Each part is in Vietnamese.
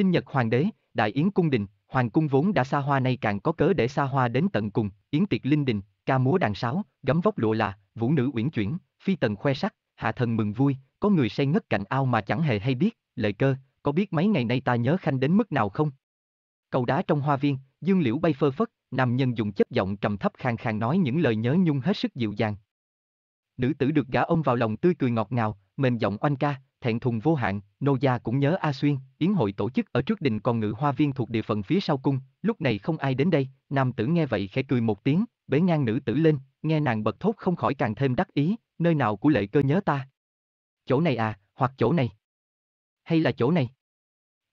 Sinh nhật hoàng đế, đại yến cung đình, hoàng cung vốn đã xa hoa nay càng có cớ để xa hoa đến tận cùng, yến tiệc linh đình, ca múa đàn sáo, gấm vóc lụa là, vũ nữ uyển chuyển, phi tần khoe sắc, hạ thần mừng vui, có người say ngất cạnh ao mà chẳng hề hay biết, lời cơ, có biết mấy ngày nay ta nhớ khanh đến mức nào không? Cầu đá trong hoa viên, dương liễu bay phơ phất, nam nhân dùng chất giọng trầm thấp khàn khàn nói những lời nhớ nhung hết sức dịu dàng. Nữ tử được gã ông vào lòng tươi cười ngọt ngào, mềm giọng oanh ca, thẹn thùng vô hạn, nô gia cũng nhớ A Xuyên, yến hội tổ chức ở trước đình còn ngự hoa viên thuộc địa phận phía sau cung, lúc này không ai đến đây, nam tử nghe vậy khẽ cười một tiếng, bế ngang nữ tử lên, nghe nàng bật thốt không khỏi càng thêm đắc ý, nơi nào của lệ cơ nhớ ta. Chỗ này à, hoặc chỗ này. Hay là chỗ này.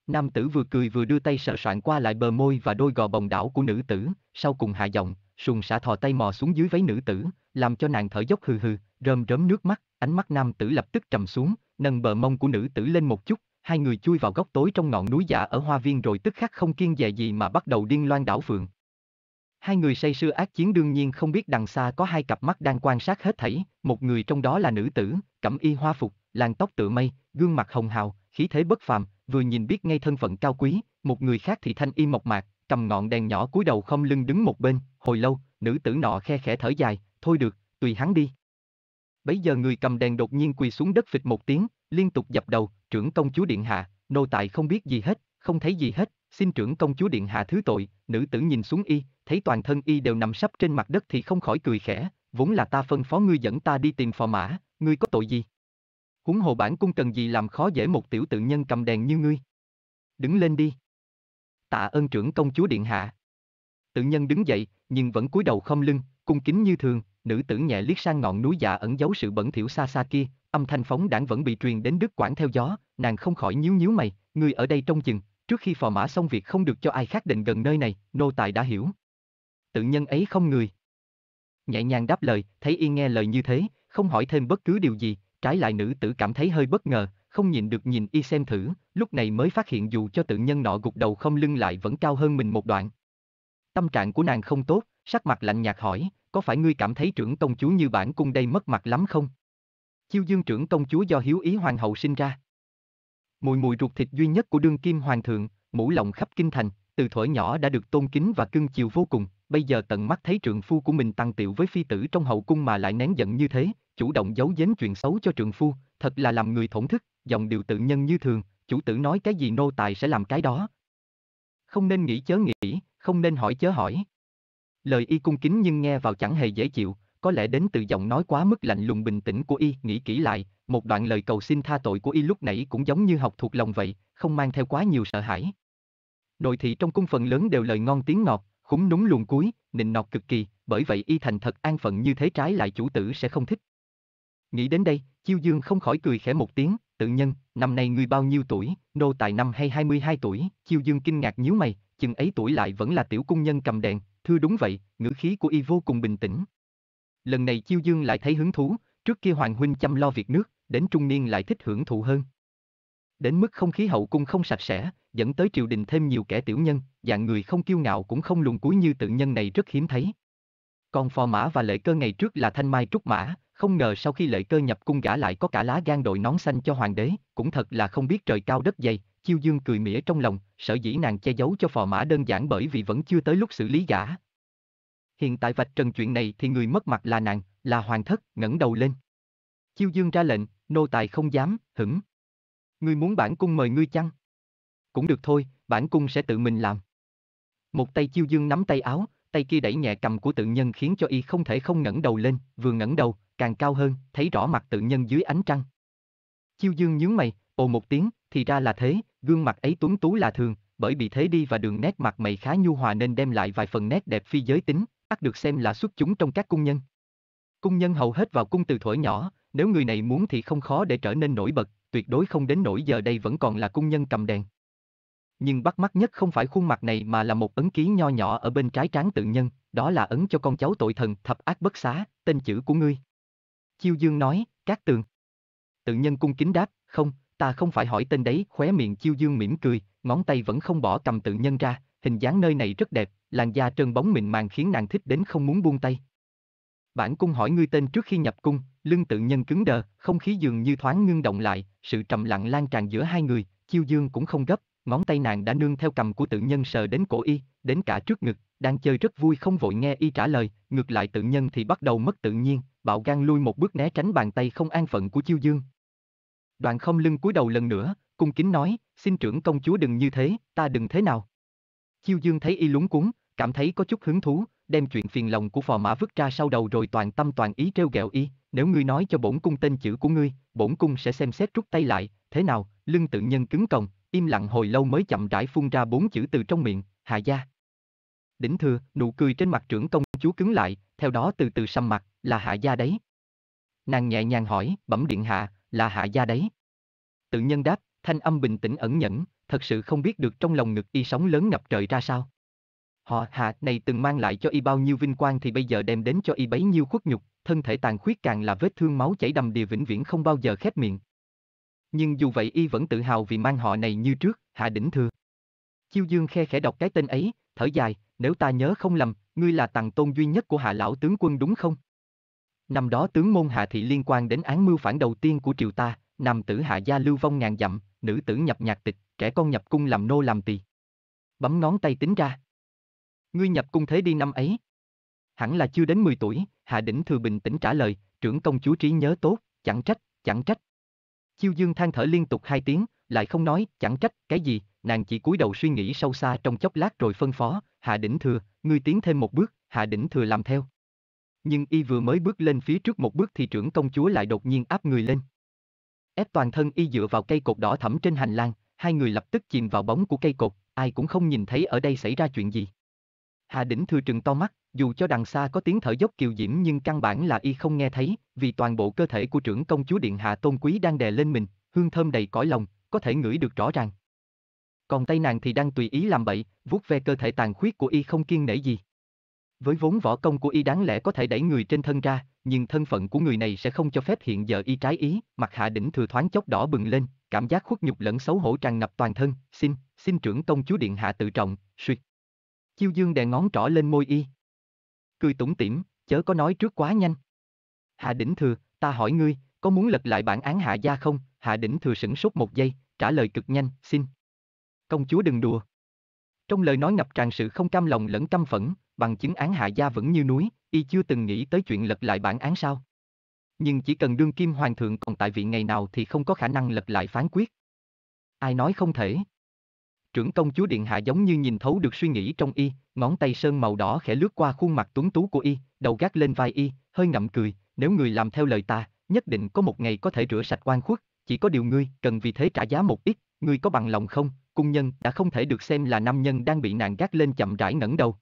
Nam tử vừa cười vừa đưa tay sờ soạn qua lại bờ môi và đôi gò bồng đảo của nữ tử, sau cùng hạ giọng, sùng xả thò tay mò xuống dưới váy nữ tử, làm cho nàng thở dốc hừ hừ, rơm rớm nước mắt, ánh mắt nam tử lập tức trầm xuống, nâng bờ mông của nữ tử lên một chút, hai người chui vào góc tối trong ngọn núi giả ở hoa viên rồi tức khắc không kiên dè gì mà bắt đầu điên loan đảo phượng. Hai người say sưa ác chiến đương nhiên không biết đằng xa có hai cặp mắt đang quan sát hết thảy, một người trong đó là nữ tử, cẩm y hoa phục, làn tóc tựa mây, gương mặt hồng hào, khí thế bất phàm, vừa nhìn biết ngay thân phận cao quý, một người khác thì thanh y mộc mạc, cầm ngọn đèn nhỏ cúi đầu không lưng đứng một bên, hồi lâu, nữ tử nọ khe khẽ thở dài, thôi được, tùy hắn đi bấy giờ người cầm đèn đột nhiên quỳ xuống đất phịch một tiếng, liên tục dập đầu, trưởng công chúa điện hạ, nô tài không biết gì hết, không thấy gì hết, xin trưởng công chúa điện hạ thứ tội, nữ tử nhìn xuống y, thấy toàn thân y đều nằm sắp trên mặt đất thì không khỏi cười khẽ, vốn là ta phân phó ngươi dẫn ta đi tìm phò mã, ngươi có tội gì? Huống hồ bản cung cần gì làm khó dễ một tiểu tự nhân cầm đèn như ngươi? Đứng lên đi. Tạ ơn trưởng công chúa điện hạ. Tự nhân đứng dậy, nhưng vẫn cúi đầu không lưng, cung kính như thường, nữ tử nhẹ liếc sang ngọn núi dạ ẩn giấu sự bẩn thỉu xa xa kia, âm thanh phóng đảng vẫn bị truyền đến đứt quãng theo gió, nàng không khỏi nhíu nhíu mày, người ở đây trông chừng, trước khi phò mã xong việc không được cho ai khác định gần nơi này, nô tài đã hiểu. Tự nhân ấy không người. Nhẹ nhàng đáp lời, thấy y nghe lời như thế, không hỏi thêm bất cứ điều gì, trái lại nữ tử cảm thấy hơi bất ngờ, không nhìn được nhìn y xem thử, lúc này mới phát hiện dù cho tự nhân nọ gục đầu không lưng lại vẫn cao hơn mình một đoạn. Tâm trạng của nàng không tốt, sắc mặt lạnh nhạt hỏi, có phải ngươi cảm thấy trưởng công chúa như bản cung đây mất mặt lắm không? Chiêu dương trưởng công chúa do hiếu ý hoàng hậu sinh ra. Mùi mùi ruột thịt duy nhất của đương kim hoàng thượng, mũ lòng khắp kinh thành, từ thuở nhỏ đã được tôn kính và cưng chiều vô cùng, bây giờ tận mắt thấy trượng phu của mình tăng tiểu với phi tử trong hậu cung mà lại nén giận như thế, chủ động giấu giếm chuyện xấu cho trượng phu, thật là làm người thổn thức, giọng điều tự nhân như thường, chủ tử nói cái gì nô tài sẽ làm cái đó. Không nên nghĩ chớ nghĩ, không nên hỏi chớ hỏi. Lời y cung kính nhưng nghe vào chẳng hề dễ chịu, có lẽ đến từ giọng nói quá mức lạnh lùng bình tĩnh của y, nghĩ kỹ lại, một đoạn lời cầu xin tha tội của y lúc nãy cũng giống như học thuộc lòng vậy, không mang theo quá nhiều sợ hãi. Nội thị trong cung phần lớn đều lời ngon tiếng ngọt, khúng núng luồn cuối, nịnh nọt cực kỳ, bởi vậy y thành thật an phận như thế trái lại chủ tử sẽ không thích. Nghĩ đến đây, Chiêu Dương không khỏi cười khẽ một tiếng, tự nhân, năm nay ngươi bao nhiêu tuổi, nô tài năm hay 22 tuổi, Chiêu Dương kinh ngạc nhíu mày, chừng ấy tuổi lại vẫn là tiểu cung nhân cầm đèn, Thưa đúng vậy, ngữ khí của y vô cùng bình tĩnh. Lần này Chiêu Dương lại thấy hứng thú, trước kia Hoàng Huynh chăm lo việc nước, đến trung niên lại thích hưởng thụ hơn. Đến mức không khí hậu cung không sạch sẽ, dẫn tới triều đình thêm nhiều kẻ tiểu nhân, dạng người không kiêu ngạo cũng không lùn cúi như tự nhân này rất hiếm thấy. Còn phò mã và lệ cơ ngày trước là thanh mai trúc mã, không ngờ sau khi lệ cơ nhập cung gã lại có cả lá gan đội nón xanh cho hoàng đế, cũng thật là không biết trời cao đất dày, Chiêu Dương cười mỉa trong lòng, sở dĩ nàng che giấu cho phò mã đơn giản bởi vì vẫn chưa tới lúc xử lý giả. Hiện tại vạch trần chuyện này thì người mất mặt là nàng, là hoàng thất, ngẩng đầu lên. Chiêu Dương ra lệnh, nô tài không dám, hửng. Ngươi muốn bản cung mời ngươi chăng? Cũng được thôi, bản cung sẽ tự mình làm. Một tay Chiêu Dương nắm tay áo, tay kia đẩy nhẹ cầm của tự nhân khiến cho y không thể không ngẩng đầu lên, vừa ngẩng đầu, càng cao hơn, thấy rõ mặt tự nhân dưới ánh trăng. Chiêu Dương nhướng mày, ồ một tiếng, thì ra là thế, gương mặt ấy tuấn tú là thường, bởi vì thế đi và đường nét mặt mày khá nhu hòa nên đem lại vài phần nét đẹp phi giới tính, ắt được xem là xuất chúng trong các cung nhân. Cung nhân hầu hết vào cung từ thuở nhỏ, nếu người này muốn thì không khó để trở nên nổi bật, tuyệt đối không đến nổi giờ đây vẫn còn là cung nhân cầm đèn. Nhưng bắt mắt nhất không phải khuôn mặt này mà là một ấn ký nho nhỏ ở bên trái trán tự nhân, đó là ấn cho con cháu tội thần thập ác bất xá, tên chữ của ngươi. Chiêu Dương nói, các tường. Tự nhân cung kính đáp, không, ta không phải hỏi tên đấy, khóe miệng chiêu dương mỉm cười, ngón tay vẫn không bỏ cầm tự nhân ra, hình dáng nơi này rất đẹp, làn da trơn bóng mịn màng khiến nàng thích đến không muốn buông tay. Bản cung hỏi ngươi tên trước khi nhập cung, lưng tự nhân cứng đờ, không khí dường như thoáng ngưng động lại, sự trầm lặng lan tràn giữa hai người, chiêu dương cũng không gấp, ngón tay nàng đã nương theo cầm của tự nhân sờ đến cổ y, đến cả trước ngực, đang chơi rất vui không vội nghe y trả lời, ngược lại tự nhân thì bắt đầu mất tự nhiên, bạo gan lui một bước né tránh bàn tay không an phận của chiêu dương. Đoạn không lưng cúi đầu lần nữa, cung kính nói, xin trưởng công chúa đừng như thế, ta đừng thế nào. Chiêu Dương thấy y lúng cuốn, cảm thấy có chút hứng thú, đem chuyện phiền lòng của phò mã vứt ra sau đầu rồi toàn tâm toàn ý treo gẹo y, nếu ngươi nói cho bổn cung tên chữ của ngươi, bổn cung sẽ xem xét rút tay lại, thế nào, lưng tự nhân cứng còng, im lặng hồi lâu mới chậm rãi phun ra bốn chữ từ trong miệng, hạ gia. Đỉnh thừa, nụ cười trên mặt trưởng công chúa cứng lại, theo đó từ từ sầm mặt, là hạ gia đấy. Nàng nhẹ nhàng hỏi, bẩm điện hạ, là hạ gia đấy. Tự nhân đáp, thanh âm bình tĩnh ẩn nhẫn, thật sự không biết được trong lòng ngực y sóng lớn ngập trời ra sao. Họ hạ này từng mang lại cho y bao nhiêu vinh quang thì bây giờ đem đến cho y bấy nhiêu khuất nhục, thân thể tàn khuyết càng là vết thương máu chảy đầm đìa vĩnh viễn không bao giờ khép miệng. Nhưng dù vậy y vẫn tự hào vì mang họ này như trước, hạ đỉnh thừa. Chiêu Dương khe khẽ đọc cái tên ấy, thở dài, nếu ta nhớ không lầm, ngươi là tàng tôn duy nhất của hạ lão tướng quân đúng không? Năm đó tướng môn Hạ Thị liên quan đến án mưu phản đầu tiên của triều ta, nam tử Hạ Gia lưu vong ngàn dặm, nữ tử nhập nhạc tịch, trẻ con nhập cung làm nô làm tỳ. Bấm ngón tay tính ra. Ngươi nhập cung thế đi năm ấy. Hẳn là chưa đến 10 tuổi, Hạ Đỉnh Thừa bình tĩnh trả lời, trưởng công chúa trí nhớ tốt, chẳng trách, chẳng trách. Chiêu Dương than thở liên tục hai tiếng, lại không nói, chẳng trách, cái gì, nàng chỉ cúi đầu suy nghĩ sâu xa trong chốc lát rồi phân phó, Hạ Đỉnh Thừa, ngươi tiến thêm một bước, Hạ Đỉnh Thừa làm theo nhưng y vừa mới bước lên phía trước một bước thì trưởng công chúa lại đột nhiên áp người lên. Ép toàn thân y dựa vào cây cột đỏ thẫm trên hành lang, hai người lập tức chìm vào bóng của cây cột, ai cũng không nhìn thấy ở đây xảy ra chuyện gì. Hà Đỉnh Thư trừng to mắt, dù cho đằng xa có tiếng thở dốc kiều diễm nhưng căn bản là y không nghe thấy, vì toàn bộ cơ thể của trưởng công chúa Điện Hạ Tôn Quý đang đè lên mình, hương thơm đầy cõi lòng, có thể ngửi được rõ ràng. Còn tay nàng thì đang tùy ý làm bậy, vuốt ve cơ thể tàn khuyết của y không kiên nể gì. Với vốn võ công của y đáng lẽ có thể đẩy người trên thân ra, nhưng thân phận của người này sẽ không cho phép hiện giờ y trái ý, mặt hạ đỉnh thừa thoáng chốc đỏ bừng lên, cảm giác khuất nhục lẫn xấu hổ tràn ngập toàn thân, xin, xin trưởng công chúa điện hạ tự trọng, suyệt. Chiêu dương đè ngón trỏ lên môi y. Cười tủm tỉm, chớ có nói trước quá nhanh. Hạ đỉnh thừa, ta hỏi ngươi, có muốn lật lại bản án hạ gia không? Hạ đỉnh thừa sửng sốt một giây, trả lời cực nhanh, xin. Công chúa đừng đùa. Trong lời nói ngập tràn sự không cam lòng lẫn căm phẫn, bằng chứng án hạ gia vẫn như núi, y chưa từng nghĩ tới chuyện lật lại bản án sao. Nhưng chỉ cần đương kim hoàng thượng còn tại vị ngày nào thì không có khả năng lật lại phán quyết. Ai nói không thể. Trưởng công chúa Điện Hạ giống như nhìn thấu được suy nghĩ trong y, ngón tay sơn màu đỏ khẽ lướt qua khuôn mặt tuấn tú của y, đầu gác lên vai y, hơi ngậm cười, nếu người làm theo lời ta, nhất định có một ngày có thể rửa sạch quan khuất, chỉ có điều ngươi cần vì thế trả giá một ít, ngươi có bằng lòng không, cung nhân đã không thể được xem là nam nhân đang bị nạn gác lên chậm rãi ngẩng đầu.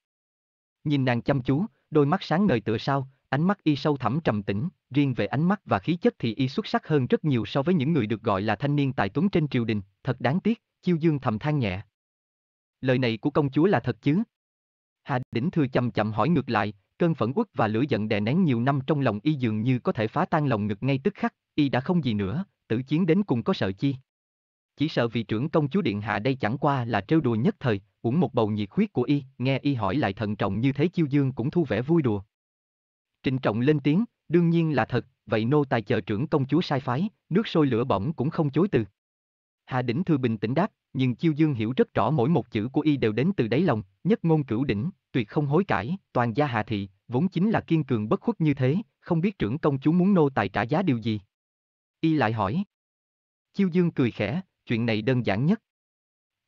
Nhìn nàng chăm chú, đôi mắt sáng ngời tựa sao, ánh mắt y sâu thẳm trầm tĩnh, riêng về ánh mắt và khí chất thì y xuất sắc hơn rất nhiều so với những người được gọi là thanh niên tài tuấn trên triều đình, thật đáng tiếc, Chiêu Dương thầm than nhẹ. Lời này của công chúa là thật chứ? Hà Đỉnh Thư chậm chậm hỏi ngược lại, cơn phẫn uất và lửa giận đè nén nhiều năm trong lòng y dường như có thể phá tan lòng ngực ngay tức khắc, y đã không gì nữa, tử chiến đến cùng có sợ chi. Chỉ sợ vì trưởng công chúa điện hạ đây chẳng qua là trêu đùa nhất thời, uống một bầu nhiệt huyết của y, nghe y hỏi lại thận trọng như thế chiêu dương cũng thu vẻ vui đùa. Trịnh trọng lên tiếng, đương nhiên là thật, vậy nô tài chờ trưởng công chúa sai phái, nước sôi lửa bỏng cũng không chối từ. Hà Đỉnh Thư bình tĩnh đáp, nhưng Chiêu Dương hiểu rất rõ mỗi một chữ của y đều đến từ đáy lòng, nhất ngôn cửu đỉnh, tuyệt không hối cải, toàn gia hạ Thị, vốn chính là kiên cường bất khuất như thế, không biết trưởng công chúa muốn nô tài trả giá điều gì. Y lại hỏi. Chiêu Dương cười khẽ, chuyện này đơn giản nhất.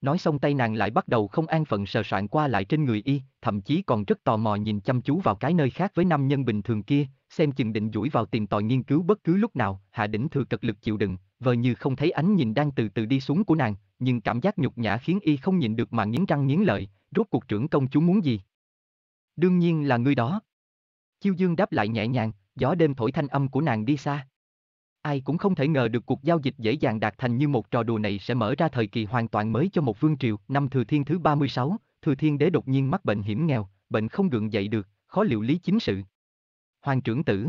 Nói xong tay nàng lại bắt đầu không an phận sờ soạn qua lại trên người y, thậm chí còn rất tò mò nhìn chăm chú vào cái nơi khác với nam nhân bình thường kia, xem chừng định duỗi vào tìm tòi nghiên cứu bất cứ lúc nào, hạ đỉnh thừa cật lực chịu đựng, vờ như không thấy ánh nhìn đang từ từ đi xuống của nàng, nhưng cảm giác nhục nhã khiến y không nhịn được mà nghiến răng nghiến lợi, rốt cuộc trưởng công chúa muốn gì? Đương nhiên là người đó. Chiêu Dương đáp lại nhẹ nhàng, gió đêm thổi thanh âm của nàng đi xa. Ai cũng không thể ngờ được cuộc giao dịch dễ dàng đạt thành như một trò đùa này sẽ mở ra thời kỳ hoàn toàn mới cho một vương triều. Năm Thừa Thiên thứ 36, Thừa Thiên đế đột nhiên mắc bệnh hiểm nghèo, bệnh không gượng dậy được, khó liệu lý chính sự. Hoàng trưởng tử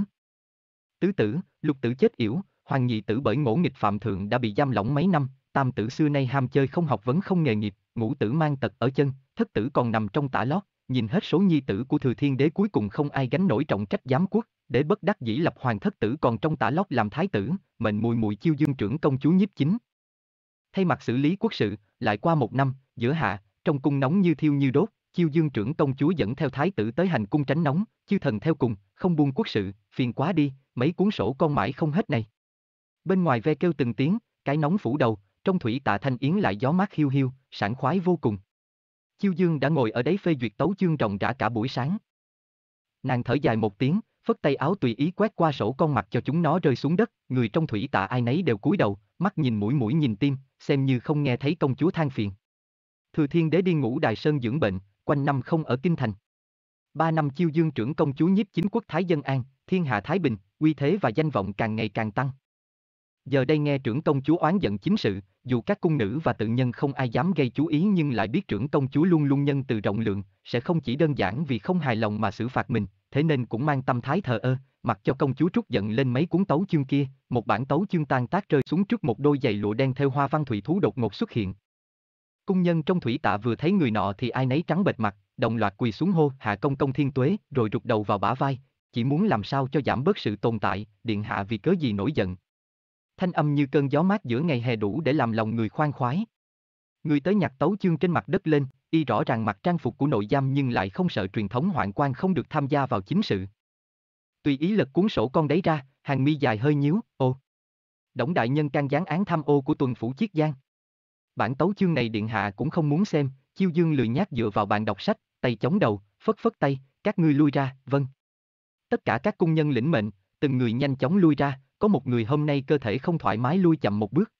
Tứ tử, lục tử chết yểu, hoàng nhị tử bởi ngỗ nghịch phạm thượng đã bị giam lỏng mấy năm, tam tử xưa nay ham chơi không học vấn không nghề nghiệp, ngũ tử mang tật ở chân, thất tử còn nằm trong tả lót, nhìn hết số nhi tử của thừa thiên đế cuối cùng không ai gánh nổi trọng trách giám quốc, để bất đắc dĩ lập hoàng thất tử còn trong tả lóc làm thái tử, mệnh mùi mùi chiêu dương trưởng công chúa nhiếp chính. Thay mặt xử lý quốc sự, lại qua một năm, giữa hạ, trong cung nóng như thiêu như đốt, chiêu dương trưởng công chúa dẫn theo thái tử tới hành cung tránh nóng, chư thần theo cùng, không buông quốc sự, phiền quá đi, mấy cuốn sổ con mãi không hết này. Bên ngoài ve kêu từng tiếng, cái nóng phủ đầu, trong thủy tạ thanh yến lại gió mát hiu hiu, sảng khoái vô cùng. Chiêu Dương đã ngồi ở đấy phê duyệt tấu chương rộng rã cả buổi sáng. Nàng thở dài một tiếng, phất tay áo tùy ý quét qua sổ con mặt cho chúng nó rơi xuống đất, người trong thủy tạ ai nấy đều cúi đầu, mắt nhìn mũi mũi nhìn tim, xem như không nghe thấy công chúa than phiền. Thừa thiên đế đi ngủ đài sơn dưỡng bệnh, quanh năm không ở kinh thành. Ba năm chiêu dương trưởng công chúa nhiếp chính quốc Thái Dân An, thiên hạ Thái Bình, uy thế và danh vọng càng ngày càng tăng. Giờ đây nghe trưởng công chúa oán giận chính sự, dù các cung nữ và tự nhân không ai dám gây chú ý nhưng lại biết trưởng công chúa luôn luôn nhân từ rộng lượng, sẽ không chỉ đơn giản vì không hài lòng mà xử phạt mình, thế nên cũng mang tâm thái thờ ơ, mặc cho công chúa trút giận lên mấy cuốn tấu chương kia, một bản tấu chương tan tác rơi xuống trước một đôi giày lụa đen theo hoa văn thủy thú đột ngột xuất hiện. Cung nhân trong thủy tạ vừa thấy người nọ thì ai nấy trắng bệch mặt, đồng loạt quỳ xuống hô hạ công công thiên tuế, rồi rụt đầu vào bả vai, chỉ muốn làm sao cho giảm bớt sự tồn tại, điện hạ vì cớ gì nổi giận. Thanh âm như cơn gió mát giữa ngày hè đủ để làm lòng người khoan khoái. Người tới nhặt tấu chương trên mặt đất lên, y rõ ràng mặc trang phục của nội giam nhưng lại không sợ truyền thống hoạn quan không được tham gia vào chính sự. Tùy ý lật cuốn sổ con đấy ra, hàng mi dài hơi nhíu, ô. Đổng đại nhân can gián án tham ô của tuần phủ chiết giang. Bản tấu chương này điện hạ cũng không muốn xem, chiêu dương lười nhát dựa vào bàn đọc sách, tay chống đầu, phất phất tay, các ngươi lui ra, vâng. Tất cả các cung nhân lĩnh mệnh, từng người nhanh chóng lui ra, có một người hôm nay cơ thể không thoải mái lui chậm một bước.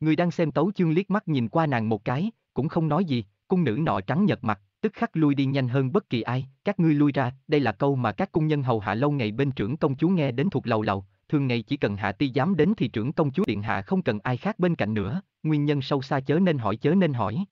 Người đang xem tấu chương liếc mắt nhìn qua nàng một cái, cũng không nói gì, Cung nữ nọ trắng nhợt mặt, tức khắc lui đi nhanh hơn bất kỳ ai, các ngươi lui ra, đây là câu mà các cung nhân hầu hạ lâu ngày bên trưởng công chúa nghe đến thuộc lầu lầu, thường ngày chỉ cần hạ ti dám đến thì trưởng công chúa điện hạ không cần ai khác bên cạnh nữa, nguyên nhân sâu xa chớ nên hỏi chớ nên hỏi.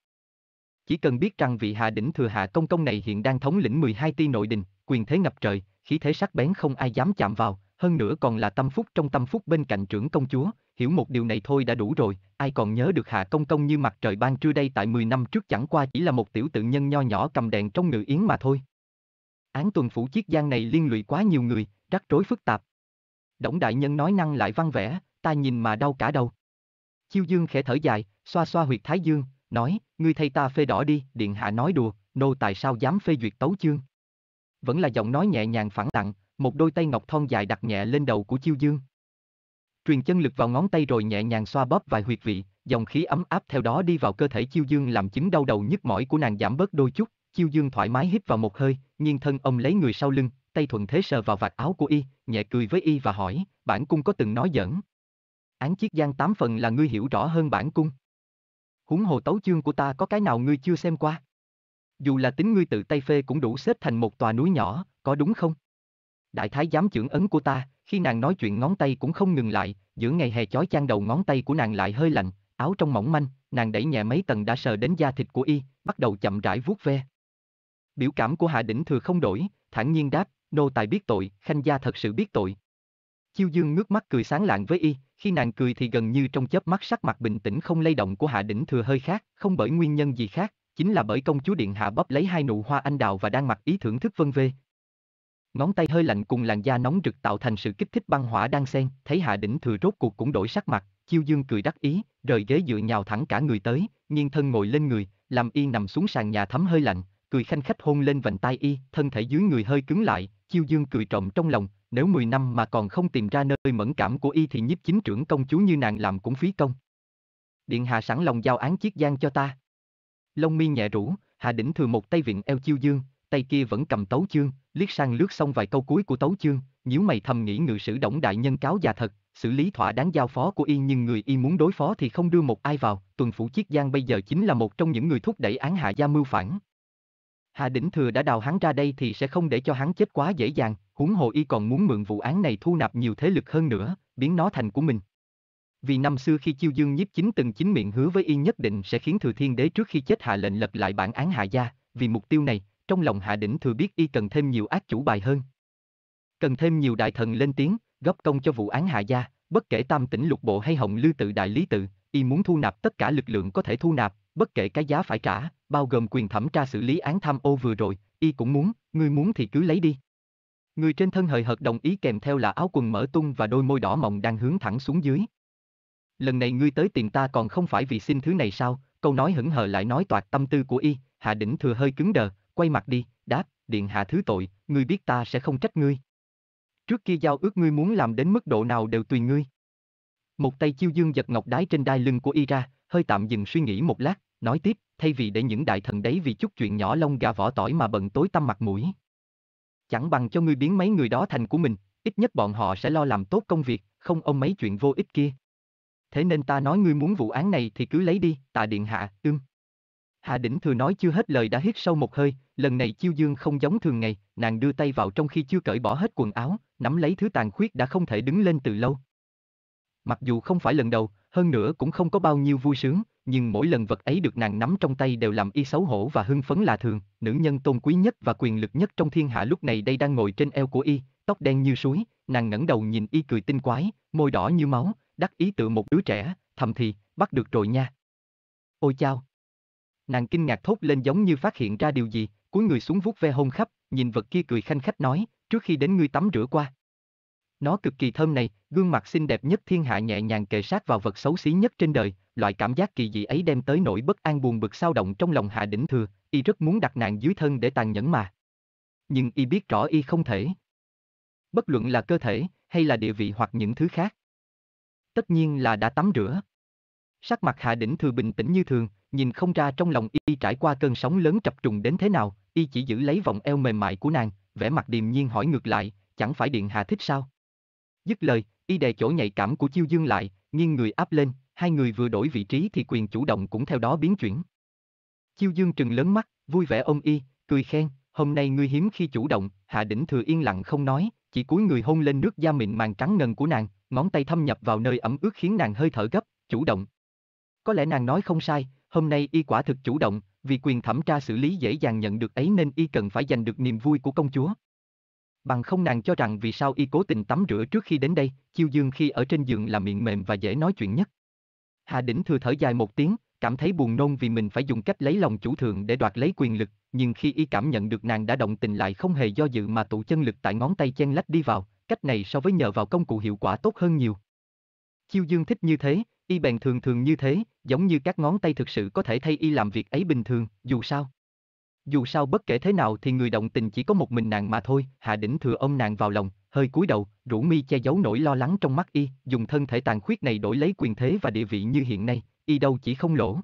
Chỉ cần biết rằng vị hạ đỉnh thừa hạ công công này hiện đang thống lĩnh 12 ti nội đình, quyền thế ngập trời, khí thế sắc bén không ai dám chạm vào, hơn nữa còn là tâm phúc trong tâm phúc bên cạnh trưởng công chúa, hiểu một điều này thôi đã đủ rồi, ai còn nhớ được Hạ Công Công như mặt trời ban trưa đây tại 10 năm trước chẳng qua chỉ là một tiểu tự nhân nho nhỏ cầm đèn trong ngự yến mà thôi. Án tuần phủ chiết giang này liên lụy quá nhiều người, rắc rối phức tạp. Đổng đại nhân nói năng lại văn vẻ, ta nhìn mà đau cả đầu. Chiêu Dương khẽ thở dài, xoa xoa huyệt thái dương, nói, ngươi thay ta phê đỏ đi, điện hạ nói đùa, nô tại sao dám phê duyệt tấu chương. Vẫn là giọng nói nhẹ nhàng phản lặng, một đôi tay ngọc thon dài đặt nhẹ lên đầu của Chiêu Dương truyền chân lực vào ngón tay rồi nhẹ nhàng xoa bóp vài huyệt vị, dòng khí ấm áp theo đó đi vào cơ thể Chiêu Dương làm chứng đau đầu nhức mỏi của nàng giảm bớt đôi chút, Chiêu Dương thoải mái hít vào một hơi, nghiêng thân ông lấy người sau lưng, tay thuận thế sờ vào vạt áo của y, nhẹ cười với y và hỏi, bản cung có từng nói giỡn. Án chiếc giang tám phần là ngươi hiểu rõ hơn bản cung. Húng hồ tấu chương của ta có cái nào ngươi chưa xem qua? Dù là tính ngươi tự tay phê cũng đủ xếp thành một tòa núi nhỏ, có đúng không? Đại thái giám trưởng ấn của ta, khi nàng nói chuyện ngón tay cũng không ngừng lại, giữa ngày hè chói chang đầu ngón tay của nàng lại hơi lạnh, áo trong mỏng manh, nàng đẩy nhẹ mấy tầng đã sờ đến da thịt của y, bắt đầu chậm rãi vuốt ve. Biểu cảm của Hạ Đỉnh Thừa không đổi, thản nhiên đáp, nô tài biết tội, khanh gia thật sự biết tội. Chiêu Dương ngước mắt cười sáng lạng với y, khi nàng cười thì gần như trong chớp mắt sắc mặt bình tĩnh không lay động của Hạ Đỉnh Thừa hơi khác, không bởi nguyên nhân gì khác, chính là bởi công chúa điện hạ bóp lấy hai nụ hoa anh đào và đang mặc ý thưởng thức vân vê, Ngón tay hơi lạnh cùng làn da nóng rực tạo thành sự kích thích băng hỏa đang xen, thấy Hạ Đỉnh Thừa rốt cuộc cũng đổi sắc mặt, Chiêu Dương cười đắc ý, rời ghế dựa nhào thẳng cả người tới, nghiêng thân ngồi lên người, làm y nằm xuống sàn nhà thấm hơi lạnh, cười khanh khách hôn lên vành tai y, thân thể dưới người hơi cứng lại, Chiêu Dương cười trộm trong lòng, nếu 10 năm mà còn không tìm ra nơi mẫn cảm của y thì nhiếp chính trưởng công chúa như nàng làm cũng phí công. Điện hạ sẵn lòng giao án chiếc giang cho ta. Long mi nhẹ rũ, Hạ Đỉnh Thừa một tay viện eo Chiêu Dương, tay kia vẫn cầm tấu chương, liếc sang lướt xong vài câu cuối của tấu chương, nhíu mày thầm nghĩ ngự sử động đại nhân cáo già thật, xử lý thỏa đáng giao phó của y nhưng người y muốn đối phó thì không đưa một ai vào, tuần phủ chiết giang bây giờ chính là một trong những người thúc đẩy án hạ gia mưu phản. hà Đỉnh Thừa đã đào hắn ra đây thì sẽ không để cho hắn chết quá dễ dàng, huống hồ y còn muốn mượn vụ án này thu nạp nhiều thế lực hơn nữa, biến nó thành của mình. Vì năm xưa khi Chiêu Dương nhiếp chính từng chính miệng hứa với y nhất định sẽ khiến Thừa Thiên Đế trước khi chết hạ lệnh lật lại bản án hạ gia, vì mục tiêu này, trong lòng Hạ Đỉnh thừa biết y cần thêm nhiều ác chủ bài hơn. Cần thêm nhiều đại thần lên tiếng, góp công cho vụ án Hạ Gia, bất kể tam tỉnh lục bộ hay hồng lưu tự đại lý tự, y muốn thu nạp tất cả lực lượng có thể thu nạp, bất kể cái giá phải trả, bao gồm quyền thẩm tra xử lý án tham ô vừa rồi, y cũng muốn, ngươi muốn thì cứ lấy đi. Người trên thân hời hợt đồng ý kèm theo là áo quần mở tung và đôi môi đỏ mọng đang hướng thẳng xuống dưới. Lần này ngươi tới tìm ta còn không phải vì xin thứ này sao, câu nói hững hờ lại nói toạc tâm tư của y, hạ đỉnh thừa hơi cứng đờ, quay mặt đi, đáp, điện hạ thứ tội, ngươi biết ta sẽ không trách ngươi. Trước kia giao ước ngươi muốn làm đến mức độ nào đều tùy ngươi. Một tay chiêu dương giật ngọc đái trên đai lưng của y ra, hơi tạm dừng suy nghĩ một lát, nói tiếp, thay vì để những đại thần đấy vì chút chuyện nhỏ lông gà vỏ tỏi mà bận tối tâm mặt mũi. Chẳng bằng cho ngươi biến mấy người đó thành của mình, ít nhất bọn họ sẽ lo làm tốt công việc, không ông mấy chuyện vô ích kia. Thế nên ta nói ngươi muốn vụ án này thì cứ lấy đi, tại điện hạ, ưm. Hà Đỉnh Thừa nói chưa hết lời đã hít sâu một hơi, lần này Chiêu Dương không giống thường ngày, nàng đưa tay vào trong khi chưa cởi bỏ hết quần áo, nắm lấy thứ tàn khuyết đã không thể đứng lên từ lâu. Mặc dù không phải lần đầu, hơn nữa cũng không có bao nhiêu vui sướng, nhưng mỗi lần vật ấy được nàng nắm trong tay đều làm y xấu hổ và hưng phấn là thường, nữ nhân tôn quý nhất và quyền lực nhất trong thiên hạ lúc này đây đang ngồi trên eo của y, tóc đen như suối, nàng ngẩng đầu nhìn y cười tinh quái, môi đỏ như máu, đắc ý tựa một đứa trẻ, thầm thì, bắt được rồi nha. Ôi chao! nàng kinh ngạc thốt lên giống như phát hiện ra điều gì, cúi người xuống vuốt ve hôn khắp, nhìn vật kia cười khanh khách nói, trước khi đến ngươi tắm rửa qua. Nó cực kỳ thơm này, gương mặt xinh đẹp nhất thiên hạ nhẹ nhàng kề sát vào vật xấu xí nhất trên đời, loại cảm giác kỳ dị ấy đem tới nỗi bất an buồn bực sao động trong lòng Hạ Đỉnh Thừa, y rất muốn đặt nàng dưới thân để tàn nhẫn mà. Nhưng y biết rõ y không thể. Bất luận là cơ thể, hay là địa vị hoặc những thứ khác. Tất nhiên là đã tắm rửa. Sắc mặt Hạ Đỉnh Thừa bình tĩnh như thường, nhìn không ra trong lòng y trải qua cơn sóng lớn chập trùng đến thế nào, y chỉ giữ lấy vòng eo mềm mại của nàng, vẻ mặt điềm nhiên hỏi ngược lại, chẳng phải điện hạ thích sao? Dứt lời, y đè chỗ nhạy cảm của chiêu dương lại, nghiêng người áp lên, hai người vừa đổi vị trí thì quyền chủ động cũng theo đó biến chuyển. Chiêu dương trừng lớn mắt, vui vẻ ôm y, cười khen, hôm nay ngươi hiếm khi chủ động, hạ đỉnh thừa yên lặng không nói, chỉ cúi người hôn lên nước da mịn màng trắng ngần của nàng, ngón tay thâm nhập vào nơi ẩm ướt khiến nàng hơi thở gấp, chủ động. Có lẽ nàng nói không sai, Hôm nay y quả thực chủ động, vì quyền thẩm tra xử lý dễ dàng nhận được ấy nên y cần phải giành được niềm vui của công chúa. Bằng không nàng cho rằng vì sao y cố tình tắm rửa trước khi đến đây, chiêu dương khi ở trên giường là miệng mềm và dễ nói chuyện nhất. Hà đỉnh thừa thở dài một tiếng, cảm thấy buồn nôn vì mình phải dùng cách lấy lòng chủ thượng để đoạt lấy quyền lực, nhưng khi y cảm nhận được nàng đã động tình lại không hề do dự mà tụ chân lực tại ngón tay chen lách đi vào, cách này so với nhờ vào công cụ hiệu quả tốt hơn nhiều. Chiêu Dương thích như thế, y bèn thường thường như thế, giống như các ngón tay thực sự có thể thay y làm việc ấy bình thường, dù sao. Dù sao bất kể thế nào thì người động tình chỉ có một mình nàng mà thôi, Hạ Đỉnh thừa ông nàng vào lòng, hơi cúi đầu, rũ mi che giấu nỗi lo lắng trong mắt y, dùng thân thể tàn khuyết này đổi lấy quyền thế và địa vị như hiện nay, y đâu chỉ không lỗ.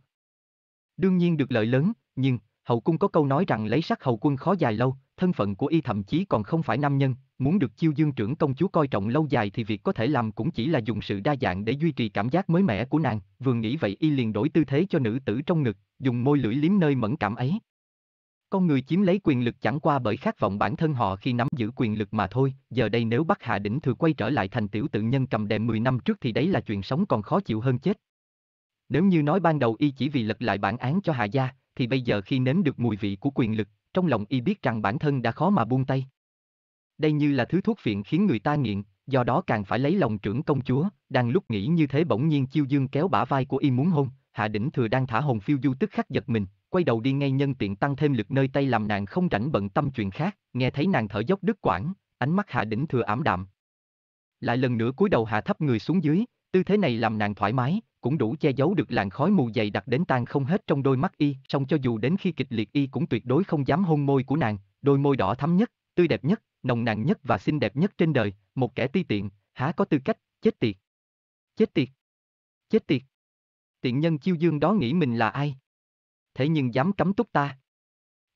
Đương nhiên được lợi lớn, nhưng, hậu cung có câu nói rằng lấy sắc hậu quân khó dài lâu, thân phận của y thậm chí còn không phải nam nhân, muốn được chiêu dương trưởng công chúa coi trọng lâu dài thì việc có thể làm cũng chỉ là dùng sự đa dạng để duy trì cảm giác mới mẻ của nàng, vừa nghĩ vậy y liền đổi tư thế cho nữ tử trong ngực, dùng môi lưỡi liếm nơi mẫn cảm ấy. Con người chiếm lấy quyền lực chẳng qua bởi khát vọng bản thân họ khi nắm giữ quyền lực mà thôi, giờ đây nếu bắt Hạ Đỉnh Thừa quay trở lại thành tiểu tự nhân cầm đèm 10 năm trước thì đấy là chuyện sống còn khó chịu hơn chết. Nếu như nói ban đầu y chỉ vì lật lại bản án cho Hạ Gia, thì bây giờ khi nếm được mùi vị của quyền lực, trong lòng y biết rằng bản thân đã khó mà buông tay. Đây như là thứ thuốc phiện khiến người ta nghiện, do đó càng phải lấy lòng trưởng công chúa, đang lúc nghĩ như thế bỗng nhiên Chiêu Dương kéo bả vai của y muốn hôn, Hạ Đỉnh Thừa đang thả hồn phiêu du tức khắc giật mình, quay đầu đi ngay nhân tiện tăng thêm lực nơi tay làm nàng không rảnh bận tâm chuyện khác, nghe thấy nàng thở dốc đứt quãng, ánh mắt Hạ Đỉnh Thừa ảm đạm. Lại lần nữa cúi đầu hạ thấp người xuống dưới, tư thế này làm nàng thoải mái, cũng đủ che giấu được làn khói mù dày đặc đến tan không hết trong đôi mắt y, song cho dù đến khi kịch liệt y cũng tuyệt đối không dám hôn môi của nàng, đôi môi đỏ thắm nhất, tươi đẹp nhất, nồng nàn nhất và xinh đẹp nhất trên đời, một kẻ ti tiện, há có tư cách, chết tiệt. Chết tiệt. Chết tiệt. Tiện nhân chiêu dương đó nghĩ mình là ai? Thế nhưng dám cấm túc ta.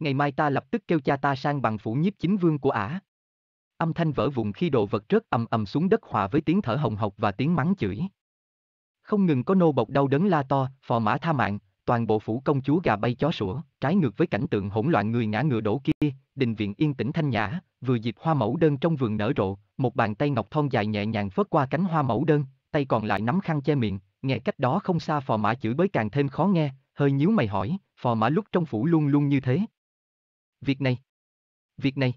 Ngày mai ta lập tức kêu cha ta sang bằng phủ nhiếp chính vương của ả. Âm thanh vỡ vụn khi đồ vật rớt ầm ầm xuống đất hòa với tiếng thở hồng hộc và tiếng mắng chửi không ngừng có nô bộc đau đớn la to, phò mã tha mạng, toàn bộ phủ công chúa gà bay chó sủa, trái ngược với cảnh tượng hỗn loạn người ngã ngựa đổ kia, đình viện yên tĩnh thanh nhã, vừa dịp hoa mẫu đơn trong vườn nở rộ, một bàn tay ngọc thon dài nhẹ nhàng phớt qua cánh hoa mẫu đơn, tay còn lại nắm khăn che miệng, nghe cách đó không xa phò mã chửi bới càng thêm khó nghe, hơi nhíu mày hỏi, phò mã lúc trong phủ luôn luôn như thế. Việc này, việc này.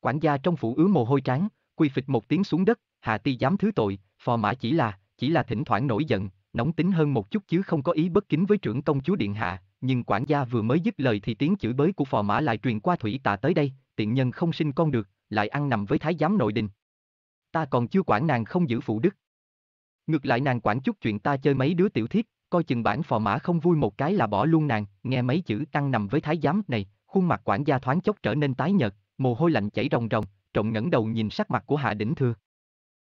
Quản gia trong phủ ứa mồ hôi trắng, quỳ phịch một tiếng xuống đất, hạ ti dám thứ tội, phò mã chỉ là, chỉ là thỉnh thoảng nổi giận, nóng tính hơn một chút chứ không có ý bất kính với trưởng công chúa điện hạ, nhưng quản gia vừa mới dứt lời thì tiếng chửi bới của phò mã lại truyền qua thủy tạ tới đây, tiện nhân không sinh con được, lại ăn nằm với thái giám nội đình. Ta còn chưa quản nàng không giữ phụ đức. Ngược lại nàng quản chút chuyện ta chơi mấy đứa tiểu thiết, coi chừng bản phò mã không vui một cái là bỏ luôn nàng, nghe mấy chữ ăn nằm với thái giám này, khuôn mặt quản gia thoáng chốc trở nên tái nhợt, mồ hôi lạnh chảy ròng ròng, trộm ngẩng đầu nhìn sắc mặt của Hạ Đỉnh thưa.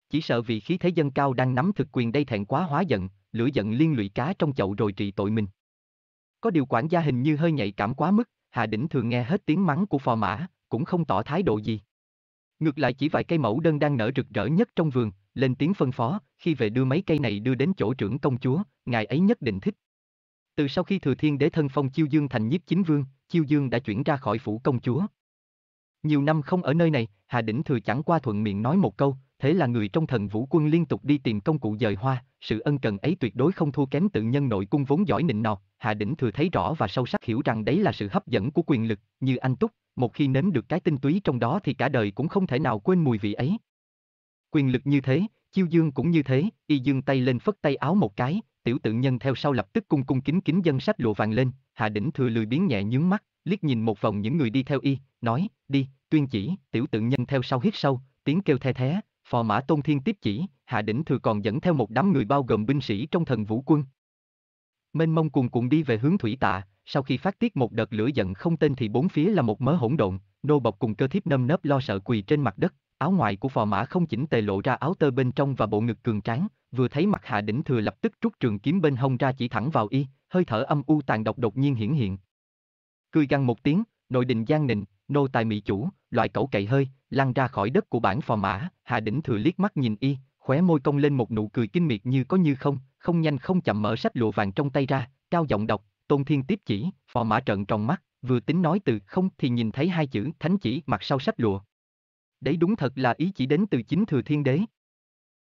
Chỉ sợ vì khí thế dân cao đang nắm thực quyền đây thẹn quá hóa giận, lửa giận liên lụy cá trong chậu rồi trị tội mình. Có điều quản gia hình như hơi nhạy cảm quá mức, Hạ Đỉnh thường nghe hết tiếng mắng của phò mã, cũng không tỏ thái độ gì. Ngược lại chỉ vài cây mẫu đơn đang nở rực rỡ nhất trong vườn, lên tiếng phân phó, khi về đưa mấy cây này đưa đến chỗ trưởng công chúa, ngài ấy nhất định thích. Từ sau khi thừa thiên đế thân phong Chiêu Dương thành nhiếp chính vương, Chiêu Dương đã chuyển ra khỏi phủ công chúa. Nhiều năm không ở nơi này, Hà Đỉnh Thừa chẳng qua thuận miệng nói một câu, thế là người trong thần vũ quân liên tục đi tìm công cụ dời hoa, sự ân cần ấy tuyệt đối không thua kém tự nhân nội cung vốn giỏi nịnh nọt, Hạ Đỉnh thừa thấy rõ và sâu sắc hiểu rằng đấy là sự hấp dẫn của quyền lực, như anh Túc, một khi nếm được cái tinh túy trong đó thì cả đời cũng không thể nào quên mùi vị ấy. Quyền lực như thế, Chiêu Dương cũng như thế, y dương tay lên phất tay áo một cái, tiểu tự nhân theo sau lập tức cung cung kính kính dân sách lụa vàng lên, Hạ Đỉnh thừa lười biến nhẹ nhướng mắt, liếc nhìn một vòng những người đi theo y, nói, đi, tuyên chỉ, tiểu tự nhân theo sau hít sâu, tiếng kêu the thé, Phò mã Tôn Thiên tiếp chỉ, Hạ Đỉnh Thừa còn dẫn theo một đám người bao gồm binh sĩ trong thần vũ quân. Mênh mông cuồn cuộn đi về hướng thủy tạ, sau khi phát tiết một đợt lửa giận không tên thì bốn phía là một mớ hỗn độn, nô bọc cùng cơ thiếp nâm nớp lo sợ quỳ trên mặt đất, áo ngoài của phò mã không chỉnh tề lộ ra áo tơ bên trong và bộ ngực cường tráng, vừa thấy mặt Hạ Đỉnh Thừa lập tức rút trường kiếm bên hông ra chỉ thẳng vào y, hơi thở âm u tàn độc đột nhiên hiển hiện. Cười gằn một tiếng, nội đình gian nịnh, nô tài mỹ chủ, loại cẩu cậy hơi, lăn ra khỏi đất của bản phò mã, Hà Đỉnh Thừa liếc mắt nhìn y, khóe môi cong lên một nụ cười kinh miệt như có như không, không nhanh không chậm mở sách lụa vàng trong tay ra, cao giọng đọc, Tôn Thiên tiếp chỉ, phò mã trợn tròn mắt, vừa tính nói từ không thì nhìn thấy hai chữ thánh chỉ mặt sau sách lụa. Đấy đúng thật là ý chỉ đến từ chính thừa thiên đế.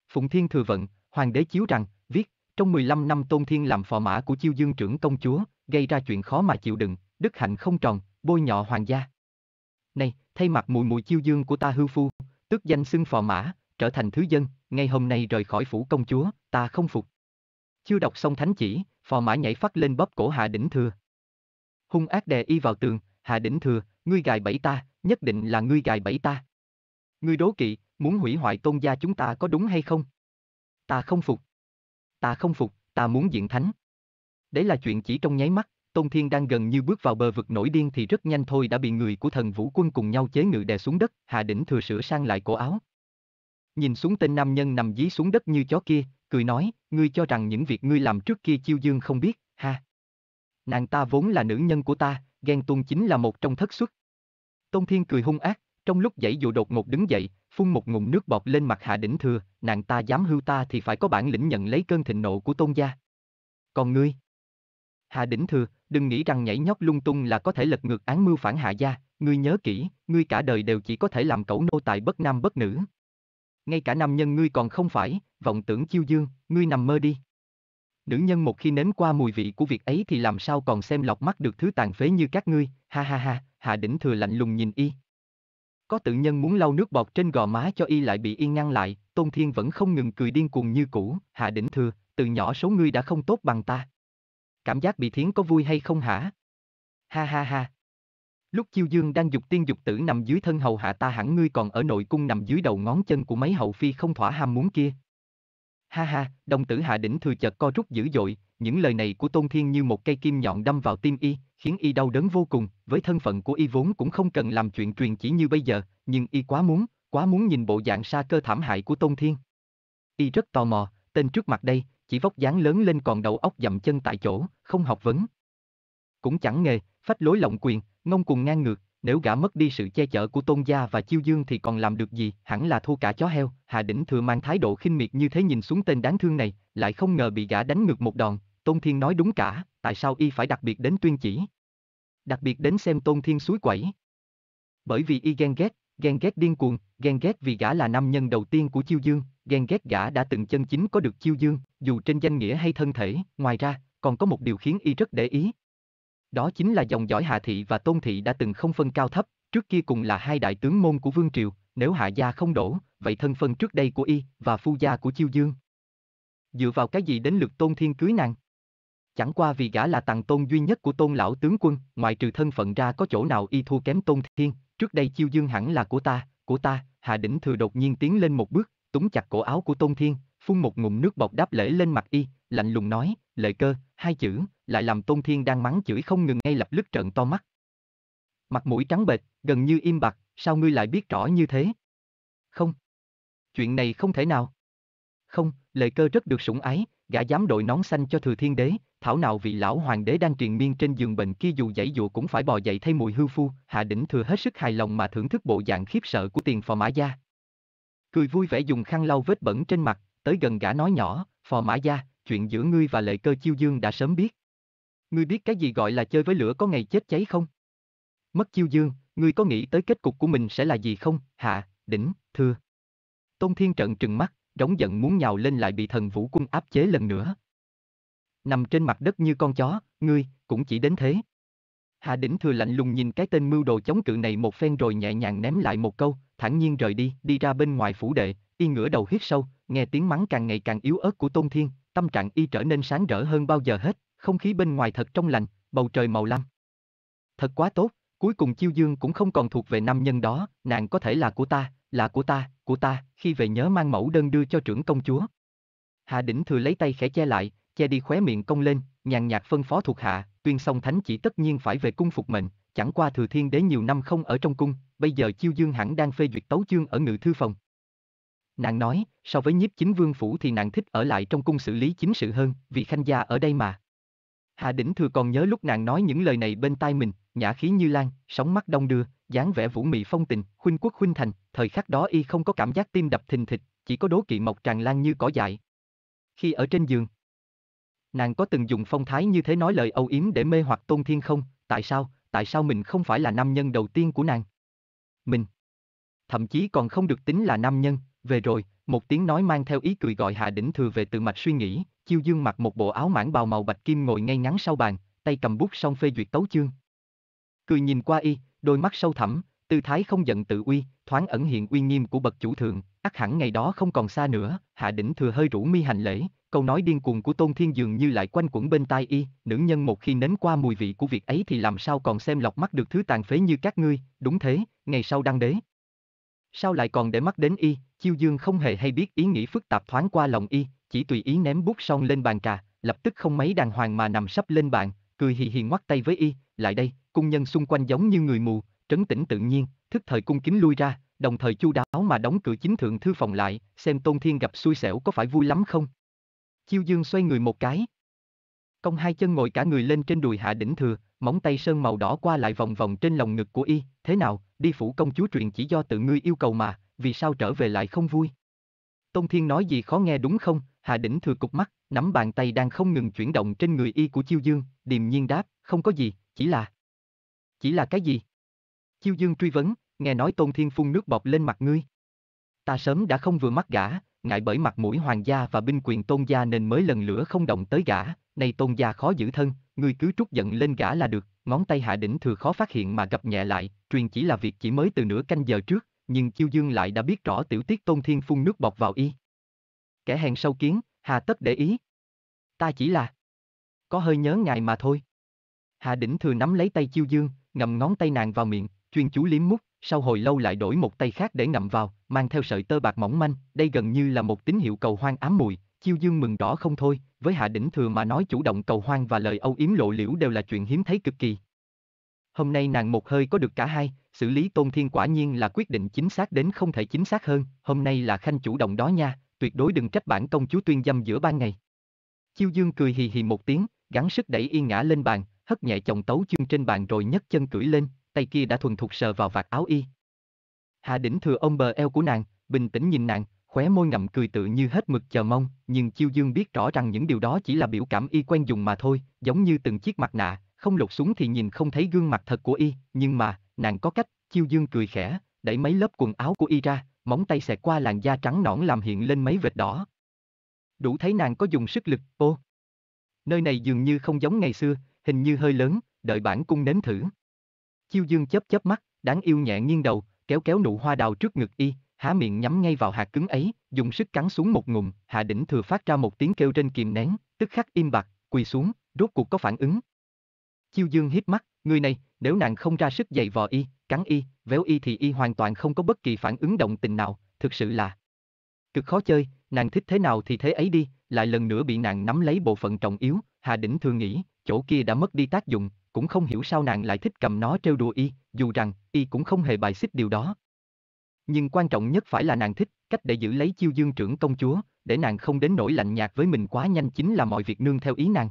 Phụng thiên thừa vận, hoàng đế chiếu rằng, viết, trong 15 năm Tôn Thiên làm phò mã của chiêu dương trưởng công chúa, gây ra chuyện khó mà chịu đựng, đức hạnh không tròn, bôi nhọ hoàng gia này, thay mặt mùi mùi chiêu dương của ta hư phu, tước danh xưng phò mã, trở thành thứ dân, ngay hôm nay rời khỏi phủ công chúa, ta không phục. Chưa đọc xong thánh chỉ, phò mã nhảy phát lên bóp cổ Hạ Đỉnh Thừa. Hung ác đè y vào tường, Hạ Đỉnh Thừa, ngươi gài bẫy ta, nhất định là ngươi gài bẫy ta. Ngươi đố kỵ, muốn hủy hoại tôn gia chúng ta có đúng hay không? Ta không phục. Ta không phục, ta muốn diện thánh. Đấy là chuyện chỉ trong nháy mắt, Tôn Thiên đang gần như bước vào bờ vực nổi điên thì rất nhanh thôi đã bị người của thần vũ quân cùng nhau chế ngự đè xuống đất, Hạ Đỉnh thừa sửa sang lại cổ áo. Nhìn xuống tên nam nhân nằm dí xuống đất như chó kia, cười nói, ngươi cho rằng những việc ngươi làm trước kia chiêu dương không biết, ha. Nàng ta vốn là nữ nhân của ta, ghen tuông chính là một trong thất xuất. Tôn Thiên cười hung ác, trong lúc dậy dụ đột ngột đứng dậy, phun một ngụm nước bọt lên mặt Hạ Đỉnh Thừa, nàng ta dám hưu ta thì phải có bản lĩnh nhận lấy cơn thịnh nộ của tôn gia. Còn ngươi? Hà Đỉnh Thừa, đừng nghĩ rằng nhảy nhót lung tung là có thể lật ngược án mưu phản hạ gia, ngươi nhớ kỹ, ngươi cả đời đều chỉ có thể làm cẩu nô tài bất nam bất nữ. Ngay cả nam nhân ngươi còn không phải, vọng tưởng chiêu dương, ngươi nằm mơ đi. Nữ nhân một khi nếm qua mùi vị của việc ấy thì làm sao còn xem lọc mắt được thứ tàn phế như các ngươi, ha ha ha, Hà Đỉnh Thừa lạnh lùng nhìn y. Có tự nhân muốn lau nước bọt trên gò má cho y lại bị y ngăn lại, Tôn Thiên vẫn không ngừng cười điên cuồng như cũ, Hà Đỉnh Thừa, từ nhỏ số ngươi đã không tốt bằng ta cảm giác bị thiến có vui hay không hả? Ha ha ha. Lúc chiêu dương đang dục tiên dục tử nằm dưới thân hầu hạ ta hẳn ngươi còn ở nội cung nằm dưới đầu ngón chân của mấy hậu phi không thỏa ham muốn kia. Ha ha, đồng tử hạ đỉnh thừa chợt co rút dữ dội, những lời này của Tôn Thiên như một cây kim nhọn đâm vào tim y, khiến y đau đớn vô cùng, với thân phận của y vốn cũng không cần làm chuyện truyền chỉ như bây giờ, nhưng y quá muốn, quá muốn nhìn bộ dạng sa cơ thảm hại của Tôn Thiên. Y rất tò mò, tên trước mặt đây, chỉ vóc dáng lớn lên còn đầu óc dậm chân tại chỗ, không học vấn. Cũng chẳng nghề, phách lối lộng quyền, ngông cuồng ngang ngược, nếu gã mất đi sự che chở của tôn gia và chiêu dương thì còn làm được gì, hẳn là thua cả chó heo, Hà Đỉnh Thừa mang thái độ khinh miệt như thế nhìn xuống tên đáng thương này, lại không ngờ bị gã đánh ngược một đòn, Tôn Thiên nói đúng cả, tại sao y phải đặc biệt đến tuyên chỉ? Đặc biệt đến xem Tôn Thiên suối quẩy. Bởi vì y ghen ghét, ghen ghét điên cuồng, ghen ghét vì gã là nam nhân đầu tiên của Chiêu Dương, ghen ghét gã đã từng chân chính có được Chiêu Dương, dù trên danh nghĩa hay thân thể, ngoài ra, còn có một điều khiến y rất để ý. Đó chính là dòng dõi Hạ Thị và Tôn Thị đã từng không phân cao thấp, trước kia cùng là hai đại tướng môn của Vương Triều, nếu Hạ Gia không đổ, vậy thân phân trước đây của y và phu gia của Chiêu Dương. Dựa vào cái gì đến lượt Tôn Thiên cưới nàng? Chẳng qua vì gã là tàng tôn duy nhất của tôn lão tướng quân, ngoài trừ thân phận ra có chỗ nào y thua kém tôn thiên, Trước đây chiêu dương hẳn là của ta, của ta, hà Đỉnh Thừa đột nhiên tiến lên một bước, túm chặt cổ áo của Tôn Thiên, phun một ngụm nước bọt đáp lễ lên mặt y, lạnh lùng nói, lợi cơ, hai chữ, lại làm Tôn Thiên đang mắng chửi không ngừng ngay lập tức trợn to mắt. Mặt mũi trắng bệch, gần như im bặt, sao ngươi lại biết rõ như thế? Không. Chuyện này không thể nào. Không, lợi cơ rất được sủng ái, gã dám đội nón xanh cho thừa thiên đế, thảo nào vị lão hoàng đế đang triền miên trên giường bệnh kia dù dãy dụ cũng phải bò dậy thay mùi hư phu, hạ đỉnh thừa hết sức hài lòng mà thưởng thức bộ dạng khiếp sợ của tiền phò mã gia. Cười vui vẻ dùng khăn lau vết bẩn trên mặt, tới gần gã nói nhỏ, phò mã gia, chuyện giữa ngươi và lệ cơ chiêu dương đã sớm biết. Ngươi biết cái gì gọi là chơi với lửa có ngày chết cháy không? Mất chiêu dương, ngươi có nghĩ tới kết cục của mình sẽ là gì không, hạ, đỉnh, thưa. Tôn Thiên Trận trừng mắt, rống giận muốn nhào lên lại bị thần vũ quân áp chế lần nữa. Nằm trên mặt đất như con chó, ngươi, cũng chỉ đến thế. Hạ đỉnh thừa lạnh lùng nhìn cái tên mưu đồ chống cự này một phen rồi nhẹ nhàng ném lại một câu, thản nhiên rời đi, đi ra bên ngoài phủ đệ, y ngửa đầu hít sâu, nghe tiếng mắng càng ngày càng yếu ớt của Tôn Thiên, tâm trạng y trở nên sáng rỡ hơn bao giờ hết, không khí bên ngoài thật trong lành, bầu trời màu lam. Thật quá tốt, cuối cùng Chiêu Dương cũng không còn thuộc về nam nhân đó, nàng có thể là của ta, là của ta, của ta, khi về nhớ mang mẫu đơn đưa cho trưởng công chúa. Hà đỉnh thừa lấy tay khẽ che lại, che đi khóe miệng cong lên, nhàn nhạt phân phó thuộc hạ, tuyên song thánh chỉ tất nhiên phải về cung phục mệnh, chẳng qua thừa thiên đế nhiều năm không ở trong cung, bây giờ chiêu dương hẳn đang phê duyệt tấu chương ở ngự thư phòng. Nàng nói, so với nhiếp chính vương phủ thì nàng thích ở lại trong cung xử lý chính sự hơn, vì khanh gia ở đây mà. Hà đỉnh thừa còn nhớ lúc nàng nói những lời này bên tai mình, nhã khí như lan, sóng mắt đông đưa, dáng vẻ vũ mị phong tình, khuynh quốc khuynh thành, thời khắc đó y không có cảm giác tim đập thình thịch, chỉ có đố kỵ mọc tràn lan như cỏ dại. Khi ở trên giường, nàng có từng dùng phong thái như thế nói lời âu yếm để mê hoặc Tôn Thiên không? Tại sao, tại sao mình không phải là nam nhân đầu tiên của nàng? Mình, thậm chí còn không được tính là nam nhân, về rồi, một tiếng nói mang theo ý cười gọi Hạ Đỉnh Thừa về từ mạch suy nghĩ, Chiêu Dương mặc một bộ áo mãn bào màu bạch kim ngồi ngay ngắn sau bàn, tay cầm bút xong phê duyệt tấu chương. Cười nhìn qua y, đôi mắt sâu thẳm, tư thái không giận tự uy, thoáng ẩn hiện uy nghiêm của bậc chủ thượng, ắt hẳn ngày đó không còn xa nữa, Hạ Đỉnh thừa hơi rũ mi hành lễ, câu nói điên cuồng của Tôn Thiên dường như lại quanh quẩn bên tai y, nữ nhân một khi nếm qua mùi vị của việc ấy thì làm sao còn xem lọc mắt được thứ tàn phế như các ngươi, đúng thế, ngày sau đăng đế. Sao lại còn để mắt đến y, Chiêu Dương không hề hay biết ý nghĩ phức tạp thoáng qua lòng y, chỉ tùy ý ném bút son lên bàn trà, lập tức không mấy đàng hoàng mà nằm sấp lên bàn, cười hì hì ngoắt tay với y, lại đây, cung nhân xung quanh giống như người mù, trấn tĩnh tự nhiên, thức thời cung kính lui ra, đồng thời chu đáo mà đóng cửa chính thượng thư phòng lại, xem Tôn Thiên gặp xui xẻo có phải vui lắm không. Chiêu Dương xoay người một cái. Công hai chân ngồi cả người lên trên đùi hạ đỉnh thừa, móng tay sơn màu đỏ qua lại vòng vòng trên lòng ngực của y, thế nào, đi phủ công chúa truyền chỉ do tự ngươi yêu cầu mà, vì sao trở về lại không vui? Tôn Thiên nói gì khó nghe đúng không? hạ Đỉnh thừa cục mắt, nắm bàn tay đang không ngừng chuyển động trên người y của Chiêu Dương, điềm nhiên đáp, không có gì, chỉ là... Chỉ là cái gì? Chiêu Dương truy vấn, nghe nói Tôn Thiên phun nước bọt lên mặt ngươi. Ta sớm đã không vừa mắt gã, ngại bởi mặt mũi hoàng gia và binh quyền tôn gia nên mới lần lửa không động tới gã, nay tôn gia khó giữ thân, ngươi cứ trút giận lên gã là được, ngón tay hạ đỉnh thừa khó phát hiện mà gặp nhẹ lại, truyền chỉ là việc chỉ mới từ nửa canh giờ trước, nhưng Chiêu Dương lại đã biết rõ tiểu tiết Tôn Thiên phun nước bọt vào y. Kẻ hèn sâu kiến, hà tất để ý. Ta chỉ là có hơi nhớ ngài mà thôi. Hạ đỉnh thừa nắm lấy tay Chiêu Dương, ngậm ngón tay nàng vào miệng, chuyên chú liếm mút, sau hồi lâu lại đổi một tay khác để ngậm vào, mang theo sợi tơ bạc mỏng manh, đây gần như là một tín hiệu cầu hoang ám mùi, Chiêu Dương mừng rõ không thôi, với Hạ Đỉnh Thừa mà nói chủ động cầu hoang và lời âu yếm lộ liễu đều là chuyện hiếm thấy cực kỳ. Hôm nay nàng một hơi có được cả hai, xử lý Tôn Thiên quả nhiên là quyết định chính xác đến không thể chính xác hơn, hôm nay là khanh chủ động đó nha, tuyệt đối đừng trách bản công chúa tuyên dâm giữa ban ngày. Chiêu Dương cười hì hì một tiếng, gắng sức đẩy yên ngã lên bàn, hất nhẹ chồng tấu chương trên bàn rồi nhấc chân cưỡi lên, tay kia đã thuần thục sờ vào vạt áo y. Hạ đỉnh thừa ôm bờ eo của nàng, bình tĩnh nhìn nàng, khóe môi ngậm cười tự như hết mực chờ mong, nhưng Chiêu Dương biết rõ rằng những điều đó chỉ là biểu cảm y quen dùng mà thôi, giống như từng chiếc mặt nạ, không lột xuống thì nhìn không thấy gương mặt thật của y, nhưng mà, nàng có cách, Chiêu Dương cười khẽ, đẩy mấy lớp quần áo của y ra, móng tay xẹt qua làn da trắng nõn làm hiện lên mấy vệt đỏ. Đủ thấy nàng có dùng sức lực, ô. Nơi này dường như không giống ngày xưa, hình như hơi lớn, đợi bản cung nếm thử. Chiêu Dương chớp chớp mắt, đáng yêu nhẹ nghiêng đầu, kéo kéo nụ hoa đào trước ngực y, há miệng nhắm ngay vào hạt cứng ấy, dùng sức cắn xuống một ngụm, hạ đỉnh thừa phát ra một tiếng kêu trên kìm nén, tức khắc im bặt, quỳ xuống, rốt cuộc có phản ứng. Chiêu Dương hít mắt, người này, nếu nàng không ra sức dày vò y, cắn y, véo y thì y hoàn toàn không có bất kỳ phản ứng động tình nào, thực sự là cực khó chơi, nàng thích thế nào thì thế ấy đi, lại lần nữa bị nàng nắm lấy bộ phận trọng yếu, Hà Đỉnh thường nghĩ, chỗ kia đã mất đi tác dụng, cũng không hiểu sao nàng lại thích cầm nó trêu đùa y, dù rằng y cũng không hề bài xích điều đó. Nhưng quan trọng nhất phải là nàng thích, cách để giữ lấy chiêu dương trưởng công chúa, để nàng không đến nỗi lạnh nhạt với mình quá nhanh chính là mọi việc nương theo ý nàng.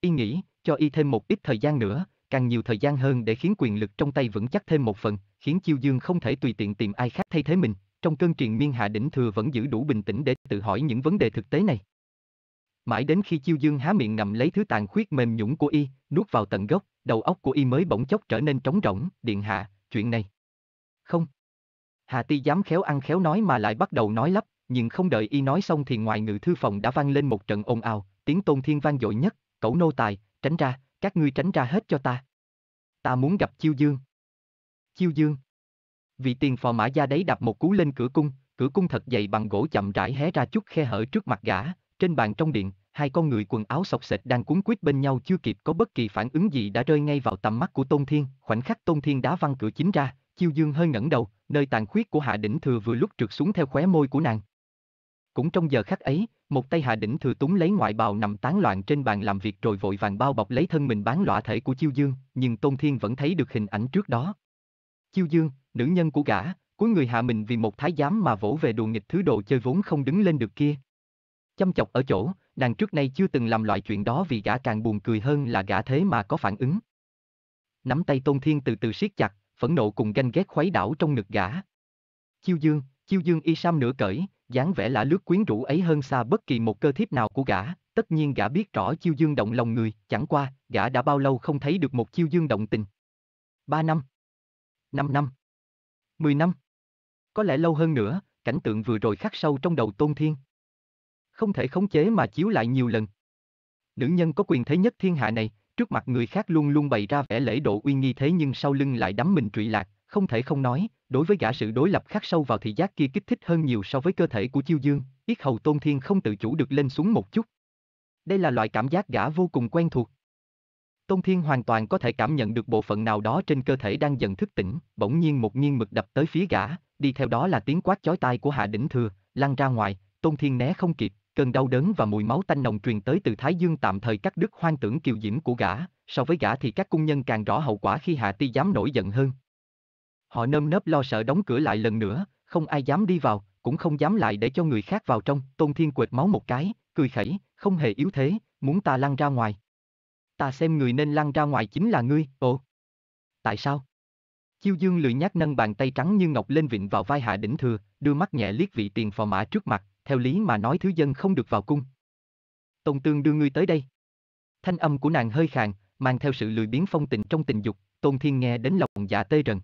Y nghĩ, cho y thêm một ít thời gian nữa, càng nhiều thời gian hơn để khiến quyền lực trong tay vững chắc thêm một phần, khiến chiêu dương không thể tùy tiện tìm ai khác thay thế mình, trong cơn triền miên hạ đỉnh thừa vẫn giữ đủ bình tĩnh để tự hỏi những vấn đề thực tế này mãi đến khi Chiêu Dương há miệng ngậm lấy thứ tàn khuyết mềm nhũng của y, nuốt vào tận gốc, đầu óc của y mới bỗng chốc trở nên trống rỗng, điện hạ, chuyện này. Không. Hà Ti dám khéo ăn khéo nói mà lại bắt đầu nói lắp, nhưng không đợi y nói xong thì ngoài ngự thư phòng đã vang lên một trận ồn ào, tiếng tôn thiên vang dội nhất, cẩu nô tài, tránh ra, các ngươi tránh ra hết cho ta. Ta muốn gặp Chiêu Dương. Chiêu Dương. Vị tiền phò mã gia đấy đạp một cú lên cửa cung, cửa cung thật dày bằng gỗ chậm rãi hé ra chút khe hở trước mặt gã, trên bàn trong điện, hai con người quần áo sọc sệt đang cuốn quýt bên nhau chưa kịp có bất kỳ phản ứng gì đã rơi ngay vào tầm mắt của Tôn Thiên, khoảnh khắc Tôn Thiên đá văng cửa chính ra, Chiêu Dương hơi ngẩng đầu, nơi tàn khuyết của Hạ Đỉnh Thừa vừa lúc trượt xuống theo khóe môi của nàng. Cũng trong giờ khắc ấy, một tay Hạ Đỉnh Thừa túng lấy ngoại bào nằm tán loạn trên bàn làm việc rồi vội vàng bao bọc lấy thân mình bán lõa thể của Chiêu Dương, nhưng Tôn Thiên vẫn thấy được hình ảnh trước đó. Chiêu Dương, nữ nhân của gã, cuối người hạ mình vì một thái giám mà vỗ về đùa nghịch thứ đồ chơi vốn không đứng lên được kia châm chọc ở chỗ, nàng trước nay chưa từng làm loại chuyện đó vì gã càng buồn cười hơn là gã thế mà có phản ứng. Nắm tay Tôn Thiên từ từ siết chặt, phẫn nộ cùng ganh ghét khuấy đảo trong ngực gã. Chiêu Dương, Chiêu Dương y sam nửa cởi, dáng vẻ lạ lướt quyến rũ ấy hơn xa bất kỳ một cơ thiếp nào của gã, tất nhiên gã biết rõ Chiêu Dương động lòng người, chẳng qua, gã đã bao lâu không thấy được một Chiêu Dương động tình. Ba năm. Năm năm. Mười năm. Có lẽ lâu hơn nữa, cảnh tượng vừa rồi khắc sâu trong đầu Tôn Thiên không thể khống chế mà chiếu lại nhiều lần. Nữ nhân có quyền thế nhất thiên hạ này, trước mặt người khác luôn luôn bày ra vẻ lễ độ uy nghi thế nhưng sau lưng lại đắm mình trụy lạc, không thể không nói, đối với gã sự đối lập khắc sâu vào thị giác kia kích thích hơn nhiều so với cơ thể của Chiêu Dương, ít hầu Tôn Thiên không tự chủ được lên xuống một chút. Đây là loại cảm giác gã vô cùng quen thuộc. Tôn Thiên hoàn toàn có thể cảm nhận được bộ phận nào đó trên cơ thể đang dần thức tỉnh, bỗng nhiên một nghiêng mực đập tới phía gã, đi theo đó là tiếng quát chói tai của Hạ Đỉnh Thừa, lăn ra ngoài, Tôn Thiên né không kịp, cơn đau đớn và mùi máu tanh nồng truyền tới từ Thái Dương tạm thời cắt đứt hoang tưởng kiều diễm của gã, so với gã thì các cung nhân càng rõ hậu quả khi Hạ Ti dám nổi giận hơn. Họ nơm nớp lo sợ đóng cửa lại lần nữa, không ai dám đi vào, cũng không dám lại để cho người khác vào trong, Tôn Thiên quệt máu một cái, cười khẩy, không hề yếu thế, muốn ta lăn ra ngoài. Ta xem người nên lăn ra ngoài chính là ngươi, ồ. Tại sao? Chiêu Dương lười nhác nâng bàn tay trắng như ngọc lên vịn vào vai Hạ Đỉnh Thừa, đưa mắt nhẹ liếc vị tiền phò mã trước mặt, theo lý mà nói thứ dân không được vào cung. Tông Tương đưa ngươi tới đây. Thanh âm của nàng hơi khàn, mang theo sự lười biếng phong tình trong tình dục, Tôn Thiên nghe đến lòng dạ tê rần.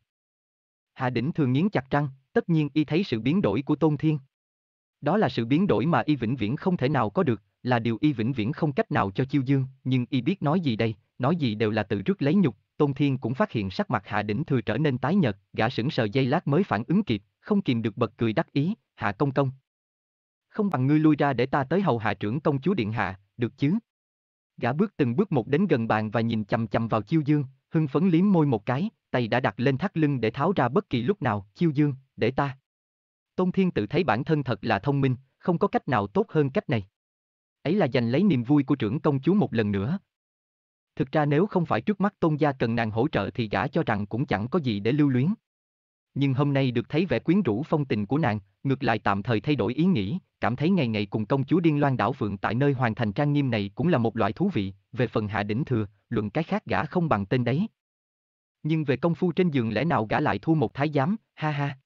Hạ Đỉnh thường nghiến chặt răng, tất nhiên y thấy sự biến đổi của Tôn Thiên. Đó là sự biến đổi mà y vĩnh viễn không thể nào có được, là điều y vĩnh viễn không cách nào cho Chiêu Dương, nhưng y biết nói gì đây, nói gì đều là tự rước lấy nhục, Tôn Thiên cũng phát hiện sắc mặt Hạ Đỉnh thừa trở nên tái nhợt, gã sững sờ dây lát mới phản ứng kịp, không kìm được bật cười đắc ý, Hạ Công Công, không bằng ngươi lui ra để ta tới hầu hạ trưởng công chúa điện hạ, được chứ? Gã bước từng bước một đến gần bàn và nhìn chầm chầm vào chiêu dương, hưng phấn liếm môi một cái, tay đã đặt lên thắt lưng để tháo ra bất kỳ lúc nào, chiêu dương, để ta. Tôn Thiên tự thấy bản thân thật là thông minh, không có cách nào tốt hơn cách này. Ấy là giành lấy niềm vui của trưởng công chúa một lần nữa. Thực ra nếu không phải trước mắt tôn gia cần nàng hỗ trợ thì gã cho rằng cũng chẳng có gì để lưu luyến. Nhưng hôm nay được thấy vẻ quyến rũ phong tình của nàng, ngược lại tạm thời thay đổi ý nghĩ, cảm thấy ngày ngày cùng công chúa điên loan đảo phượng tại nơi hoàn thành trang nghiêm này cũng là một loại thú vị, về phần hạ đỉnh thừa, luận cái khác gã không bằng tên đấy. Nhưng về công phu trên giường lẽ nào gã lại thu một thái giám, ha ha.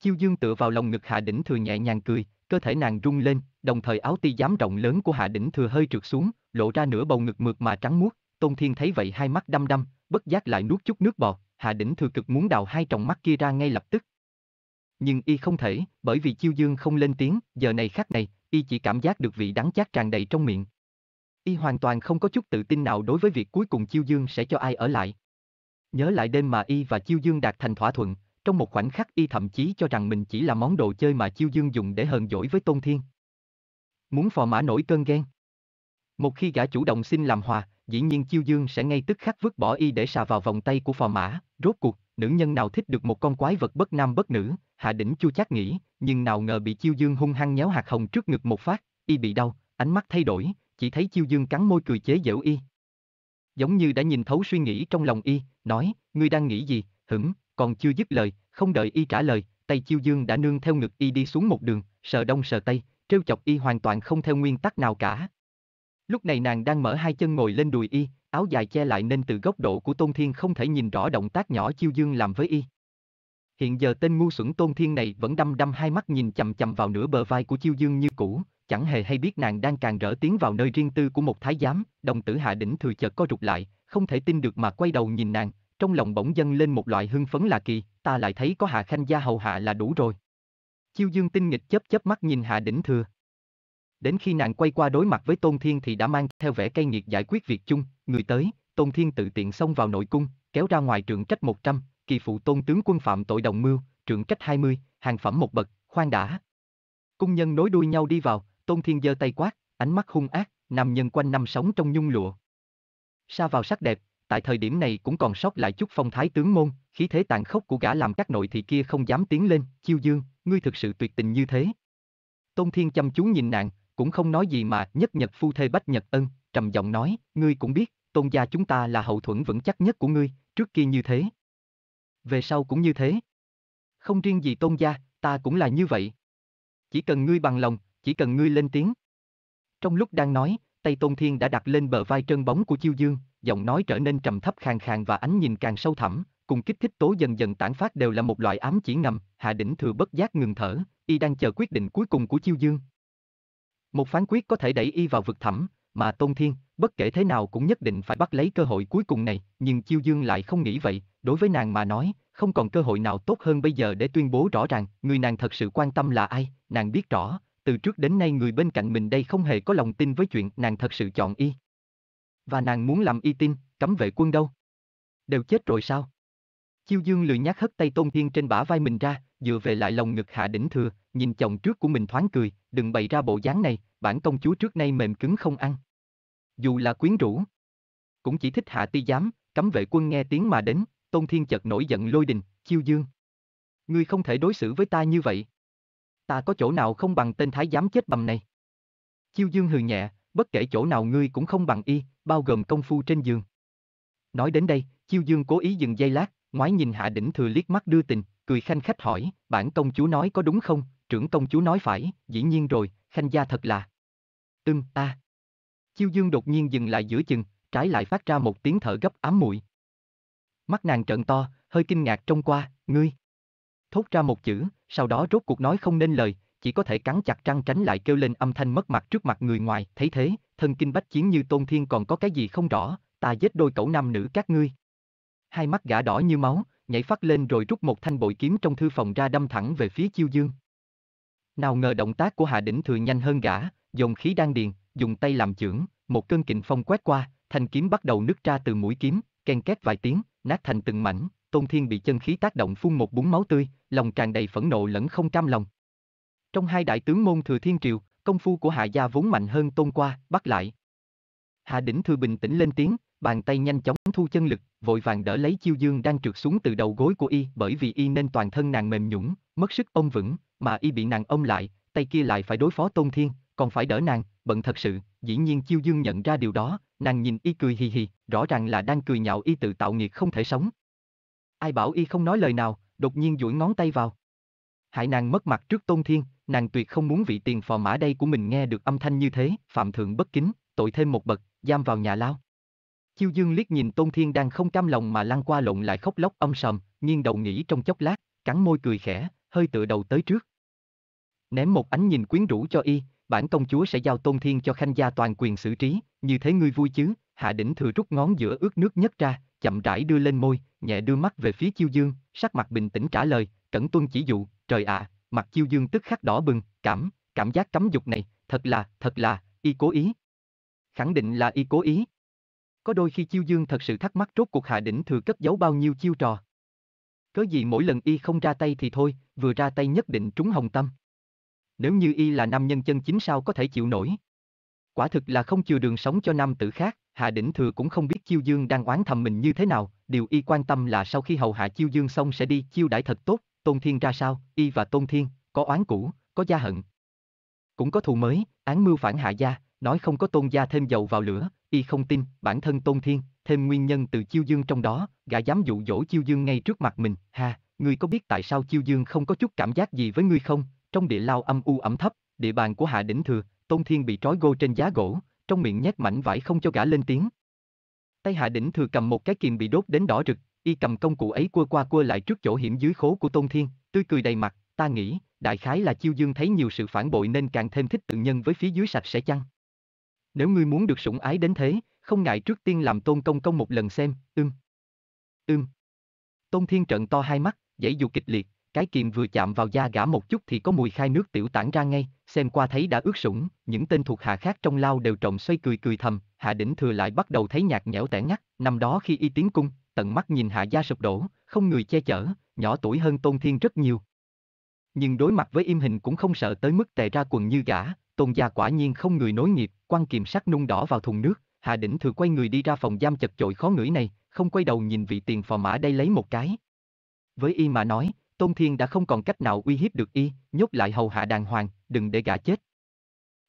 Chiêu dương tựa vào lòng ngực hạ đỉnh thừa nhẹ nhàng cười, cơ thể nàng rung lên, đồng thời áo ti giám rộng lớn của hạ đỉnh thừa hơi trượt xuống, lộ ra nửa bầu ngực mượt mà trắng muốt, tôn thiên thấy vậy hai mắt đăm đăm, bất giác lại nuốt chút nước bọt, hạ đỉnh thừa cực muốn đào hai tròng mắt kia ra ngay lập tức, nhưng y không thể, bởi vì Chiêu Dương không lên tiếng, giờ này khác này, y chỉ cảm giác được vị đắng chát tràn đầy trong miệng. Y hoàn toàn không có chút tự tin nào đối với việc cuối cùng Chiêu Dương sẽ cho ai ở lại. Nhớ lại đêm mà y và Chiêu Dương đạt thành thỏa thuận, trong một khoảnh khắc y thậm chí cho rằng mình chỉ là món đồ chơi mà Chiêu Dương dùng để hờn dỗi với Tôn Thiên. Muốn phò mã nổi cơn ghen. Một khi gã chủ động xin làm hòa, dĩ nhiên Chiêu Dương sẽ ngay tức khắc vứt bỏ y để xà vào vòng tay của phò mã, rốt cuộc, nữ nhân nào thích được một con quái vật bất nam bất nữ, hạ đỉnh chua chát nghĩ, nhưng nào ngờ bị chiêu dương hung hăng nhéo hạt hồng trước ngực một phát, y bị đau, ánh mắt thay đổi, chỉ thấy chiêu dương cắn môi cười chế giễu y. Giống như đã nhìn thấu suy nghĩ trong lòng y, nói, ngươi đang nghĩ gì, hửng, còn chưa dứt lời, không đợi y trả lời, tay chiêu dương đã nương theo ngực y đi xuống một đường, sờ đông sờ tây, trêu chọc y hoàn toàn không theo nguyên tắc nào cả. Lúc này nàng đang mở hai chân ngồi lên đùi y, áo dài che lại nên từ góc độ của Tôn Thiên không thể nhìn rõ động tác nhỏ Chiêu Dương làm với y. Hiện giờ tên ngu xuẩn Tôn Thiên này vẫn đăm đăm hai mắt nhìn chầm chầm vào nửa bờ vai của Chiêu Dương như cũ, chẳng hề hay biết nàng đang càng rỡ tiến vào nơi riêng tư của một thái giám, đồng tử hạ đỉnh thừa chợt co rụt lại, không thể tin được mà quay đầu nhìn nàng, trong lòng bỗng dâng lên một loại hưng phấn lạ kỳ, ta lại thấy có hạ khanh gia hầu hạ là đủ rồi. Chiêu Dương tinh nghịch chớp chớp mắt nhìn hạ đỉnh thừa. Đến khi nàng quay qua đối mặt với Tôn Thiên thì đã mang theo vẻ cay nghiệt giải quyết việc chung, người tới, Tôn Thiên tự tiện xông vào nội cung, kéo ra ngoài trượng trách 100, kỳ phụ Tôn tướng quân phạm tội đồng mưu, trượng trách 20, hàng phẩm một bậc, khoan đã. Cung nhân nối đuôi nhau đi vào, Tôn Thiên giơ tay quát, ánh mắt hung ác, nằm nhân quanh năm sống trong nhung lụa. Xa vào sắc đẹp, tại thời điểm này cũng còn sót lại chút phong thái tướng môn, khí thế tàn khốc của gã làm các nội thì kia không dám tiến lên, chiêu dương, ngươi thực sự tuyệt tình như thế. Tôn Thiên chăm chú nhìn nàng, cũng không nói gì mà nhất nhật phu thê bách nhật ân, trầm giọng nói, ngươi cũng biết, tôn gia chúng ta là hậu thuẫn vững chắc nhất của ngươi, trước kia như thế. Về sau cũng như thế. Không riêng gì tôn gia, ta cũng là như vậy. Chỉ cần ngươi bằng lòng, chỉ cần ngươi lên tiếng. Trong lúc đang nói, tay Tôn Thiên đã đặt lên bờ vai trơn bóng của Chiêu Dương, giọng nói trở nên trầm thấp khàn khàn và ánh nhìn càng sâu thẳm, cùng kích thích tố dần dần tản phát đều là một loại ám chỉ ngầm, Hạ Đỉnh thừa bất giác ngừng thở, y đang chờ quyết định cuối cùng của Chiêu Dương. Một phán quyết có thể đẩy y vào vực thẳm, mà Tôn Thiên, bất kể thế nào cũng nhất định phải bắt lấy cơ hội cuối cùng này, nhưng Chiêu Dương lại không nghĩ vậy, đối với nàng mà nói, không còn cơ hội nào tốt hơn bây giờ để tuyên bố rõ ràng, người nàng thật sự quan tâm là ai, nàng biết rõ, từ trước đến nay người bên cạnh mình đây không hề có lòng tin với chuyện nàng thật sự chọn y. Và nàng muốn làm y tin, cấm vệ quân đâu? Đều chết rồi sao? Chiêu Dương lười nhát hất tay Tôn Thiên trên bả vai mình ra, dựa về lại lòng ngực hạ đỉnh thừa, nhìn chồng trước của mình thoáng cười, đừng bày ra bộ dáng này, bản công chúa trước nay mềm cứng không ăn. Dù là quyến rũ, cũng chỉ thích hạ ti giám, cấm vệ quân nghe tiếng mà đến, Tôn Thiên chợt nổi giận lôi đình, chiêu dương. Ngươi không thể đối xử với ta như vậy. Ta có chỗ nào không bằng tên thái giám chết bầm này. Chiêu dương hừ nhẹ, bất kể chỗ nào ngươi cũng không bằng y, bao gồm công phu trên giường. Nói đến đây, Chiêu Dương cố ý dừng giây lát, ngoái nhìn Hạ Đỉnh Thừa liếc mắt đưa tình, cười khanh khách hỏi, bản công chúa nói có đúng không, trưởng công chúa nói phải, dĩ nhiên rồi, khanh gia thật là. Ưng, a. À. Chiêu dương đột nhiên dừng lại giữa chừng, trái lại phát ra một tiếng thở gấp ám muội. Mắt nàng trợn to, hơi kinh ngạc trông qua, ngươi. Thốt ra một chữ, sau đó rốt cuộc nói không nên lời, chỉ có thể cắn chặt răng tránh lại kêu lên âm thanh mất mặt trước mặt người ngoài, thấy thế, thân kinh bách chiến như tôn thiên còn có cái gì không rõ, ta giết đôi cẩu nam nữ các ngươi. Hai mắt gã đỏ như máu, nhảy phát lên rồi rút một thanh bội kiếm trong thư phòng ra đâm thẳng về phía Chiêu Dương. Nào ngờ động tác của Hà Đỉnh Thừa nhanh hơn gã, dồn khí đang điền, dùng tay làm chưởng, một cơn kình phong quét qua, thanh kiếm bắt đầu nứt ra từ mũi kiếm, ken két vài tiếng, nát thành từng mảnh, Tôn Thiên bị chân khí tác động phun một búng máu tươi, lòng tràn đầy phẫn nộ lẫn không cam lòng. Trong hai đại tướng môn Thừa Thiên Triều, công phu của Hạ Gia vốn mạnh hơn Tôn Qua, bắt lại. Hạ Đỉnh Thừa bình tĩnh lên tiếng, bàn tay nhanh chóng thu chân lực, vội vàng đỡ lấy chiêu dương đang trượt xuống từ đầu gối của y bởi vì y nên toàn thân nàng mềm nhũng, mất sức ông vững, mà y bị nàng ông lại, tay kia lại phải đối phó tôn thiên, còn phải đỡ nàng, bận thật sự, dĩ nhiên chiêu dương nhận ra điều đó, nàng nhìn y cười hì hì, rõ ràng là đang cười nhạo y tự tạo nghiệt không thể sống. Ai bảo y không nói lời nào, đột nhiên duỗi ngón tay vào. Hại nàng mất mặt trước tôn thiên, nàng tuyệt không muốn vị tiền phò mã đây của mình nghe được âm thanh như thế, phạm thượng bất kính, tội thêm một bậc, giam vào nhà lao. Chiêu Dương liếc nhìn Tôn Thiên đang không cam lòng mà lăn qua lộn lại khóc lóc âm sầm, nghiêng đầu nghĩ trong chốc lát, cắn môi cười khẽ, hơi tựa đầu tới trước. Ném một ánh nhìn quyến rũ cho y, bản công chúa sẽ giao Tôn Thiên cho Khanh gia toàn quyền xử trí, như thế ngươi vui chứ? Hạ đỉnh thừa rút ngón giữa ướt nước nhất ra, chậm rãi đưa lên môi, nhẹ đưa mắt về phía Chiêu Dương, sắc mặt bình tĩnh trả lời, cẩn tuân chỉ dụ, trời ạ, à, mặt Chiêu Dương tức khắc đỏ bừng, cảm, cảm giác cấm dục này, thật là, thật là, y cố ý. Khẳng định là y cố ý. Có đôi khi Chiêu Dương thật sự thắc mắc rốt cuộc Hạ Đỉnh Thừa cất giấu bao nhiêu chiêu trò. Cớ gì mỗi lần y không ra tay thì thôi, vừa ra tay nhất định trúng hồng tâm. Nếu như y là nam nhân chân chính sao có thể chịu nổi. Quả thực là không chừa đường sống cho nam tử khác, Hạ Đỉnh Thừa cũng không biết Chiêu Dương đang oán thầm mình như thế nào, điều y quan tâm là sau khi hầu hạ Chiêu Dương xong sẽ đi chiêu đãi thật tốt, Tôn Thiên ra sao, y và Tôn Thiên, có oán cũ, có gia hận. Cũng có thù mới, án mưu phản hạ gia, nói không có Tôn gia thêm dầu vào lửa, y không tin, bản thân Tôn Thiên, thêm nguyên nhân từ Chiêu Dương trong đó, gã dám dụ dỗ Chiêu Dương ngay trước mặt mình, ha, ngươi có biết tại sao Chiêu Dương không có chút cảm giác gì với ngươi không? Trong địa lao âm u ẩm thấp, địa bàn của Hạ Đỉnh Thừa, Tôn Thiên bị trói gô trên giá gỗ, trong miệng nhét mảnh vải không cho gã lên tiếng. Tay Hạ Đỉnh Thừa cầm một cái kiềm bị đốt đến đỏ rực, y cầm công cụ ấy quơ qua quơ lại trước chỗ hiểm dưới khố của Tôn Thiên, tươi cười đầy mặt, ta nghĩ, đại khái là Chiêu Dương thấy nhiều sự phản bội nên càng thêm thích tự nhân với phía dưới sạch sẽ chăng? Nếu ngươi muốn được sủng ái đến thế, không ngại trước tiên làm tôn công công một lần xem, ưm. Ưm. Tôn Thiên trận to hai mắt, dãy dù kịch liệt, cái kìm vừa chạm vào da gã một chút thì có mùi khai nước tiểu tản ra ngay, xem qua thấy đã ướt sũng, những tên thuộc hạ khác trong lao đều trọng xoay cười cười thầm, hạ đỉnh thừa lại bắt đầu thấy nhạt nhẽo tẻ ngắt, năm đó khi y tiến cung, tận mắt nhìn hạ gia sụp đổ, không người che chở, nhỏ tuổi hơn Tôn Thiên rất nhiều. Nhưng đối mặt với im hình cũng không sợ tới mức tè ra quần như gã, tôn gia quả nhiên không người nối nghiệp, quan kiểm sắc nung đỏ vào thùng nước, Hà Đỉnh thừa quay người đi ra phòng giam chật chội khó ngửi này, không quay đầu nhìn vị tiền phò mã đây lấy một cái. Với y mà nói, Tôn Thiên đã không còn cách nào uy hiếp được y, nhốt lại hầu hạ đàng hoàng, đừng để gã chết.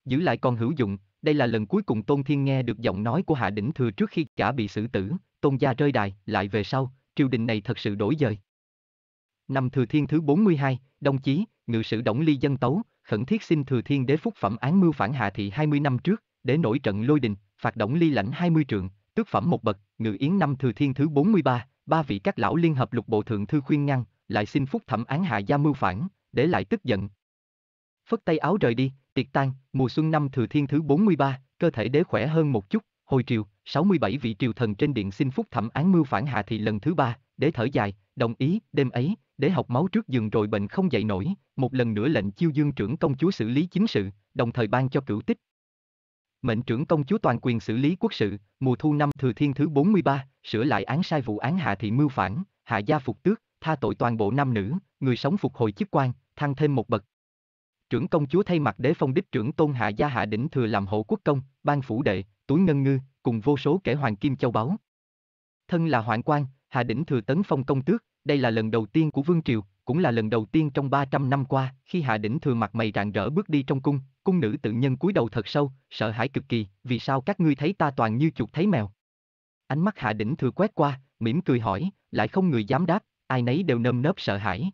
Giữ lại còn hữu dụng, đây là lần cuối cùng Tôn Thiên nghe được giọng nói của Hạ Đỉnh Thừa trước khi cả bị xử tử, Tôn gia rơi đài, lại về sau, triều đình này thật sự đổi dời. Năm Thừa Thiên thứ 42, đồng chí, ngự sử Đổng Ly Dân Tấu, khẩn thiết xin thừa thiên đế phúc phẩm án mưu phản hạ thị 20 năm trước, để nổi trận lôi đình, phạt động ly lãnh 20 trường tước phẩm một bậc, ngự yến năm thừa thiên thứ 43, ba vị các lão liên hợp lục bộ thượng thư khuyên ngăn, lại xin phúc thẩm án hạ gia mưu phản, để lại tức giận. Phất tay áo rời đi, tiệc tan, mùa xuân năm thừa thiên thứ 43, cơ thể đế khỏe hơn một chút, hồi triều, 67 vị triều thần trên điện xin phúc thẩm án mưu phản hạ thị lần thứ ba, đế thở dài, đồng ý, đêm ấy, đế học máu trước giường rồi bệnh không dậy nổi, một lần nữa lệnh chiêu dương trưởng công chúa xử lý chính sự, đồng thời ban cho cửu tích. Mệnh trưởng công chúa toàn quyền xử lý quốc sự, mùa thu năm thừa thiên thứ 43, sửa lại án sai vụ án hạ thị mưu phản, hạ gia phục tước, tha tội toàn bộ nam nữ, người sống phục hồi chức quan, thăng thêm một bậc. Trưởng công chúa thay mặt đế phong đích trưởng tôn hạ gia hạ đỉnh thừa làm hộ quốc công, ban phủ đệ, túi ngân ngư, cùng vô số kẻ hoàng kim châu báu. Thân là hoạn quan, hạ đỉnh thừa tấn phong công tước, đây là lần đầu tiên của vương triều, cũng là lần đầu tiên trong 300 năm qua, khi Hạ Đỉnh Thừa mặt mày rạng rỡ bước đi trong cung, cung nữ tự nhân cúi đầu thật sâu, sợ hãi cực kỳ, vì sao các ngươi thấy ta toàn như chuột thấy mèo. Ánh mắt Hạ Đỉnh Thừa quét qua, mỉm cười hỏi, lại không người dám đáp, ai nấy đều nơm nớp sợ hãi.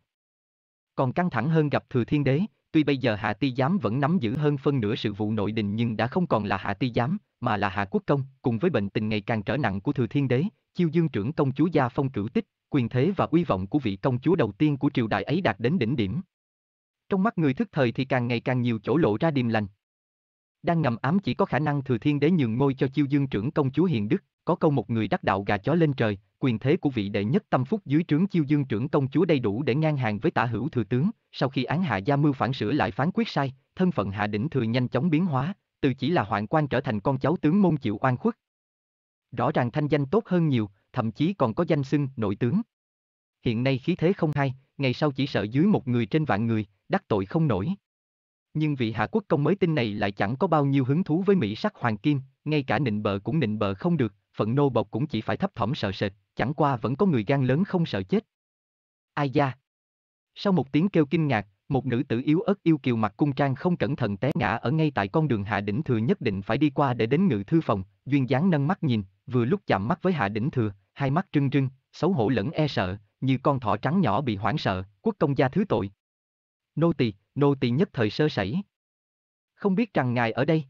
Còn căng thẳng hơn gặp Thừa Thiên Đế, tuy bây giờ Hạ Ti Giám vẫn nắm giữ hơn phân nửa sự vụ nội đình nhưng đã không còn là Hạ Ti Giám, mà là Hạ Quốc Công, cùng với bệnh tình ngày càng trở nặng của Thừa Thiên Đế, chiêu dương trưởng công chúa gia phong cửu tích, quyền thế và uy vọng của vị công chúa đầu tiên của triều đại ấy đạt đến đỉnh điểm. Trong mắt người thức thời thì càng ngày càng nhiều chỗ lộ ra điềm lành. Đang ngầm ám chỉ có khả năng thừa thiên đế nhường ngôi cho chiêu dương trưởng công chúa hiền đức, có câu một người đắc đạo gà chó lên trời, quyền thế của vị đệ nhất tâm phúc dưới trướng chiêu dương trưởng công chúa đầy đủ để ngang hàng với tả hữu thừa tướng, sau khi án hạ gia mưu phản sửa lại phán quyết sai, thân phận hạ đỉnh thừa nhanh chóng biến hóa, từ chỉ là hoạn quan trở thành con cháu tướng môn chịu oan khuất. Rõ ràng thanh danh tốt hơn nhiều, thậm chí còn có danh xưng nội tướng. Hiện nay khí thế không hay, ngày sau chỉ sợ dưới một người trên vạn người, đắc tội không nổi. Nhưng vị Hạ Quốc công mới tin này lại chẳng có bao nhiêu hứng thú với Mỹ sắc hoàng kim, ngay cả nịnh bợ cũng nịnh bợ không được, phận nô bộc cũng chỉ phải thấp thỏm sợ sệt, chẳng qua vẫn có người gan lớn không sợ chết. Ai da? Sau một tiếng kêu kinh ngạc, một nữ tử yếu ớt yêu kiều mặc cung trang không cẩn thận té ngã ở ngay tại con đường hạ đỉnh thừa nhất định phải đi qua để đến ngự thư phòng, duyên dáng nâng mắt nhìn, vừa lúc chạm mắt với Hạ Đỉnh Thừa, hai mắt trưng trưng, xấu hổ lẫn e sợ, như con thỏ trắng nhỏ bị hoảng sợ, quốc công gia thứ tội. Nô tỳ, nô tỳ nhất thời sơ sẩy. Không biết rằng ngài ở đây.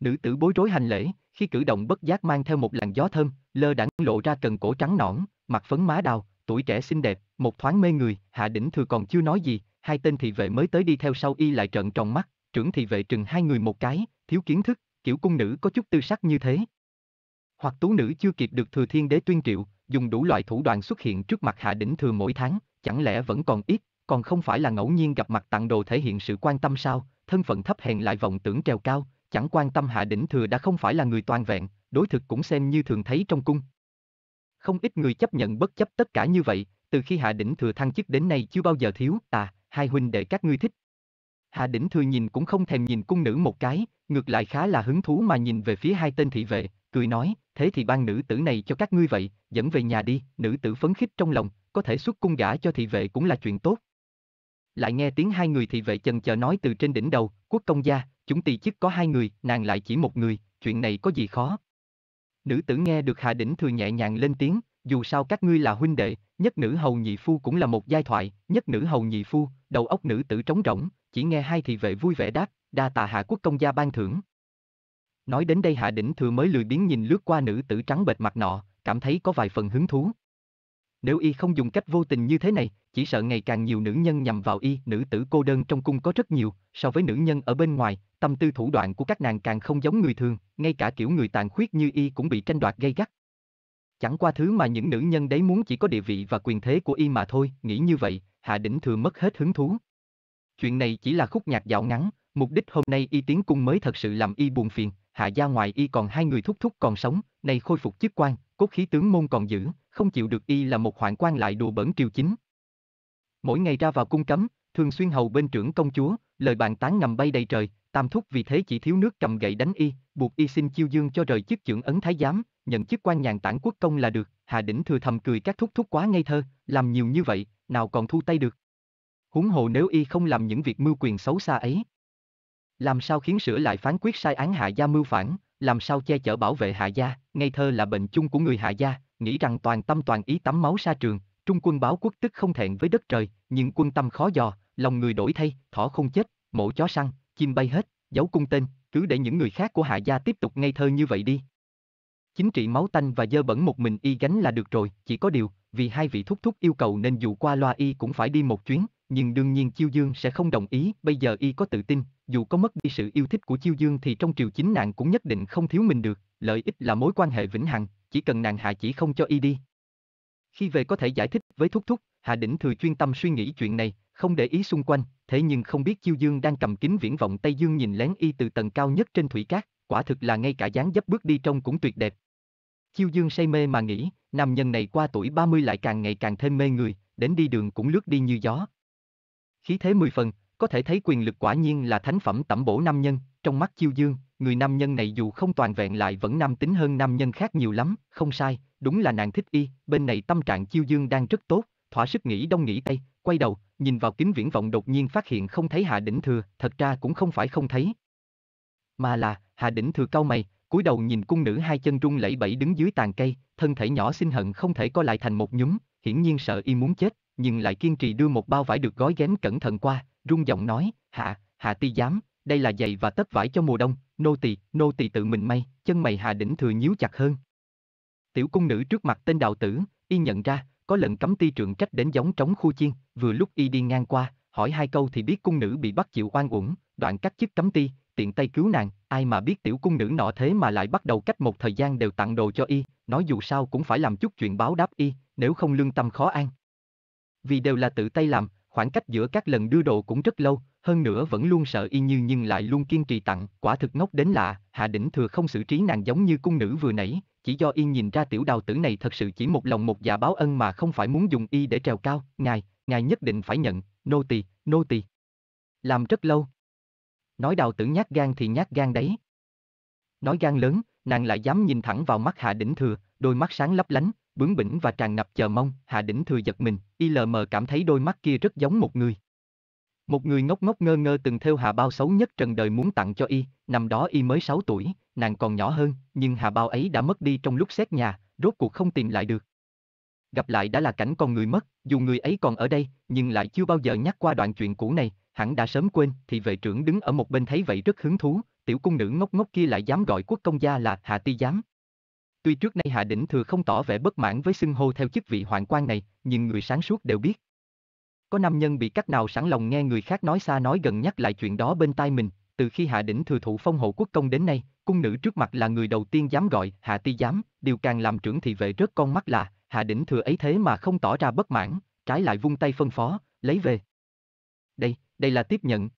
Nữ tử bối rối hành lễ, khi cử động bất giác mang theo một làn gió thơm, lơ đãng lộ ra cần cổ trắng nõn, mặt phấn má đào, tuổi trẻ xinh đẹp, một thoáng mê người, Hạ Đỉnh Thừa còn chưa nói gì, hai tên thị vệ mới tới đi theo sau y lại trợn tròn mắt, trưởng thị vệ trừng hai người một cái, thiếu kiến thức, kiểu cung nữ có chút tư sắc như thế, hoặc tú nữ chưa kịp được thừa thiên đế tuyên triệu, dùng đủ loại thủ đoạn xuất hiện trước mặt hạ đỉnh thừa mỗi tháng, chẳng lẽ vẫn còn ít, còn không phải là ngẫu nhiên gặp mặt tặng đồ thể hiện sự quan tâm sao, thân phận thấp hèn lại vọng tưởng trèo cao, chẳng quan tâm hạ đỉnh thừa đã không phải là người toàn vẹn, đối thực cũng xem như thường thấy trong cung. Không ít người chấp nhận bất chấp tất cả như vậy, từ khi hạ đỉnh thừa thăng chức đến nay chưa bao giờ thiếu, à, hai huynh đệ các ngươi thích. Hạ đỉnh thừa nhìn cũng không thèm nhìn cung nữ một cái, ngược lại khá là hứng thú mà nhìn về phía hai tên thị vệ, cười nói, thế thì ban nữ tử này cho các ngươi vậy, dẫn về nhà đi, nữ tử phấn khích trong lòng, có thể xuất cung gả cho thị vệ cũng là chuyện tốt. Lại nghe tiếng hai người thị vệ chần chờ nói từ trên đỉnh đầu, quốc công gia, chúng tỳ chức có hai người, nàng lại chỉ một người, chuyện này có gì khó. Nữ tử nghe được Hạ Đỉnh thừa nhẹ nhàng lên tiếng, dù sao các ngươi là huynh đệ, nhất nữ hầu nhị phu cũng là một giai thoại, nhất nữ hầu nhị phu, đầu óc nữ tử trống rỗng, chỉ nghe hai thị vệ vui vẻ đáp, đa tạ hạ quốc công gia ban thưởng. Nói đến đây Hạ Đỉnh Thừa mới lười biến nhìn lướt qua nữ tử trắng bệt mặt nọ, cảm thấy có vài phần hứng thú. Nếu y không dùng cách vô tình như thế này, chỉ sợ ngày càng nhiều nữ nhân nhằm vào y, nữ tử cô đơn trong cung có rất nhiều, so với nữ nhân ở bên ngoài, tâm tư thủ đoạn của các nàng càng không giống người thường, ngay cả kiểu người tàn khuyết như y cũng bị tranh đoạt gây gắt. Chẳng qua thứ mà những nữ nhân đấy muốn chỉ có địa vị và quyền thế của y mà thôi, nghĩ như vậy, Hạ Đỉnh Thừa mất hết hứng thú. Chuyện này chỉ là khúc nhạc dạo ngắn, mục đích hôm nay y tiến cung mới thật sự làm y buồn phiền, hạ gia ngoài y còn hai người thúc thúc còn sống, nay khôi phục chức quan, cốt khí tướng môn còn giữ, không chịu được y là một hoạn quan lại đùa bẩn triều chính. Mỗi ngày ra vào cung cấm, thường xuyên hầu bên trưởng công chúa, lời bàn tán ngầm bay đầy trời, tam thúc vì thế chỉ thiếu nước cầm gậy đánh y, buộc y xin chiêu dương cho rời chức trưởng ấn thái giám, nhận chức quan nhàn tản quốc công là được, Hà Đỉnh thừa thầm cười các thúc thúc quá ngây thơ, làm nhiều như vậy, nào còn thu tay được. Huống hồ nếu y không làm những việc mưu quyền xấu xa ấy. Làm sao khiến sửa lại phán quyết sai án hạ gia mưu phản, làm sao che chở bảo vệ hạ gia, ngây thơ là bệnh chung của người hạ gia, nghĩ rằng toàn tâm toàn ý tắm máu sa trường, trung quân báo quốc tức không thẹn với đất trời, nhưng quân tâm khó dò, lòng người đổi thay, thỏ không chết, mổ chó săn, chim bay hết, giấu cung tên, cứ để những người khác của hạ gia tiếp tục ngây thơ như vậy đi. Chính trị máu tanh và dơ bẩn một mình y gánh là được rồi, chỉ có điều, vì hai vị thúc thúc yêu cầu nên dù qua loa y cũng phải đi một chuyến, nhưng đương nhiên Chiêu Dương sẽ không đồng ý, bây giờ y có tự tin, dù có mất đi sự yêu thích của Chiêu Dương thì trong triều chính nàng cũng nhất định không thiếu mình được, lợi ích là mối quan hệ vĩnh hằng, chỉ cần nàng hạ chỉ không cho y đi. Khi về có thể giải thích với Thúc Thúc, Hạ Đỉnh Thừa chuyên tâm suy nghĩ chuyện này, không để ý xung quanh, thế nhưng không biết Chiêu Dương đang cầm kính viễn vọng Tây Dương nhìn lén y từ tầng cao nhất trên thủy cát, quả thực là ngay cả dáng dấp bước đi trông cũng tuyệt đẹp. Chiêu Dương say mê mà nghĩ, nam nhân này qua tuổi 30 lại càng ngày càng thêm mê người, đến đi đường cũng lướt đi như gió, khí thế mười phần, có thể thấy quyền lực quả nhiên là thánh phẩm tẩm bổ nam nhân, trong mắt chiêu dương, người nam nhân này dù không toàn vẹn lại vẫn nam tính hơn nam nhân khác nhiều lắm, không sai, đúng là nàng thích y, bên này tâm trạng chiêu dương đang rất tốt, thỏa sức nghĩ đông nghĩ tây, quay đầu, nhìn vào kính viễn vọng đột nhiên phát hiện không thấy hạ đỉnh thừa, thật ra cũng không phải không thấy. Mà là, hạ đỉnh thừa cau mày, cúi đầu nhìn cung nữ hai chân rung lẫy bẫy đứng dưới tàn cây, thân thể nhỏ xinh hận không thể co lại thành một nhúm, hiển nhiên sợ y muốn chết, nhưng lại kiên trì đưa một bao vải được gói ghém cẩn thận qua, rung giọng nói, hạ, hạ ti dám, đây là giày và tất vải cho mùa đông, nô tỳ, nô tỳ tự mình may, chân mày Hà Đỉnh Thừa nhíu chặt hơn. Tiểu cung nữ trước mặt tên đạo tử, y nhận ra, có lệnh cấm ti trượng trách đến giống trống khu chiên, vừa lúc y đi ngang qua, hỏi hai câu thì biết cung nữ bị bắt chịu oan uổng, đoạn cắt chức cấm ti, tiện tay cứu nàng, ai mà biết tiểu cung nữ nọ thế mà lại bắt đầu cách một thời gian đều tặng đồ cho y, nói dù sao cũng phải làm chút chuyện báo đáp y, nếu không lương tâm khó an vì đều là tự tay làm, khoảng cách giữa các lần đưa đồ cũng rất lâu, hơn nữa vẫn luôn sợ y như nhưng lại luôn kiên trì tặng, quả thực ngốc đến lạ, Hạ Đỉnh Thừa không xử trí nàng giống như cung nữ vừa nãy, chỉ do y nhìn ra tiểu đào tử này thật sự chỉ một lòng một dạ báo ân mà không phải muốn dùng y để trèo cao, ngài, ngài nhất định phải nhận, nô tỳ, nô tỳ. Làm rất lâu. Nói đào tử nhát gan thì nhát gan đấy. Nói gan lớn, nàng lại dám nhìn thẳng vào mắt Hạ Đỉnh Thừa, đôi mắt sáng lấp lánh, bướng bỉnh và tràn ngập chờ mong, Hạ Đỉnh thừa giật mình, ILM cảm thấy đôi mắt kia rất giống một người. Một người ngốc ngốc ngơ ngơ từng theo Hạ Bao xấu nhất trần đời muốn tặng cho y, năm đó y mới 6 tuổi, nàng còn nhỏ hơn, nhưng Hạ Bao ấy đã mất đi trong lúc xét nhà, rốt cuộc không tìm lại được. Gặp lại đã là cảnh con người mất, dù người ấy còn ở đây, nhưng lại chưa bao giờ nhắc qua đoạn chuyện cũ này, hẳn đã sớm quên, thì vệ trưởng đứng ở một bên thấy vậy rất hứng thú, tiểu cung nữ ngốc ngốc kia lại dám gọi quốc công gia là Hạ Ti Giám, Tuy trước nay Hạ Đỉnh Thừa không tỏ vẻ bất mãn với xưng hô theo chức vị hoàng quan này, nhưng người sáng suốt đều biết. Có nam nhân bị cắt nào sẵn lòng nghe người khác nói xa nói gần nhắc lại chuyện đó bên tai mình, từ khi Hạ Đỉnh Thừa thụ phong hộ quốc công đến nay, cung nữ trước mặt là người đầu tiên dám gọi Hạ Ti dám, điều càng làm trưởng thị vệ rất con mắt là, Hạ Đỉnh Thừa ấy thế mà không tỏ ra bất mãn, trái lại vung tay phân phó, lấy về. Đây, đây là tiếp nhận.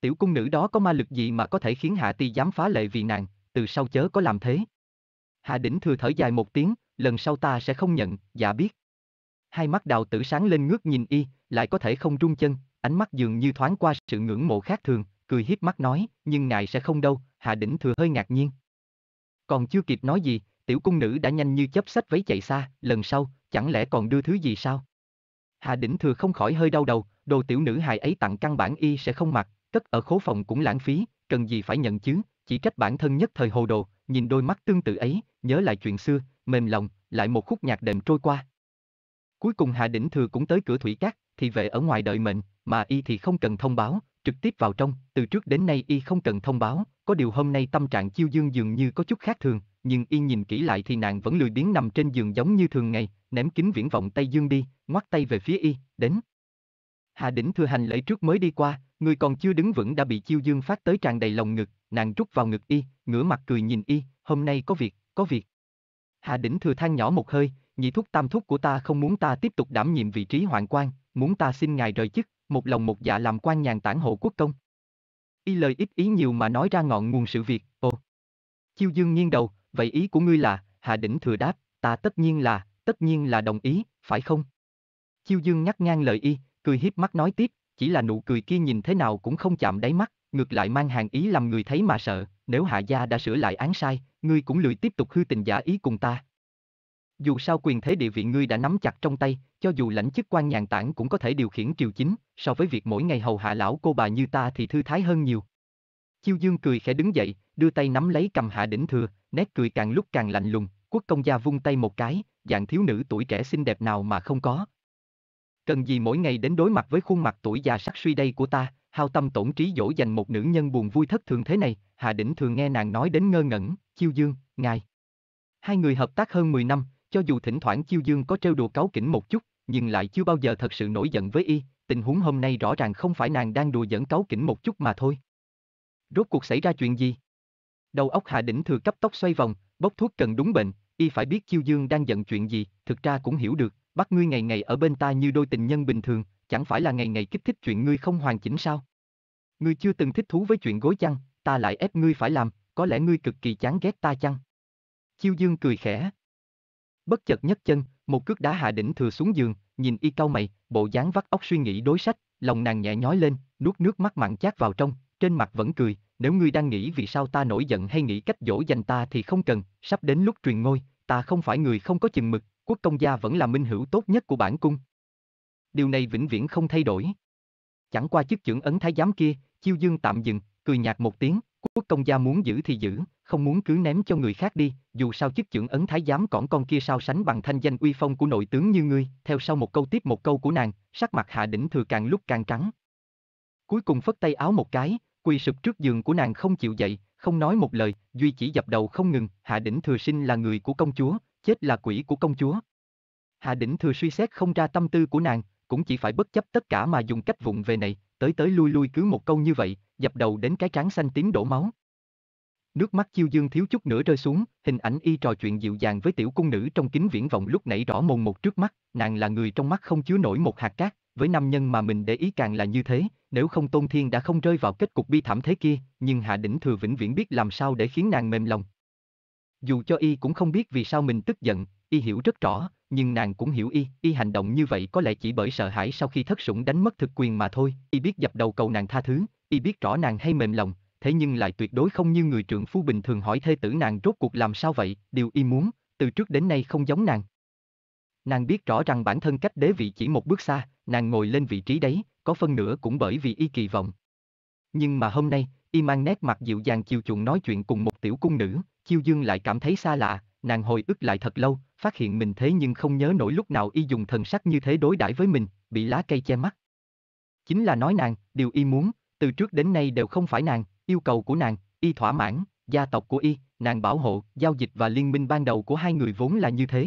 Tiểu cung nữ đó có ma lực gì mà có thể khiến Hạ Ti dám phá lệ vì nàng, từ sau chớ có làm thế. Hà Đỉnh thừa thở dài một tiếng, lần sau ta sẽ không nhận, dạ biết. Hai mắt đào tử sáng lên ngước nhìn y, lại có thể không rung chân, ánh mắt dường như thoáng qua sự ngưỡng mộ khác thường, cười hiếp mắt nói, nhưng ngài sẽ không đâu, Hà Đỉnh thừa hơi ngạc nhiên. Còn chưa kịp nói gì, tiểu cung nữ đã nhanh như chấp sách váy chạy xa, lần sau, chẳng lẽ còn đưa thứ gì sao? Hà Đỉnh thừa không khỏi hơi đau đầu, đồ tiểu nữ hài ấy tặng căn bản y sẽ không mặc, cất ở khố phòng cũng lãng phí, cần gì phải nhận chứ, chỉ trách bản thân nhất thời hồ đồ, nhìn đôi mắt tương tự ấy, nhớ lại chuyện xưa, mềm lòng, lại một khúc nhạc đệm trôi qua. Cuối cùng Hạ Đỉnh Thừa cũng tới cửa thủy cát, thì vệ ở ngoài đợi mệnh, mà y thì không cần thông báo, trực tiếp vào trong, từ trước đến nay y không cần thông báo, có điều hôm nay tâm trạng Chiêu Dương dường như có chút khác thường, nhưng y nhìn kỹ lại thì nàng vẫn lười biếng nằm trên giường giống như thường ngày, ném kính viễn vọng tay Dương đi, ngoắt tay về phía y, đến. Hạ Đỉnh Thừa hành lễ trước mới đi qua, người còn chưa đứng vững đã bị Chiêu Dương phát tới tràn đầy lòng ngực, nàng rút vào ngực y, ngửa mặt cười nhìn y, hôm nay có việc, có việc. Hạ đỉnh thừa than nhỏ một hơi, nhị thúc tam thúc của ta không muốn ta tiếp tục đảm nhiệm vị trí hoàng quan, muốn ta xin ngài rời chức, một lòng một dạ làm quan nhàn tản hộ quốc công. Y lời ít ý nhiều mà nói ra ngọn nguồn sự việc, ồ. Chiêu dương nghiêng đầu, vậy ý của ngươi là, Hạ đỉnh thừa đáp, ta tất nhiên là, tất nhiên là đồng ý, phải không? Chiêu dương nhắc ngang lời y, cười hiếp mắt nói tiếp, chỉ là nụ cười kia nhìn thế nào cũng không chạm đáy mắt, ngược lại mang hàng ý làm người thấy mà sợ nếu hạ gia đã sửa lại án sai, ngươi cũng lười tiếp tục hư tình giả ý cùng ta. Dù sao quyền thế địa vị ngươi đã nắm chặt trong tay, cho dù lãnh chức quan nhàn tản cũng có thể điều khiển triều chính, so với việc mỗi ngày hầu hạ lão cô bà như ta thì thư thái hơn nhiều. Chiêu Dương cười khẽ đứng dậy, đưa tay nắm lấy cầm hạ đỉnh thừa, nét cười càng lúc càng lạnh lùng, quốc công gia vung tay một cái, dạng thiếu nữ tuổi trẻ xinh đẹp nào mà không có. Cần gì mỗi ngày đến đối mặt với khuôn mặt tuổi già sắc suy đây của ta, hao tâm tổn trí dỗ dành một nữ nhân buồn vui thất thường thế này, Hạ Đỉnh thường nghe nàng nói đến ngơ ngẩn, Chiêu Dương, ngài. Hai người hợp tác hơn 10 năm, cho dù thỉnh thoảng Chiêu Dương có trêu đùa cáu kỉnh một chút, nhưng lại chưa bao giờ thật sự nổi giận với y, tình huống hôm nay rõ ràng không phải nàng đang đùa giỡn cáu kỉnh một chút mà thôi. Rốt cuộc xảy ra chuyện gì? Đầu óc Hạ Đỉnh thừa cấp tốc xoay vòng, bốc thuốc cần đúng bệnh, y phải biết Chiêu Dương đang giận chuyện gì, thực ra cũng hiểu được, bắt ngươi ngày ngày ở bên ta như đôi tình nhân bình thường, chẳng phải là ngày ngày kích thích chuyện ngươi không hoàn chỉnh sao? Ngươi chưa từng thích thú với chuyện gối chăn, ta lại ép ngươi phải làm, có lẽ ngươi cực kỳ chán ghét ta chăng? Chiêu Dương cười khẽ. Bất chợt nhấc chân, một cước đá hạ đỉnh thừa xuống giường, nhìn y cau mày, bộ dáng vắt óc suy nghĩ đối sách, lòng nàng nhẹ nhói lên, nuốt nước mắt mặn chát vào trong, trên mặt vẫn cười, nếu ngươi đang nghĩ vì sao ta nổi giận hay nghĩ cách dỗ dành ta thì không cần, sắp đến lúc truyền ngôi, ta không phải người không có chừng mực, quốc công gia vẫn là minh hữu tốt nhất của bản cung. Điều này vĩnh viễn không thay đổi. Chẳng qua chức trưởng ấn thái giám kia, Chiêu Dương tạm dừng, cười nhạt một tiếng, quốc công gia muốn giữ thì giữ, không muốn cứ ném cho người khác đi, dù sao chức trưởng ấn thái giám cõng con kia sao sánh bằng thanh danh uy phong của nội tướng như ngươi, theo sau một câu tiếp một câu của nàng, sắc mặt hạ đỉnh thừa càng lúc càng trắng. Cuối cùng phất tay áo một cái, quỳ sụp trước giường của nàng không chịu dậy, không nói một lời, duy chỉ dập đầu không ngừng, hạ đỉnh thừa sinh là người của công chúa, chết là quỷ của công chúa. Hạ đỉnh thừa suy xét không ra tâm tư của nàng, cũng chỉ phải bất chấp tất cả mà dùng cách vụng về này, tới tới lui lui cứ một câu như vậy, dập đầu đến cái trán xanh tím đổ máu. Nước mắt Chiêu Dương thiếu chút nữa rơi xuống, hình ảnh y trò chuyện dịu dàng với tiểu cung nữ trong kính viễn vọng lúc nãy rõ mồn một trước mắt, nàng là người trong mắt không chứa nổi một hạt cát, với nam nhân mà mình để ý càng là như thế, nếu không Tôn Thiên đã không rơi vào kết cục bi thảm thế kia, nhưng Hạ Đỉnh Thừa vĩnh viễn biết làm sao để khiến nàng mềm lòng. Dù cho y cũng không biết vì sao mình tức giận, y hiểu rất rõ, nhưng nàng cũng hiểu y, y hành động như vậy có lẽ chỉ bởi sợ hãi sau khi thất sủng đánh mất thực quyền mà thôi, y biết dập đầu cầu nàng tha thứ, y biết rõ nàng hay mềm lòng, thế nhưng lại tuyệt đối không như người trưởng phu bình thường hỏi thê tử nàng rốt cuộc làm sao vậy, điều y muốn, từ trước đến nay không giống nàng. Nàng biết rõ rằng bản thân cách đế vị chỉ một bước xa, nàng ngồi lên vị trí đấy, có phân nửa cũng bởi vì y kỳ vọng. Nhưng mà hôm nay, y mang nét mặt dịu dàng chiều chuộng nói chuyện cùng một tiểu cung nữ, chiêu dương lại cảm thấy xa lạ, nàng hồi ức lại thật lâu, phát hiện mình thế nhưng không nhớ nổi lúc nào y dùng thần sắc như thế đối đãi với mình, bị lá cây che mắt. Chính là nói nàng, điều y muốn, từ trước đến nay đều không phải nàng, yêu cầu của nàng, y thỏa mãn, gia tộc của y, nàng bảo hộ, giao dịch và liên minh ban đầu của hai người vốn là như thế.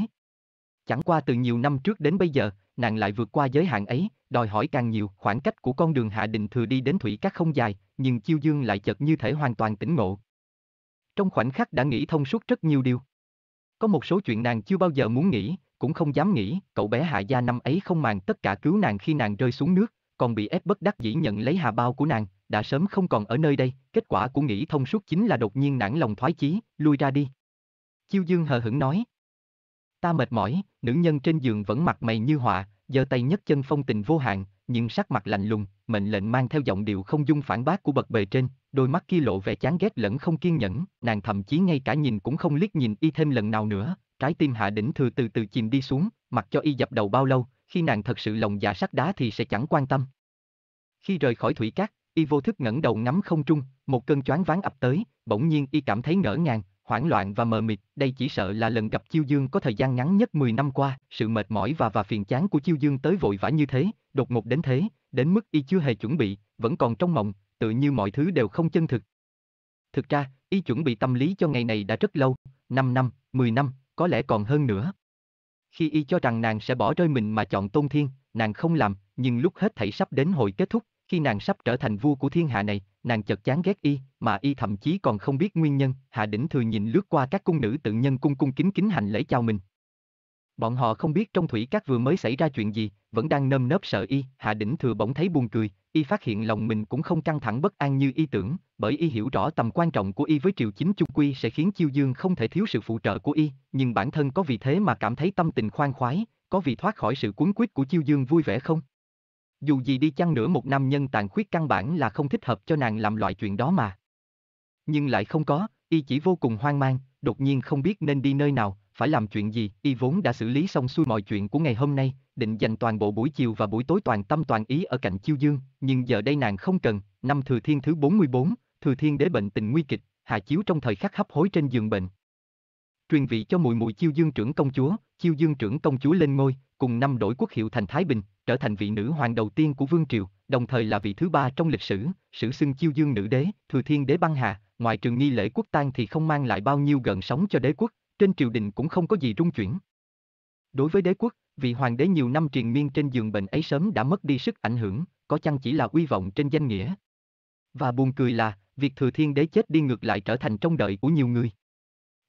Chẳng qua từ nhiều năm trước đến bây giờ, nàng lại vượt qua giới hạn ấy, đòi hỏi càng nhiều, khoảng cách của con đường hạ định thừa đi đến thủy các không dài, nhưng Chiêu Dương lại chợt như thể hoàn toàn tỉnh ngộ. Trong khoảnh khắc đã nghĩ thông suốt rất nhiều điều. Có một số chuyện nàng chưa bao giờ muốn nghĩ, cũng không dám nghĩ, cậu bé Hạ Gia năm ấy không màng tất cả cứu nàng khi nàng rơi xuống nước, còn bị ép bất đắc dĩ nhận lấy hà bao của nàng, đã sớm không còn ở nơi đây, kết quả của nghĩ thông suốt chính là đột nhiên nản lòng thoái chí, lui ra đi. Chiêu Dương hờ hững nói. Ta mệt mỏi, nữ nhân trên giường vẫn mặt mày như họa, giơ tay nhấc chân phong tình vô hạn, nhưng sắc mặt lạnh lùng, mệnh lệnh mang theo giọng điệu không dung phản bác của bậc bề trên, đôi mắt kia lộ vẻ chán ghét lẫn không kiên nhẫn, nàng thậm chí ngay cả nhìn cũng không liếc nhìn y thêm lần nào nữa, trái tim hạ đỉnh thừa từ từ chìm đi xuống, mặc cho y dập đầu bao lâu, khi nàng thật sự lòng dạ sắt đá thì sẽ chẳng quan tâm. Khi rời khỏi thủy cát, y vô thức ngẩng đầu ngắm không trung, một cơn choáng váng ập tới, bỗng nhiên y cảm thấy ngỡ ngàng, hoảng loạn và mờ mịt, đây chỉ sợ là lần gặp Chiêu Dương có thời gian ngắn nhất 10 năm qua, sự mệt mỏi và và phiền chán của Chiêu Dương tới vội vã như thế, đột ngột đến thế, đến mức y chưa hề chuẩn bị, vẫn còn trong mộng, tự như mọi thứ đều không chân thực. Thực ra, y chuẩn bị tâm lý cho ngày này đã rất lâu, 5 năm, 10 năm, có lẽ còn hơn nữa. Khi y cho rằng nàng sẽ bỏ rơi mình mà chọn Tôn Thiên, nàng không làm, nhưng lúc hết thảy sắp đến hồi kết thúc, khi nàng sắp trở thành vua của thiên hạ này, nàng chợt chán ghét y, mà y thậm chí còn không biết nguyên nhân, Hạ Đỉnh thừa nhìn lướt qua các cung nữ tự nhân cung cung kính kính hành lễ chào mình. Bọn họ không biết trong thủy các vừa mới xảy ra chuyện gì, vẫn đang nơm nớp sợ y, Hạ Đỉnh Thừa bỗng thấy buồn cười, y phát hiện lòng mình cũng không căng thẳng bất an như y tưởng, bởi y hiểu rõ tầm quan trọng của y với triều Chính chung quy sẽ khiến Chiêu Dương không thể thiếu sự phụ trợ của y, nhưng bản thân có vì thế mà cảm thấy tâm tình khoan khoái, có vì thoát khỏi sự cuốn quýt của Chiêu Dương vui vẻ không? Dù gì đi chăng nữa một nam nhân tàn khuyết căn bản là không thích hợp cho nàng làm loại chuyện đó mà. Nhưng lại không có, y chỉ vô cùng hoang mang, đột nhiên không biết nên đi nơi nào, phải làm chuyện gì, y vốn đã xử lý xong xuôi mọi chuyện của ngày hôm nay, định dành toàn bộ buổi chiều và buổi tối toàn tâm toàn ý ở cạnh Chiêu Dương, nhưng giờ đây nàng không cần, năm Thừa Thiên thứ 44, Thừa Thiên đế bệnh tình nguy kịch, Hà Chiếu trong thời khắc hấp hối trên giường bệnh. Truyền vị cho mùi mùi Chiêu Dương trưởng công chúa, Chiêu Dương trưởng công chúa lên ngôi, cùng năm đổi quốc hiệu thành Thái Bình, trở thành vị nữ hoàng đầu tiên của vương triều, đồng thời là vị thứ ba trong lịch sử, sử xưng Chiêu Dương nữ đế, Thừa Thiên đế băng hà, ngoài trường nghi lễ quốc tang thì không mang lại bao nhiêu gần sóng cho đế quốc, trên triều đình cũng không có gì rung chuyển. Đối với đế quốc, vị hoàng đế nhiều năm triền miên trên giường bệnh ấy sớm đã mất đi sức ảnh hưởng, có chăng chỉ là uy vọng trên danh nghĩa. Và buồn cười là, việc thừa thiên đế chết đi ngược lại trở thành trong đợi của nhiều người.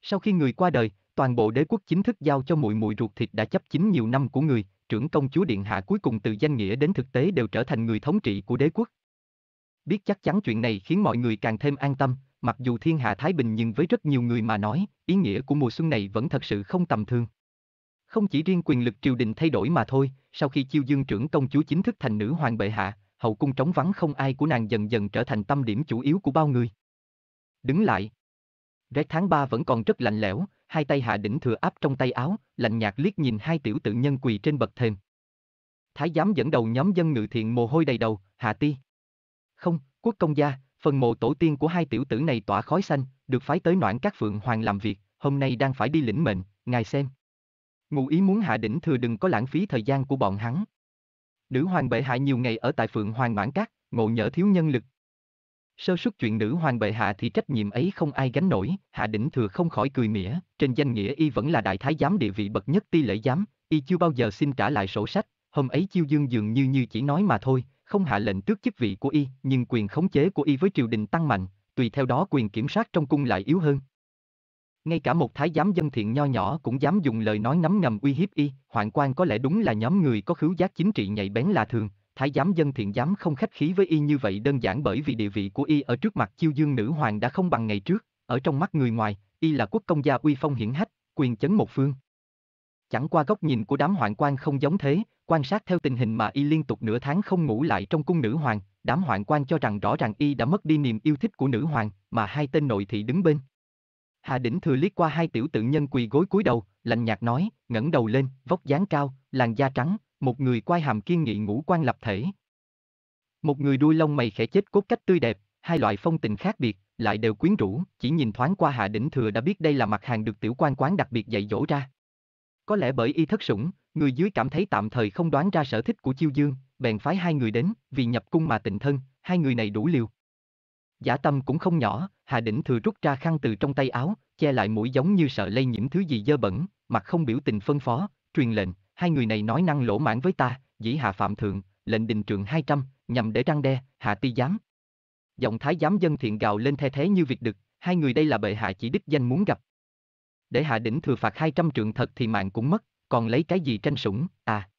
Sau khi người qua đời, toàn bộ đế quốc chính thức giao cho muội muội ruột thịt đã chấp chính nhiều năm của người, trưởng công chúa điện hạ cuối cùng từ danh nghĩa đến thực tế đều trở thành người thống trị của đế quốc. Biết chắc chắn chuyện này khiến mọi người càng thêm an tâm, mặc dù thiên hạ Thái Bình nhưng với rất nhiều người mà nói, ý nghĩa của mùa xuân này vẫn thật sự không tầm thường. Không chỉ riêng quyền lực triều đình thay đổi mà thôi, sau khi chiêu dương trưởng công chúa chính thức thành nữ hoàng bệ hạ, hậu cung trống vắng không ai của nàng dần dần trở thành tâm điểm chủ yếu của bao người. Đứng lại. Rét tháng 3 vẫn còn rất lạnh lẽo, hai tay hạ đỉnh thừa áp trong tay áo, lạnh nhạt liếc nhìn hai tiểu tự nhân quỳ trên bậc thềm. Thái giám dẫn đầu nhóm dân ngự thiện mồ hôi đầy đầu, hạ ti. Không, quốc công gia, phần mộ tổ tiên của hai tiểu tử này tỏa khói xanh, được phái tới noãn các phượng hoàng làm việc, hôm nay đang phải đi lĩnh mệnh, ngài xem. Ngụ ý muốn hạ đỉnh thừa đừng có lãng phí thời gian của bọn hắn. Nữ hoàng bệ hạ nhiều ngày ở tại phượng hoàng noãn các, ngộ nhỡ thiếu nhân lực. Sơ xuất chuyện nữ hoàng bệ hạ thì trách nhiệm ấy không ai gánh nổi, hạ đỉnh thừa không khỏi cười mỉa, trên danh nghĩa y vẫn là đại thái giám địa vị bậc nhất ti lễ giám, y chưa bao giờ xin trả lại sổ sách, hôm ấy chiêu dương dường như như chỉ nói mà thôi, không hạ lệnh tước chức vị của y, nhưng quyền khống chế của y với triều đình tăng mạnh, tùy theo đó quyền kiểm soát trong cung lại yếu hơn. Ngay cả một thái giám dân thiện nho nhỏ cũng dám dùng lời nói ngấm ngầm uy hiếp y, hoạn quan có lẽ đúng là nhóm người có khứu giác chính trị nhạy bén là thường, thái giám dân thiện dám không khách khí với y như vậy đơn giản bởi vì địa vị của y ở trước mặt chiêu dương nữ hoàng đã không bằng ngày trước, ở trong mắt người ngoài, y là quốc công gia uy phong hiển hách, quyền chấn một phương. Chẳng qua góc nhìn của đám hoạn quan không giống thế, quan sát theo tình hình mà y liên tục nửa tháng không ngủ lại trong cung nữ hoàng, đám hoạn quan cho rằng rõ ràng y đã mất đi niềm yêu thích của nữ hoàng, mà hai tên nội thị đứng bên. Hà đỉnh thừa liếc qua hai tiểu tự nhân quỳ gối cúi đầu, lạnh nhạt nói, ngẩng đầu lên, vóc dáng cao, làn da trắng, một người quai hàm kiên nghị ngũ quan lập thể. Một người đuôi lông mày khẽ chết cốt cách tươi đẹp, hai loại phong tình khác biệt, lại đều quyến rũ, chỉ nhìn thoáng qua hạ đỉnh thừa đã biết đây là mặt hàng được tiểu quan quán đặc biệt dạy dỗ ra. Có lẽ bởi y thất sủng, người dưới cảm thấy tạm thời không đoán ra sở thích của Chiêu Dương, bèn phái hai người đến, vì nhập cung mà tình thân, hai người này đủ liều. Giả tâm cũng không nhỏ, Hà Đỉnh thừa rút ra khăn từ trong tay áo, che lại mũi giống như sợ lây nhiễm thứ gì dơ bẩn, mặt không biểu tình phân phó, truyền lệnh, hai người này nói năng lỗ mãn với ta, dĩ hạ phạm thượng, lệnh đình trượng 200, nhằm để răng đe, hạ ti giám. Giọng thái giám dân thiện gào lên the thế như việc đực, hai người đây là bệ hạ chỉ đích danh muốn gặp để Hạ Đỉnh thừa phạt 200 trượng thật thì mạng cũng mất, còn lấy cái gì tranh sủng, à.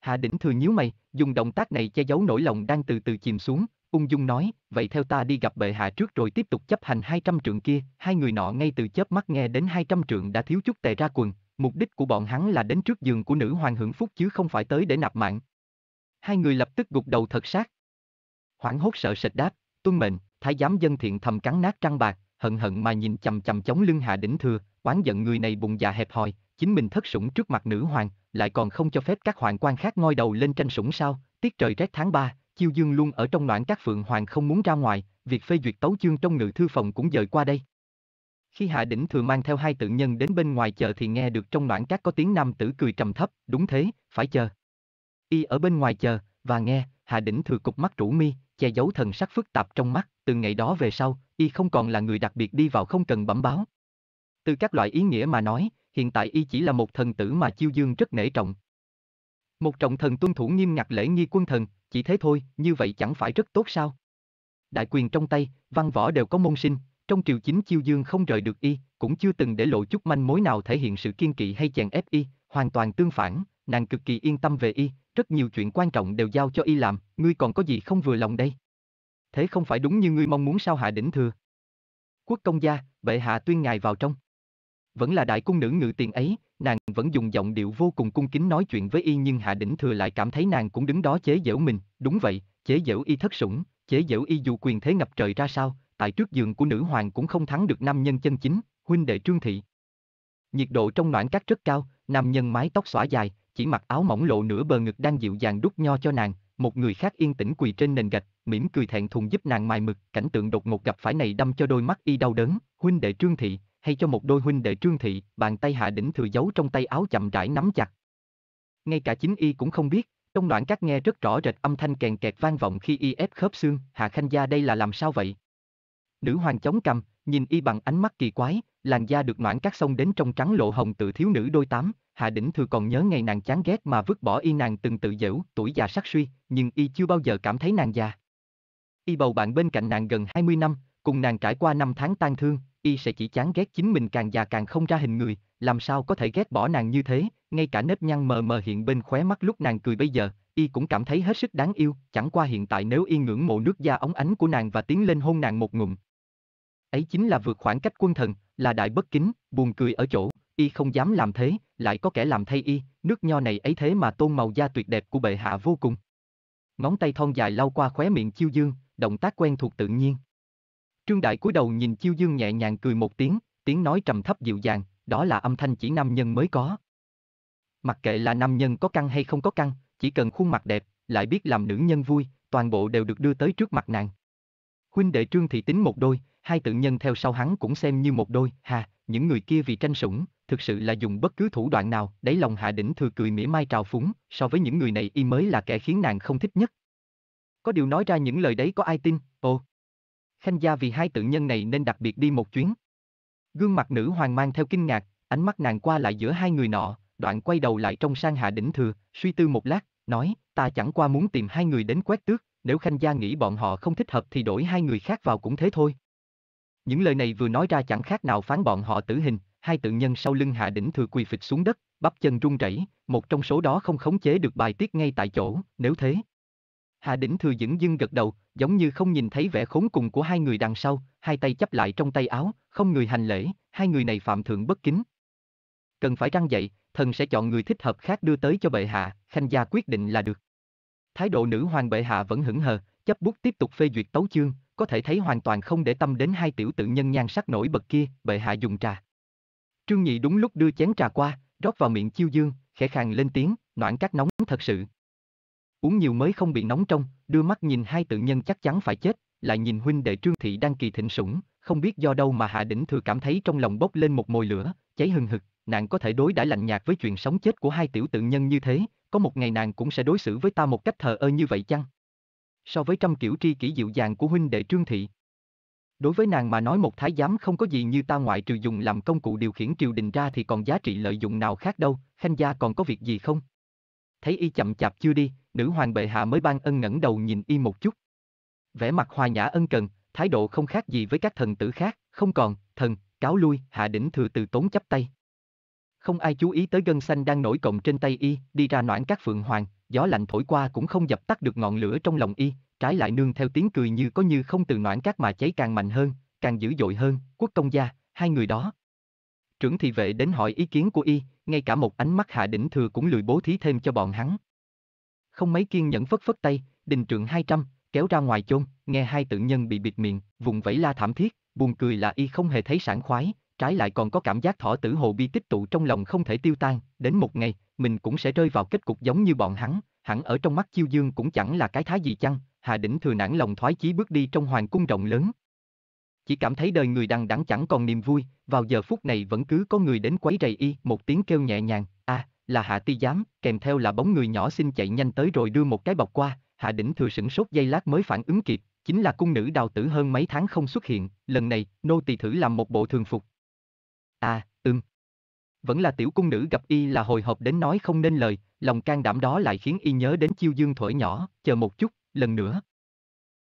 Hạ Đỉnh thừa nhíu mày, dùng động tác này che giấu nỗi lòng đang từ từ chìm xuống, ung dung nói, vậy theo ta đi gặp bệ hạ trước rồi tiếp tục chấp hành 200 trượng kia, hai người nọ ngay từ chớp mắt nghe đến 200 trượng đã thiếu chút tè ra quần, mục đích của bọn hắn là đến trước giường của nữ hoàng hưởng phúc chứ không phải tới để nạp mạng. Hai người lập tức gục đầu thật sát. Hoảng hốt sợ sệt đáp, tuân mệnh, thái giám dân thiện thầm cắn nát trăng bạc, hận hận mà nhìn chầm chầm chống lưng hạ đỉnh thừa, oán giận người này bụng dạ hẹp hòi, chính mình thất sủng trước mặt nữ hoàng, lại còn không cho phép các hoàng quan khác ngoi đầu lên tranh sủng sao, tiết trời rét tháng 3, chiêu dương luôn ở trong loạn các phượng hoàng không muốn ra ngoài, việc phê duyệt tấu chương trong ngự thư phòng cũng dời qua đây. Khi Hạ Đỉnh thừa mang theo hai tự nhân đến bên ngoài chờ thì nghe được trong loạn các có tiếng nam tử cười trầm thấp, đúng thế, phải chờ. Y ở bên ngoài chờ, và nghe, Hạ Đỉnh thừa cục mắt rủ mi, che giấu thần sắc phức tạp trong mắt, từ ngày đó về sau, Y không còn là người đặc biệt đi vào không cần bẩm báo, từ các loại ý nghĩa mà nói, hiện tại y chỉ là một thần tử mà Chiêu Dương rất nể trọng. Một trọng thần tuân thủ nghiêm ngặt lễ nghi quân thần, chỉ thế thôi, như vậy chẳng phải rất tốt sao? Đại quyền trong tay, văn võ đều có môn sinh, trong triều chính Chiêu Dương không rời được y, cũng chưa từng để lộ chút manh mối nào thể hiện sự kiên kỵ hay chèn ép y, hoàn toàn tương phản, nàng cực kỳ yên tâm về y, rất nhiều chuyện quan trọng đều giao cho y làm, ngươi còn có gì không vừa lòng đây? Thế không phải đúng như ngươi mong muốn sao hạ đỉnh thừa? Quốc công gia, bệ hạ tuyên ngài vào trong vẫn là đại cung nữ ngự tiền ấy, nàng vẫn dùng giọng điệu vô cùng cung kính nói chuyện với y nhưng Hạ Đỉnh Thừa lại cảm thấy nàng cũng đứng đó chế giễu mình, đúng vậy, chế giễu y thất sủng, chế giễu y dù quyền thế ngập trời ra sao, tại trước giường của nữ hoàng cũng không thắng được nam nhân chân chính, huynh đệ Trương Thị. Nhiệt độ trong noãn cát rất cao, nam nhân mái tóc xõa dài, chỉ mặc áo mỏng lộ nửa bờ ngực đang dịu dàng đút nho cho nàng, một người khác yên tĩnh quỳ trên nền gạch, mỉm cười thẹn thùng giúp nàng mài mực, cảnh tượng đột ngột gặp phải này đâm cho đôi mắt y đau đớn, huynh đệ Trương Thị, hay cho một đôi huynh đệ trương thị, bàn tay hạ đỉnh thừa giấu trong tay áo chậm rãi nắm chặt. Ngay cả chính y cũng không biết, trong đoạn các nghe rất rõ rệt âm thanh kèn kẹt vang vọng khi y ép khớp xương, hạ khanh gia đây là làm sao vậy? Nữ hoàng chống cầm, nhìn y bằng ánh mắt kỳ quái, làn da được noãn các sông đến trong trắng lộ hồng tự thiếu nữ đôi tám, Hạ Đỉnh Thừa còn nhớ ngày nàng chán ghét mà vứt bỏ y nàng từng tự giễu, tuổi già sắc suy, nhưng y chưa bao giờ cảm thấy nàng già. Y bầu bạn bên cạnh nàng gần 20 năm, cùng nàng trải qua năm tháng tan thương, y sẽ chỉ chán ghét chính mình càng già càng không ra hình người, làm sao có thể ghét bỏ nàng như thế, ngay cả nếp nhăn mờ mờ hiện bên khóe mắt lúc nàng cười bây giờ, y cũng cảm thấy hết sức đáng yêu, chẳng qua hiện tại nếu y ngưỡng mộ nước da ống ánh của nàng và tiến lên hôn nàng một ngụm. Ấy chính là vượt khoảng cách quân thần, là đại bất kính, buồn cười ở chỗ, y không dám làm thế, lại có kẻ làm thay y, nước nho này ấy thế mà tôn màu da tuyệt đẹp của bệ hạ vô cùng. Ngón tay thon dài lau qua khóe miệng chiêu dương, động tác quen thuộc tự nhiên. Trương Đại cúi đầu nhìn Chiêu Dương nhẹ nhàng cười một tiếng, tiếng nói trầm thấp dịu dàng, đó là âm thanh chỉ nam nhân mới có. Mặc kệ là nam nhân có căng hay không có căng, chỉ cần khuôn mặt đẹp, lại biết làm nữ nhân vui, toàn bộ đều được đưa tới trước mặt nàng. Huynh đệ Trương Thị tính một đôi, hai tự nhân theo sau hắn cũng xem như một đôi, ha, những người kia vì tranh sủng, thực sự là dùng bất cứ thủ đoạn nào, đáy lòng Hạ Đỉnh thừa cười mỉa mai trào phúng, so với những người này y mới là kẻ khiến nàng không thích nhất. Có điều nói ra những lời đấy có ai tin, ồ. Khanh gia vì hai tự nhân này nên đặc biệt đi một chuyến. Gương mặt nữ hoàng mang theo kinh ngạc, ánh mắt nàng qua lại giữa hai người nọ, đoạn quay đầu lại trong sang hạ đỉnh thừa, suy tư một lát, nói, ta chẳng qua muốn tìm hai người đến quét tước, nếu Khanh gia nghĩ bọn họ không thích hợp thì đổi hai người khác vào cũng thế thôi. Những lời này vừa nói ra chẳng khác nào phán bọn họ tử hình, hai tự nhân sau lưng hạ đỉnh thừa quỳ phịch xuống đất, bắp chân run rẩy, một trong số đó không khống chế được bài tiết ngay tại chỗ, nếu thế, Hà Đỉnh Thừa dững dưng gật đầu, giống như không nhìn thấy vẻ khốn cùng của hai người đằng sau, hai tay chấp lại trong tay áo, không người hành lễ, hai người này phạm thượng bất kính. Cần phải răng dậy, thần sẽ chọn người thích hợp khác đưa tới cho bệ hạ, khanh gia quyết định là được. Thái độ nữ hoàng bệ hạ vẫn hững hờ, chấp bút tiếp tục phê duyệt tấu chương, có thể thấy hoàn toàn không để tâm đến hai tiểu tự nhân nhan sắc nổi bật kia, bệ hạ dùng trà. Trương Nhị đúng lúc đưa chén trà qua, rót vào miệng Chiêu Dương, khẽ khàng lên tiếng, noãn các nóng thật sự, uống nhiều mới không bị nóng trong, đưa mắt nhìn hai tự nhân chắc chắn phải chết, lại nhìn huynh đệ Trương Thị đang kỳ thịnh sủng, không biết do đâu mà Hạ Đỉnh Thừa cảm thấy trong lòng bốc lên một mồi lửa, cháy hừng hực, nàng có thể đối đãi lạnh nhạt với chuyện sống chết của hai tiểu tự nhân như thế, có một ngày nàng cũng sẽ đối xử với ta một cách thờ ơ như vậy chăng? So với trăm kiểu tri kỷ dịu dàng của huynh đệ Trương Thị. Đối với nàng mà nói một thái giám không có gì như ta ngoại trừ dùng làm công cụ điều khiển triều đình ra thì còn giá trị lợi dụng nào khác đâu, khanh gia còn có việc gì không? Thấy y chậm chạp chưa đi, nữ hoàng bệ hạ mới ban ân ngẩng đầu nhìn y một chút. Vẻ mặt hòa nhã ân cần, thái độ không khác gì với các thần tử khác, không còn, thần, cáo lui, hạ đỉnh thừa từ tốn chấp tay. Không ai chú ý tới gân xanh đang nổi cộng trên tay y, đi ra noãn các phượng hoàng, gió lạnh thổi qua cũng không dập tắt được ngọn lửa trong lòng y, trái lại nương theo tiếng cười như có như không từ noãn các mà cháy càng mạnh hơn, càng dữ dội hơn, quốc công gia, hai người đó. Trưởng thị vệ đến hỏi ý kiến của y, ngay cả một ánh mắt hạ đỉnh thừa cũng lười bố thí thêm cho bọn hắn không mấy kiên nhẫn phất phất tay, đình trượng 200, kéo ra ngoài chôn, nghe hai tự nhân bị bịt miệng, vùng vẫy la thảm thiết, buồn cười là y không hề thấy sảng khoái, trái lại còn có cảm giác thỏ tử hồ bi tích tụ trong lòng không thể tiêu tan, đến một ngày, mình cũng sẽ rơi vào kết cục giống như bọn hắn, hẳn ở trong mắt Chiêu Dương cũng chẳng là cái thái gì chăng, Hà Đỉnh thừa nản lòng thoái chí bước đi trong hoàng cung rộng lớn. Chỉ cảm thấy đời người đằng đẵng chẳng còn niềm vui, vào giờ phút này vẫn cứ có người đến quấy rầy y, một tiếng kêu nhẹ nhàng, là hạ ti giám, kèm theo là bóng người nhỏ xinh chạy nhanh tới rồi đưa một cái bọc qua, hạ đỉnh thừa sửng sốt giây lát mới phản ứng kịp, chính là cung nữ đào tử hơn mấy tháng không xuất hiện, lần này, nô tỳ thử làm một bộ thường phục. À, ừm. Vẫn là tiểu cung nữ gặp y là hồi hộp đến nói không nên lời, lòng can đảm đó lại khiến y nhớ đến chiêu dương thổi nhỏ, chờ một chút, lần nữa.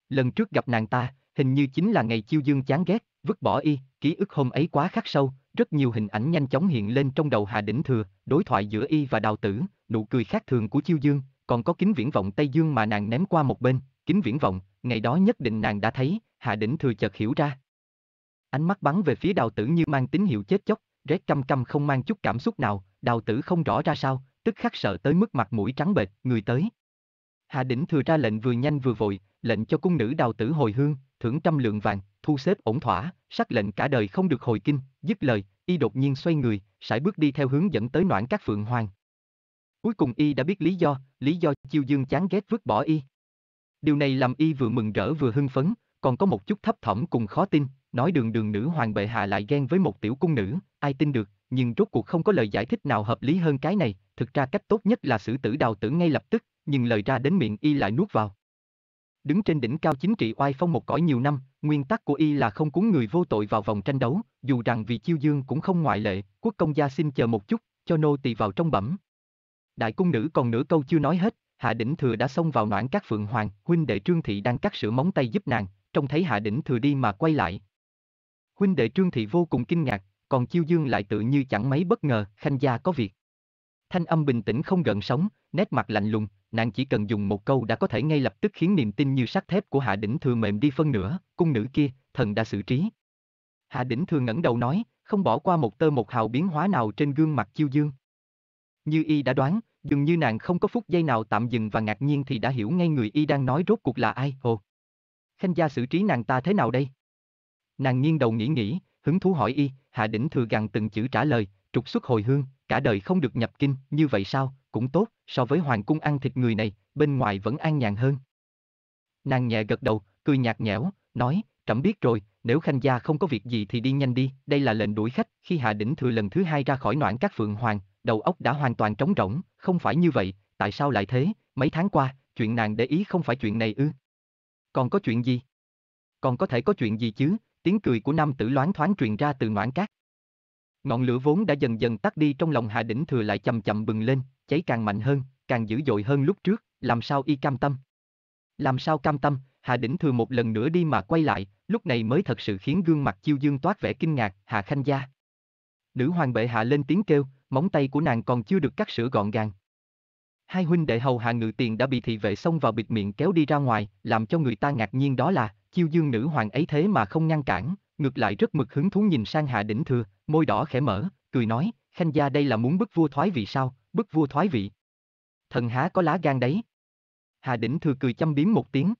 Lần trước gặp nàng ta, hình như chính là ngày chiêu dương chán ghét, vứt bỏ y, Ký ức hôm ấy quá khắc sâu, rất nhiều hình ảnh nhanh chóng hiện lên trong đầu Hà Đỉnh Thừa, đối thoại giữa y và đào tử, nụ cười khác thường của Chiêu Dương, còn có kính viễn vọng Tây Dương mà nàng ném qua một bên, kính viễn vọng, ngày đó nhất định nàng đã thấy, Hà Đỉnh Thừa chợt hiểu ra. Ánh mắt bắn về phía đào tử như mang tín hiệu chết chóc, rét căm căm không mang chút cảm xúc nào, đào tử không rõ ra sao, tức khắc sợ tới mức mặt mũi trắng bệch, người tới. Hà Đỉnh Thừa ra lệnh vừa nhanh vừa vội, lệnh cho cung nữ đào tử hồi hương, thưởng trăm lượng vàng, thu xếp ổn thỏa, sắc lệnh cả đời không được hồi kinh, dứt lời, y đột nhiên xoay người, sải bước đi theo hướng dẫn tới noãn các phượng hoàng. Cuối cùng y đã biết lý do, lý do chiêu dương chán ghét vứt bỏ y. Điều này làm y vừa mừng rỡ vừa hưng phấn, còn có một chút thấp thỏm cùng khó tin, nói đường đường nữ hoàng bệ hạ lại ghen với một tiểu cung nữ, ai tin được, nhưng rốt cuộc không có lời giải thích nào hợp lý hơn cái này, thực ra cách tốt nhất là xử tử đào tử ngay lập tức, nhưng lời ra đến miệng y lại nuốt vào. Đứng trên đỉnh cao chính trị oai phong một cõi nhiều năm, Nguyên tắc của y là không cuốn người vô tội vào vòng tranh đấu, dù rằng vì chiêu dương cũng không ngoại lệ, quốc công gia xin chờ một chút, cho nô tỳ vào trong bẩm. Đại cung nữ còn nửa câu chưa nói hết, Hạ Đỉnh Thừa đã xông vào noãn các phượng hoàng, huynh đệ Trương Thị đang cắt sửa móng tay giúp nàng, trông thấy Hạ Đỉnh Thừa đi mà quay lại. Huynh đệ Trương Thị vô cùng kinh ngạc, còn Chiêu Dương lại tự như chẳng mấy bất ngờ, Khanh gia có việc. Thanh âm bình tĩnh không gợn sóng, nét mặt lạnh lùng, nàng chỉ cần dùng một câu đã có thể ngay lập tức khiến niềm tin như sắt thép của Hạ Đỉnh Thừa mềm đi phân nửa, cung nữ kia, thần đã xử trí. Hạ Đỉnh Thừa ngẩng đầu nói, không bỏ qua một tơ một hào biến hóa nào trên gương mặt chiêu dương. Như y đã đoán, dường như nàng không có phút giây nào tạm dừng và ngạc nhiên thì đã hiểu ngay người y đang nói rốt cuộc là ai, hồ. Khanh gia xử trí nàng ta thế nào đây? Nàng nghiêng đầu nghĩ nghĩ, hứng thú hỏi y, Hạ Đỉnh Thừa gằn từng chữ trả lời, trục xuất hồi hương, cả đời không được nhập kinh, như vậy sao, cũng tốt, so với hoàng cung ăn thịt người này, bên ngoài vẫn an nhàn hơn. Nàng nhẹ gật đầu, cười nhạt nhẽo, nói, trẫm biết rồi, nếu khanh gia không có việc gì thì đi nhanh đi, đây là lệnh đuổi khách, khi hạ đỉnh thừa lần thứ hai ra khỏi noãn các phượng hoàng, đầu óc đã hoàn toàn trống rỗng, không phải như vậy, tại sao lại thế, mấy tháng qua, chuyện nàng để ý không phải chuyện này ư. Còn có chuyện gì? Còn có thể có chuyện gì chứ, tiếng cười của nam tử loáng thoáng truyền ra từ noãn cát. Ngọn lửa vốn đã dần dần tắt đi trong lòng Hà Đỉnh Thừa lại chậm chậm bừng lên, cháy càng mạnh hơn, càng dữ dội hơn lúc trước, làm sao y cam tâm? Làm sao cam tâm, Hà Đỉnh Thừa một lần nữa đi mà quay lại, lúc này mới thật sự khiến gương mặt Chiêu Dương toát vẻ kinh ngạc, Hà Khanh Gia. Nữ hoàng bệ hạ lên tiếng kêu, móng tay của nàng còn chưa được cắt sửa gọn gàng. Hai huynh đệ hầu hạ ngự tiền đã bị thị vệ xông vào bịt miệng kéo đi ra ngoài, làm cho người ta ngạc nhiên đó là, Chiêu Dương nữ hoàng ấy thế mà không ngăn cản, ngược lại rất mực hứng thú nhìn sang Hạ Đỉnh Thừa, môi đỏ khẽ mở, cười nói, Khanh gia đây là muốn bức vua thoái vị sao, bức vua thoái vị. Thần há có lá gan đấy. Hạ Đỉnh Thừa cười chăm biếm một tiếng.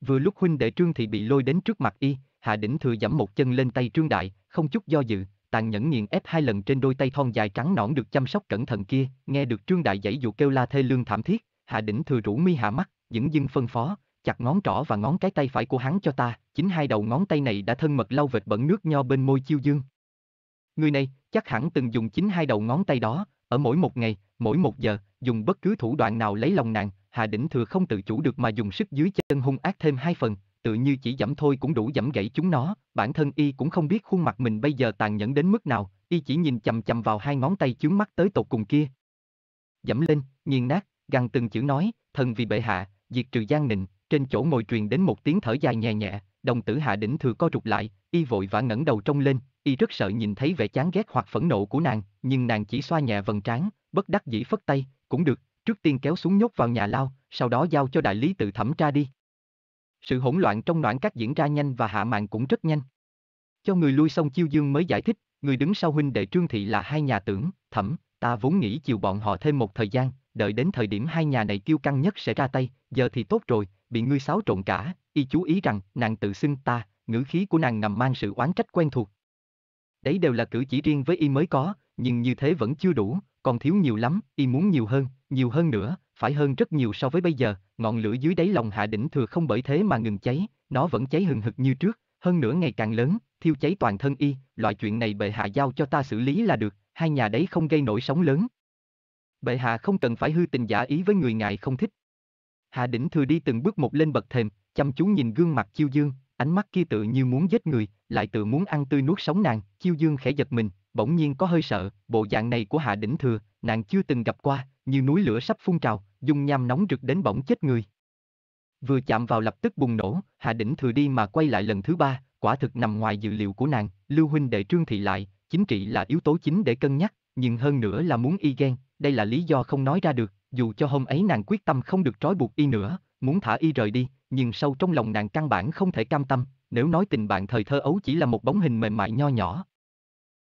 Vừa lúc huynh đệ Trương Thị bị lôi đến trước mặt y, Hạ Đỉnh Thừa giẫm một chân lên tay Trương Đại, không chút do dự, tàn nhẫn nghiền ép hai lần trên đôi tay thon dài trắng nõn được chăm sóc cẩn thận kia, nghe được Trương Đại dãy dụ kêu la thê lương thảm thiết, Hạ Đỉnh Thừa rủ mi hạ mắt, dững dưng phân phó, chặt ngón trỏ và ngón cái tay phải của hắn cho ta, chính hai đầu ngón tay này đã thân mật lau vệt bẩn nước nho bên môi chiêu dương. Người này, chắc hẳn từng dùng chính hai đầu ngón tay đó, ở mỗi một ngày, mỗi một giờ, dùng bất cứ thủ đoạn nào lấy lòng nàng, Hà Đỉnh Thừa không tự chủ được mà dùng sức dưới chân hung ác thêm hai phần, tự như chỉ giảm thôi cũng đủ giảm gãy chúng nó, bản thân y cũng không biết khuôn mặt mình bây giờ tàn nhẫn đến mức nào, y chỉ nhìn chầm chầm vào hai ngón tay chướng mắt tới tột cùng kia. Giảm lên, nghiền nát, gằn từng chữ nói, thần vì bệ hạ, diệt trừ gian nịnh, trên chỗ ngồi truyền đến một tiếng thở dài nhẹ nhẹ, đồng tử hạ đỉnh thừa co rụt lại, y vội vã ngẩng đầu trông lên, y rất sợ nhìn thấy vẻ chán ghét hoặc phẫn nộ của nàng, nhưng nàng chỉ xoa nhẹ vần trán, bất đắc dĩ phất tay, cũng được, trước tiên kéo xuống nhốt vào nhà lao, sau đó giao cho đại lý tự thẩm tra đi. Sự hỗn loạn trong noãn các diễn ra nhanh và hạ mạng cũng rất nhanh. Cho người lui xong chiêu dương mới giải thích, người đứng sau huynh đệ trương thị là hai nhà tưởng, thẩm, ta vốn nghĩ chiều bọn họ thêm một thời gian, đợi đến thời điểm hai nhà này kiêu căng nhất sẽ ra tay, giờ thì tốt rồi, bị ngươi xáo trộn cả, y chú ý rằng nàng tự xưng ta, ngữ khí của nàng ngầm mang sự oán trách quen thuộc. Đấy đều là cử chỉ riêng với y mới có, nhưng như thế vẫn chưa đủ, còn thiếu nhiều lắm, y muốn nhiều hơn, nhiều hơn nữa, phải hơn rất nhiều so với bây giờ, ngọn lửa dưới đáy lòng hạ đỉnh thừa không bởi thế mà ngừng cháy, nó vẫn cháy hừng hực như trước, hơn nữa ngày càng lớn, thiêu cháy toàn thân y, loại chuyện này bệ hạ giao cho ta xử lý là được, hai nhà đấy không gây nổi sóng lớn, Bệ hạ không cần phải hư tình giả ý với người ngài không thích. Hạ đỉnh thừa đi từng bước một lên bậc thềm, chăm chú nhìn gương mặt chiêu dương, ánh mắt kia tự như muốn giết người, lại tự muốn ăn tươi nuốt sống nàng, chiêu dương khẽ giật mình, bỗng nhiên có hơi sợ, bộ dạng này của hạ đỉnh thừa, nàng chưa từng gặp qua, như núi lửa sắp phun trào, dung nham nóng rực đến bỗng chết người. Vừa chạm vào lập tức bùng nổ, hạ đỉnh thừa đi mà quay lại lần thứ ba, quả thực nằm ngoài dự liệu của nàng, lưu huynh đệ trương thị lại, chính trị là yếu tố chính để cân nhắc, nhưng hơn nữa là muốn y ghen, đây là lý do không nói ra được, dù cho hôm ấy nàng quyết tâm không được trói buộc y nữa, muốn thả y rời đi, nhưng sâu trong lòng nàng căn bản không thể cam tâm, nếu nói tình bạn thời thơ ấu chỉ là một bóng hình mềm mại nho nhỏ.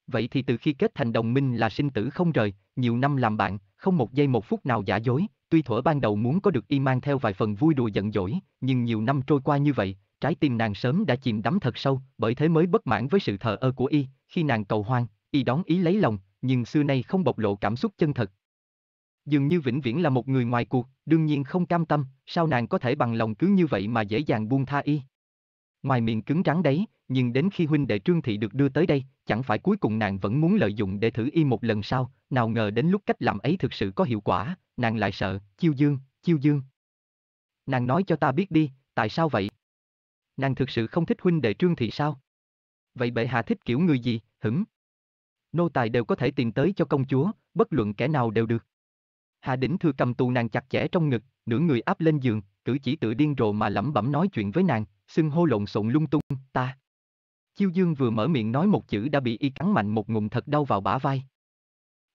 Vậy thì từ khi kết thành đồng minh là sinh tử không rời, nhiều năm làm bạn, không một giây một phút nào giả dối, tuy thuở ban đầu muốn có được y mang theo vài phần vui đùa giận dỗi, nhưng nhiều năm trôi qua như vậy, trái tim nàng sớm đã chìm đắm thật sâu, bởi thế mới bất mãn với sự thờ ơ của y, khi nàng cầu hoang, y đón ý lấy lòng, nhưng xưa nay không bộc lộ cảm xúc chân thật, dường như vĩnh viễn là một người ngoài cuộc, đương nhiên không cam tâm, sao nàng có thể bằng lòng cứ như vậy mà dễ dàng buông tha y. Ngoài miệng cứng rắn đấy, nhưng đến khi huynh đệ Trương Thị được đưa tới đây, chẳng phải cuối cùng nàng vẫn muốn lợi dụng để thử y một lần sau, nào ngờ đến lúc cách làm ấy thực sự có hiệu quả, nàng lại sợ, chiêu dương, chiêu dương. Nàng nói cho ta biết đi, tại sao vậy? Nàng thực sự không thích huynh đệ Trương Thị sao? Vậy bệ hạ thích kiểu người gì, Hửm, Nô tài đều có thể tìm tới cho công chúa, bất luận kẻ nào đều được. Hà Đỉnh Thư cầm tù nàng chặt chẽ trong ngực, nửa người áp lên giường, cử chỉ tự điên rồ mà lẩm bẩm nói chuyện với nàng, xưng hô lộn xộn lung tung, ta. Chiêu Dương vừa mở miệng nói một chữ đã bị y cắn mạnh một ngụm thật đau vào bả vai.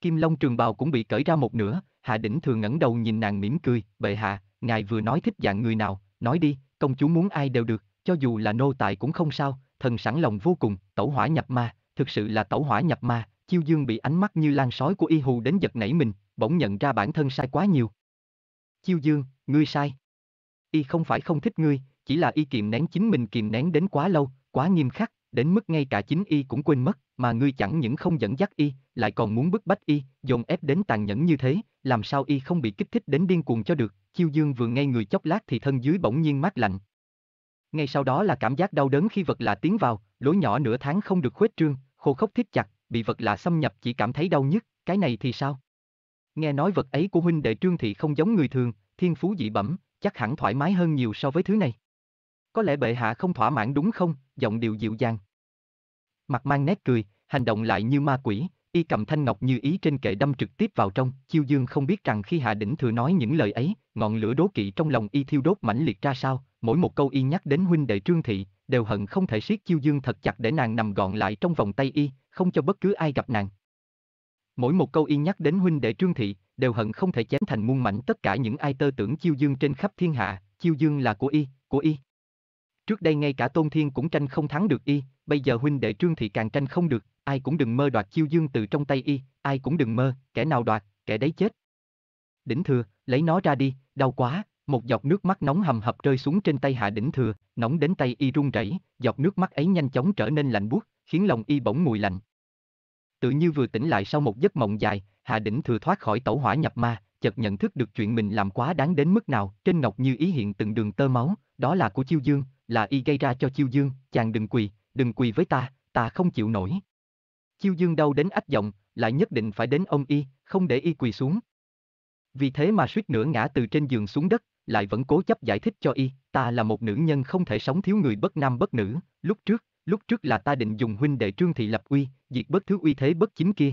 Kim Long trường bào cũng bị cởi ra một nửa, Hạ Đỉnh Thừa ngẩng đầu nhìn nàng mỉm cười, bệ hạ, ngài vừa nói thích dạng người nào, nói đi, công chúa muốn ai đều được, cho dù là nô tài cũng không sao, thần sẵn lòng vô cùng, tẩu hỏa nhập ma, thực sự là tẩu hỏa nhập ma, Chiêu Dương bị ánh mắt như lan sói của y hù đến giật nảy mình, bỗng nhận ra bản thân sai quá nhiều. Chiêu Dương, ngươi sai. Y không phải không thích ngươi, chỉ là y kiềm nén chính mình kiềm nén đến quá lâu, quá nghiêm khắc, đến mức ngay cả chính y cũng quên mất, mà ngươi chẳng những không dẫn dắt y, lại còn muốn bức bách y, dồn ép đến tàn nhẫn như thế, làm sao y không bị kích thích đến điên cuồng cho được, Chiêu Dương vừa ngay người chốc lát thì thân dưới bỗng nhiên mát lạnh. Ngay sau đó là cảm giác đau đớn khi vật lạ tiến vào, lối nhỏ nửa tháng không được khuếch trương, khô khốc thiết chặt, bị vật lạ xâm nhập chỉ cảm thấy đau nhức, cái này thì sao? Nghe nói vật ấy của huynh đệ Trương Thị không giống người thường, thiên phú dị bẩm, chắc hẳn thoải mái hơn nhiều so với thứ này. Có lẽ bệ hạ không thỏa mãn đúng không, giọng điệu dịu dàng. Mặt mang nét cười, hành động lại như ma quỷ, y cầm thanh ngọc như ý trên kệ đâm trực tiếp vào trong, Chiêu Dương không biết rằng khi Hạ Đỉnh Thừa nói những lời ấy, ngọn lửa đố kỵ trong lòng y thiêu đốt mãnh liệt ra sao, mỗi một câu y nhắc đến huynh đệ Trương Thị, đều hận không thể siết Chiêu Dương thật chặt để nàng nằm gọn lại trong vòng tay y, không cho bất cứ ai gặp nàng. Mỗi một câu y nhắc đến huynh đệ Trương Thị, đều hận không thể chém thành muôn mảnh tất cả những ai tơ tưởng Chiêu Dương trên khắp thiên hạ, Chiêu Dương là của y, của y. Trước đây ngay cả Tôn Thiên cũng tranh không thắng được y, bây giờ huynh đệ Trương Thị càng tranh không được, ai cũng đừng mơ đoạt Chiêu Dương từ trong tay y, ai cũng đừng mơ, kẻ nào đoạt, kẻ đấy chết. Đỉnh thừa, lấy nó ra đi, đau quá, một giọt nước mắt nóng hầm hập rơi xuống trên tay hạ đỉnh thừa, nóng đến tay y run rẩy, giọt nước mắt ấy nhanh chóng trở nên lạnh buốt, khiến lòng y bỗng mùi lạnh. Tự như vừa tỉnh lại sau một giấc mộng dài, Hạ Đỉnh thừa thoát khỏi tẩu hỏa nhập ma, chợt nhận thức được chuyện mình làm quá đáng đến mức nào, trên ngọc như ý hiện từng đường tơ máu, đó là của Chiêu Dương, là y gây ra cho Chiêu Dương, chàng đừng quỳ, đừng quỳ với ta, ta không chịu nổi. Chiêu Dương đau đến ách giọng, lại nhất định phải đến ông y, không để y quỳ xuống. Vì thế mà suýt nữa ngã từ trên giường xuống đất, lại vẫn cố chấp giải thích cho y, ta là một nữ nhân không thể sống thiếu người bất nam bất nữ, lúc trước, lúc trước là ta định dùng huynh đệ Trương Thị lập uy, diệt bất thứ uy thế bất chính kia.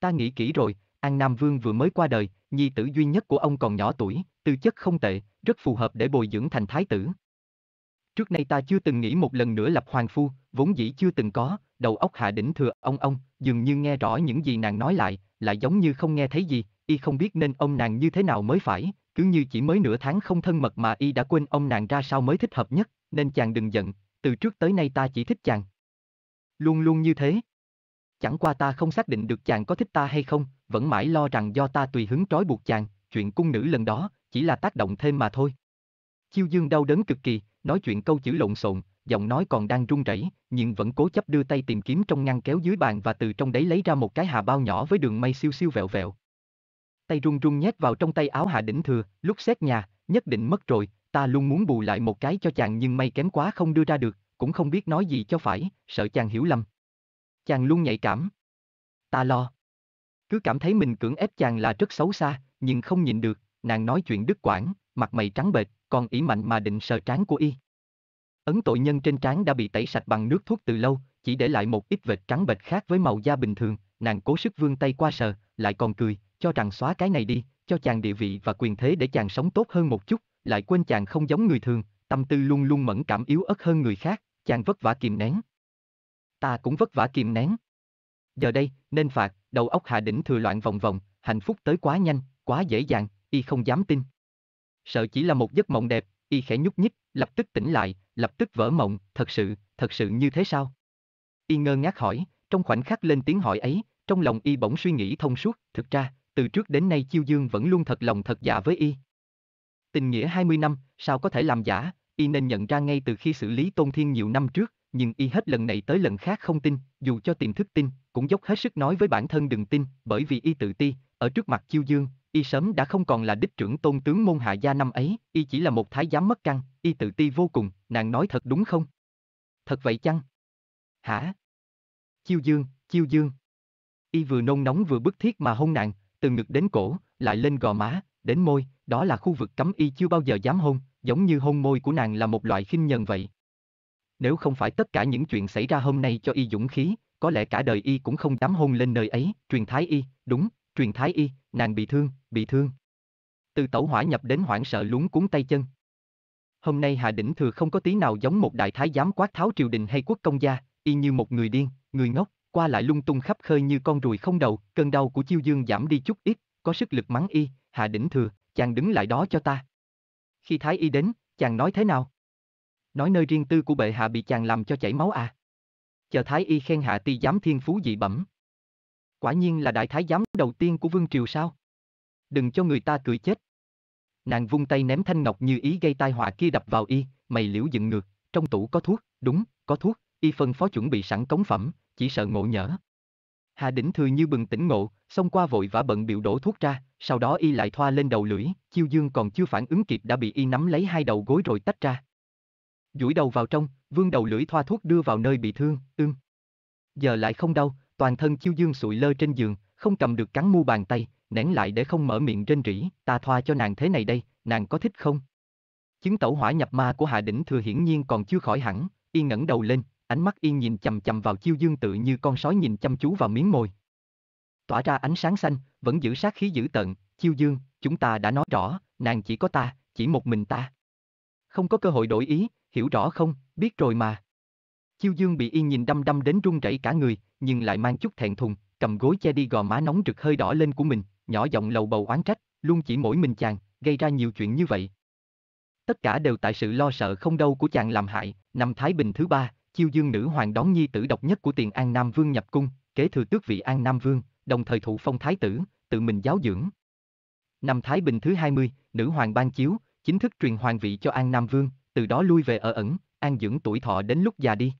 Ta nghĩ kỹ rồi, An Nam Vương vừa mới qua đời, nhi tử duy nhất của ông còn nhỏ tuổi, tư chất không tệ, rất phù hợp để bồi dưỡng thành thái tử. Trước nay ta chưa từng nghĩ một lần nữa lập hoàng phu, vốn dĩ chưa từng có, đầu óc hạ đỉnh thừa, ông ông, dường như nghe rõ những gì nàng nói lại, lại giống như không nghe thấy gì, y không biết nên ông nàng như thế nào mới phải, cứ như chỉ mới nửa tháng không thân mật mà y đã quên ông nàng ra sao mới thích hợp nhất, nên chàng đừng giận, từ trước tới nay ta chỉ thích chàng. Luôn luôn như thế. Chẳng qua ta không xác định được chàng có thích ta hay không, vẫn mãi lo rằng do ta tùy hứng trói buộc chàng, chuyện cung nữ lần đó, chỉ là tác động thêm mà thôi. Chiêu Dương đau đớn cực kỳ, nói chuyện câu chữ lộn xộn, giọng nói còn đang run rẩy, nhưng vẫn cố chấp đưa tay tìm kiếm trong ngăn kéo dưới bàn và từ trong đấy lấy ra một cái hà bao nhỏ với đường may siêu siêu vẹo vẹo. Tay run run nhét vào trong tay áo Hạ Đỉnh Thừa, lúc xét nhà, nhất định mất rồi, ta luôn muốn bù lại một cái cho chàng nhưng may kém quá không đưa ra được, cũng không biết nói gì cho phải, sợ chàng hiểu lầm chàng luôn nhạy cảm. Ta lo. Cứ cảm thấy mình cưỡng ép chàng là rất xấu xa, nhưng không nhịn được, nàng nói chuyện đứt quãng, mặt mày trắng bệch, còn ý mạnh mà định sờ trán của y. Ấn tội nhân trên trán đã bị tẩy sạch bằng nước thuốc từ lâu, chỉ để lại một ít vệt trắng bệch khác với màu da bình thường, nàng cố sức vươn tay qua sờ, lại còn cười, cho rằng xóa cái này đi, cho chàng địa vị và quyền thế để chàng sống tốt hơn một chút, lại quên chàng không giống người thường, tâm tư luôn luôn mẫn cảm yếu ớt hơn người khác, chàng vất vả kìm nén, ta cũng vất vả kìm nén. Giờ đây, nên phạt, đầu óc Hà Đỉnh thừa loạn vòng vòng, hạnh phúc tới quá nhanh, quá dễ dàng, y không dám tin. Sợ chỉ là một giấc mộng đẹp, y khẽ nhúc nhích, lập tức tỉnh lại, lập tức vỡ mộng, thật sự, thật sự như thế sao? Y ngơ ngác hỏi, trong khoảnh khắc lên tiếng hỏi ấy, trong lòng y bỗng suy nghĩ thông suốt, thực ra, từ trước đến nay Chiêu Dương vẫn luôn thật lòng thật dạ với y. Tình nghĩa 20 năm, sao có thể làm giả, y nên nhận ra ngay từ khi xử lý Tôn Thiên nhiều năm trước, nhưng y hết lần này tới lần khác không tin, dù cho tìm thức tin, cũng dốc hết sức nói với bản thân đừng tin, bởi vì y tự ti, ở trước mặt Chiêu Dương, y sớm đã không còn là đích trưởng tôn tướng môn hạ gia năm ấy, y chỉ là một thái giám mất căng, y tự ti vô cùng, nàng nói thật đúng không? Thật vậy chăng? Hả? Chiêu Dương, Chiêu Dương. Y vừa nôn nóng vừa bức thiết mà hôn nàng, từ ngực đến cổ, lại lên gò má, đến môi, đó là khu vực cấm y chưa bao giờ dám hôn, giống như hôn môi của nàng là một loại khinh nhờn vậy nếu không phải tất cả những chuyện xảy ra hôm nay cho y dũng khí, có lẽ cả đời y cũng không dám hôn lên nơi ấy, truyền thái y, đúng, truyền thái y, nàng bị thương, bị thương. Từ tẩu hỏa nhập đến hoảng sợ lúng cuốn tay chân. Hôm nay Hà Đỉnh Thừa không có tí nào giống một đại thái giám quát tháo triều đình hay quốc công gia, y như một người điên, người ngốc, qua lại lung tung khắp khơi như con ruồi không đầu, cơn đau của Chiêu Dương giảm đi chút ít, có sức lực mắng y, Hà Đỉnh Thừa, chàng đứng lại đó cho ta. Khi thái y đến, chàng nói thế nào? nói nơi riêng tư của bệ hạ bị chàng làm cho chảy máu à. Chờ thái y khen hạ ti giám thiên phú dị bẩm. Quả nhiên là đại thái giám đầu tiên của vương triều sao. Đừng cho người ta cười chết. Nàng vung tay ném thanh ngọc như ý gây tai họa kia đập vào y, mày liễu dựng ngược, trong tủ có thuốc, đúng, có thuốc, y phân phó chuẩn bị sẵn cống phẩm, chỉ sợ ngộ nhỡ. Hà đỉnh thừa như bừng tỉnh ngộ, xông qua vội vã bận biểu đổ thuốc ra, sau đó y lại thoa lên đầu lưỡi, chiêu dương còn chưa phản ứng kịp đã bị y nắm lấy hai đầu gối rồi tách ra duỗi đầu vào trong, vương đầu lưỡi thoa thuốc đưa vào nơi bị thương, ưm. Giờ lại không đau, toàn thân chiêu dương sụi lơ trên giường, không cầm được cắn mu bàn tay, nén lại để không mở miệng trên rỉ, ta thoa cho nàng thế này đây, nàng có thích không? Chứng tẩu hỏa nhập ma của Hạ Đỉnh Thừa hiển nhiên còn chưa khỏi hẳn, y ngẩng đầu lên, ánh mắt y nhìn chầm chầm vào chiêu dương tự như con sói nhìn chăm chú vào miếng mồi. Tỏa ra ánh sáng xanh, vẫn giữ sát khí dữ tận, chiêu dương, chúng ta đã nói rõ, nàng chỉ có ta, chỉ một mình ta. Không có cơ hội đổi ý, hiểu rõ không, biết rồi mà. Chiêu Dương bị y nhìn đăm đăm đến run rẩy cả người, nhưng lại mang chút thẹn thùng, cầm gối che đi gò má nóng rực hơi đỏ lên của mình, nhỏ giọng lầu bầu oán trách, luôn chỉ mỗi mình chàng, gây ra nhiều chuyện như vậy. Tất cả đều tại sự lo sợ không đâu của chàng làm hại, năm Thái Bình thứ ba, Chiêu Dương nữ hoàng đón nhi tử độc nhất của tiền An Nam Vương nhập cung, kế thừa tước vị An Nam Vương, đồng thời thụ phong thái tử, tự mình giáo dưỡng. Năm Thái Bình thứ 20, nữ hoàng ban chiếu, chính thức truyền hoàng vị cho An Nam Vương, từ đó lui về ở ẩn, an dưỡng tuổi thọ đến lúc già đi.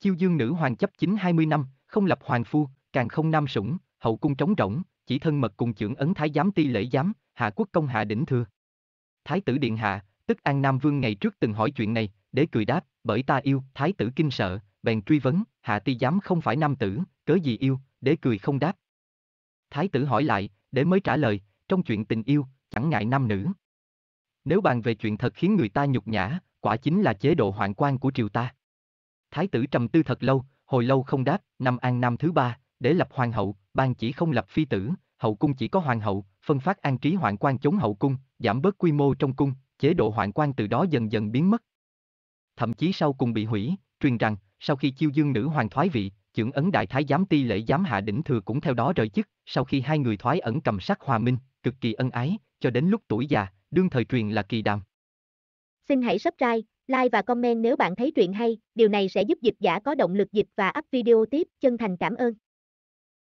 Chiêu dương nữ hoàng chấp chính 20 năm, không lập hoàng phu, càng không nam sủng, hậu cung trống rỗng, chỉ thân mật cùng trưởng ấn thái giám ti lễ giám, hạ quốc công hạ đỉnh thừa. Thái tử điện hạ, tức An Nam Vương ngày trước từng hỏi chuyện này, đế cười đáp, bởi ta yêu, thái tử kinh sợ, bèn truy vấn, hạ ti giám không phải nam tử, cớ gì yêu, đế cười không đáp. Thái tử hỏi lại, đế mới trả lời, trong chuyện tình yêu, chẳng ngại nam nữ. Nếu bàn về chuyện thật khiến người ta nhục nhã, quả chính là chế độ hoàng quan của triều ta. Thái tử trầm tư thật lâu, hồi lâu không đáp, năm an năm thứ ba, để lập hoàng hậu, ban chỉ không lập phi tử, hậu cung chỉ có hoàng hậu, phân phát an trí hoàng quan chống hậu cung, giảm bớt quy mô trong cung, chế độ hoàng quan từ đó dần dần biến mất. Thậm chí sau cùng bị hủy, truyền rằng, sau khi chiêu dương nữ hoàng thoái vị, trưởng ấn đại thái giám ti lễ giám hạ đỉnh thừa cũng theo đó rời chức, sau khi hai người thoái ẩn cầm sắc hòa minh, cực kỳ ân ái, cho đến lúc tuổi già, đương thời truyền là kỳ đàm. Xin hãy subscribe, like và comment nếu bạn thấy truyện hay, điều này sẽ giúp dịch giả có động lực dịch và up video tiếp, chân thành cảm ơn.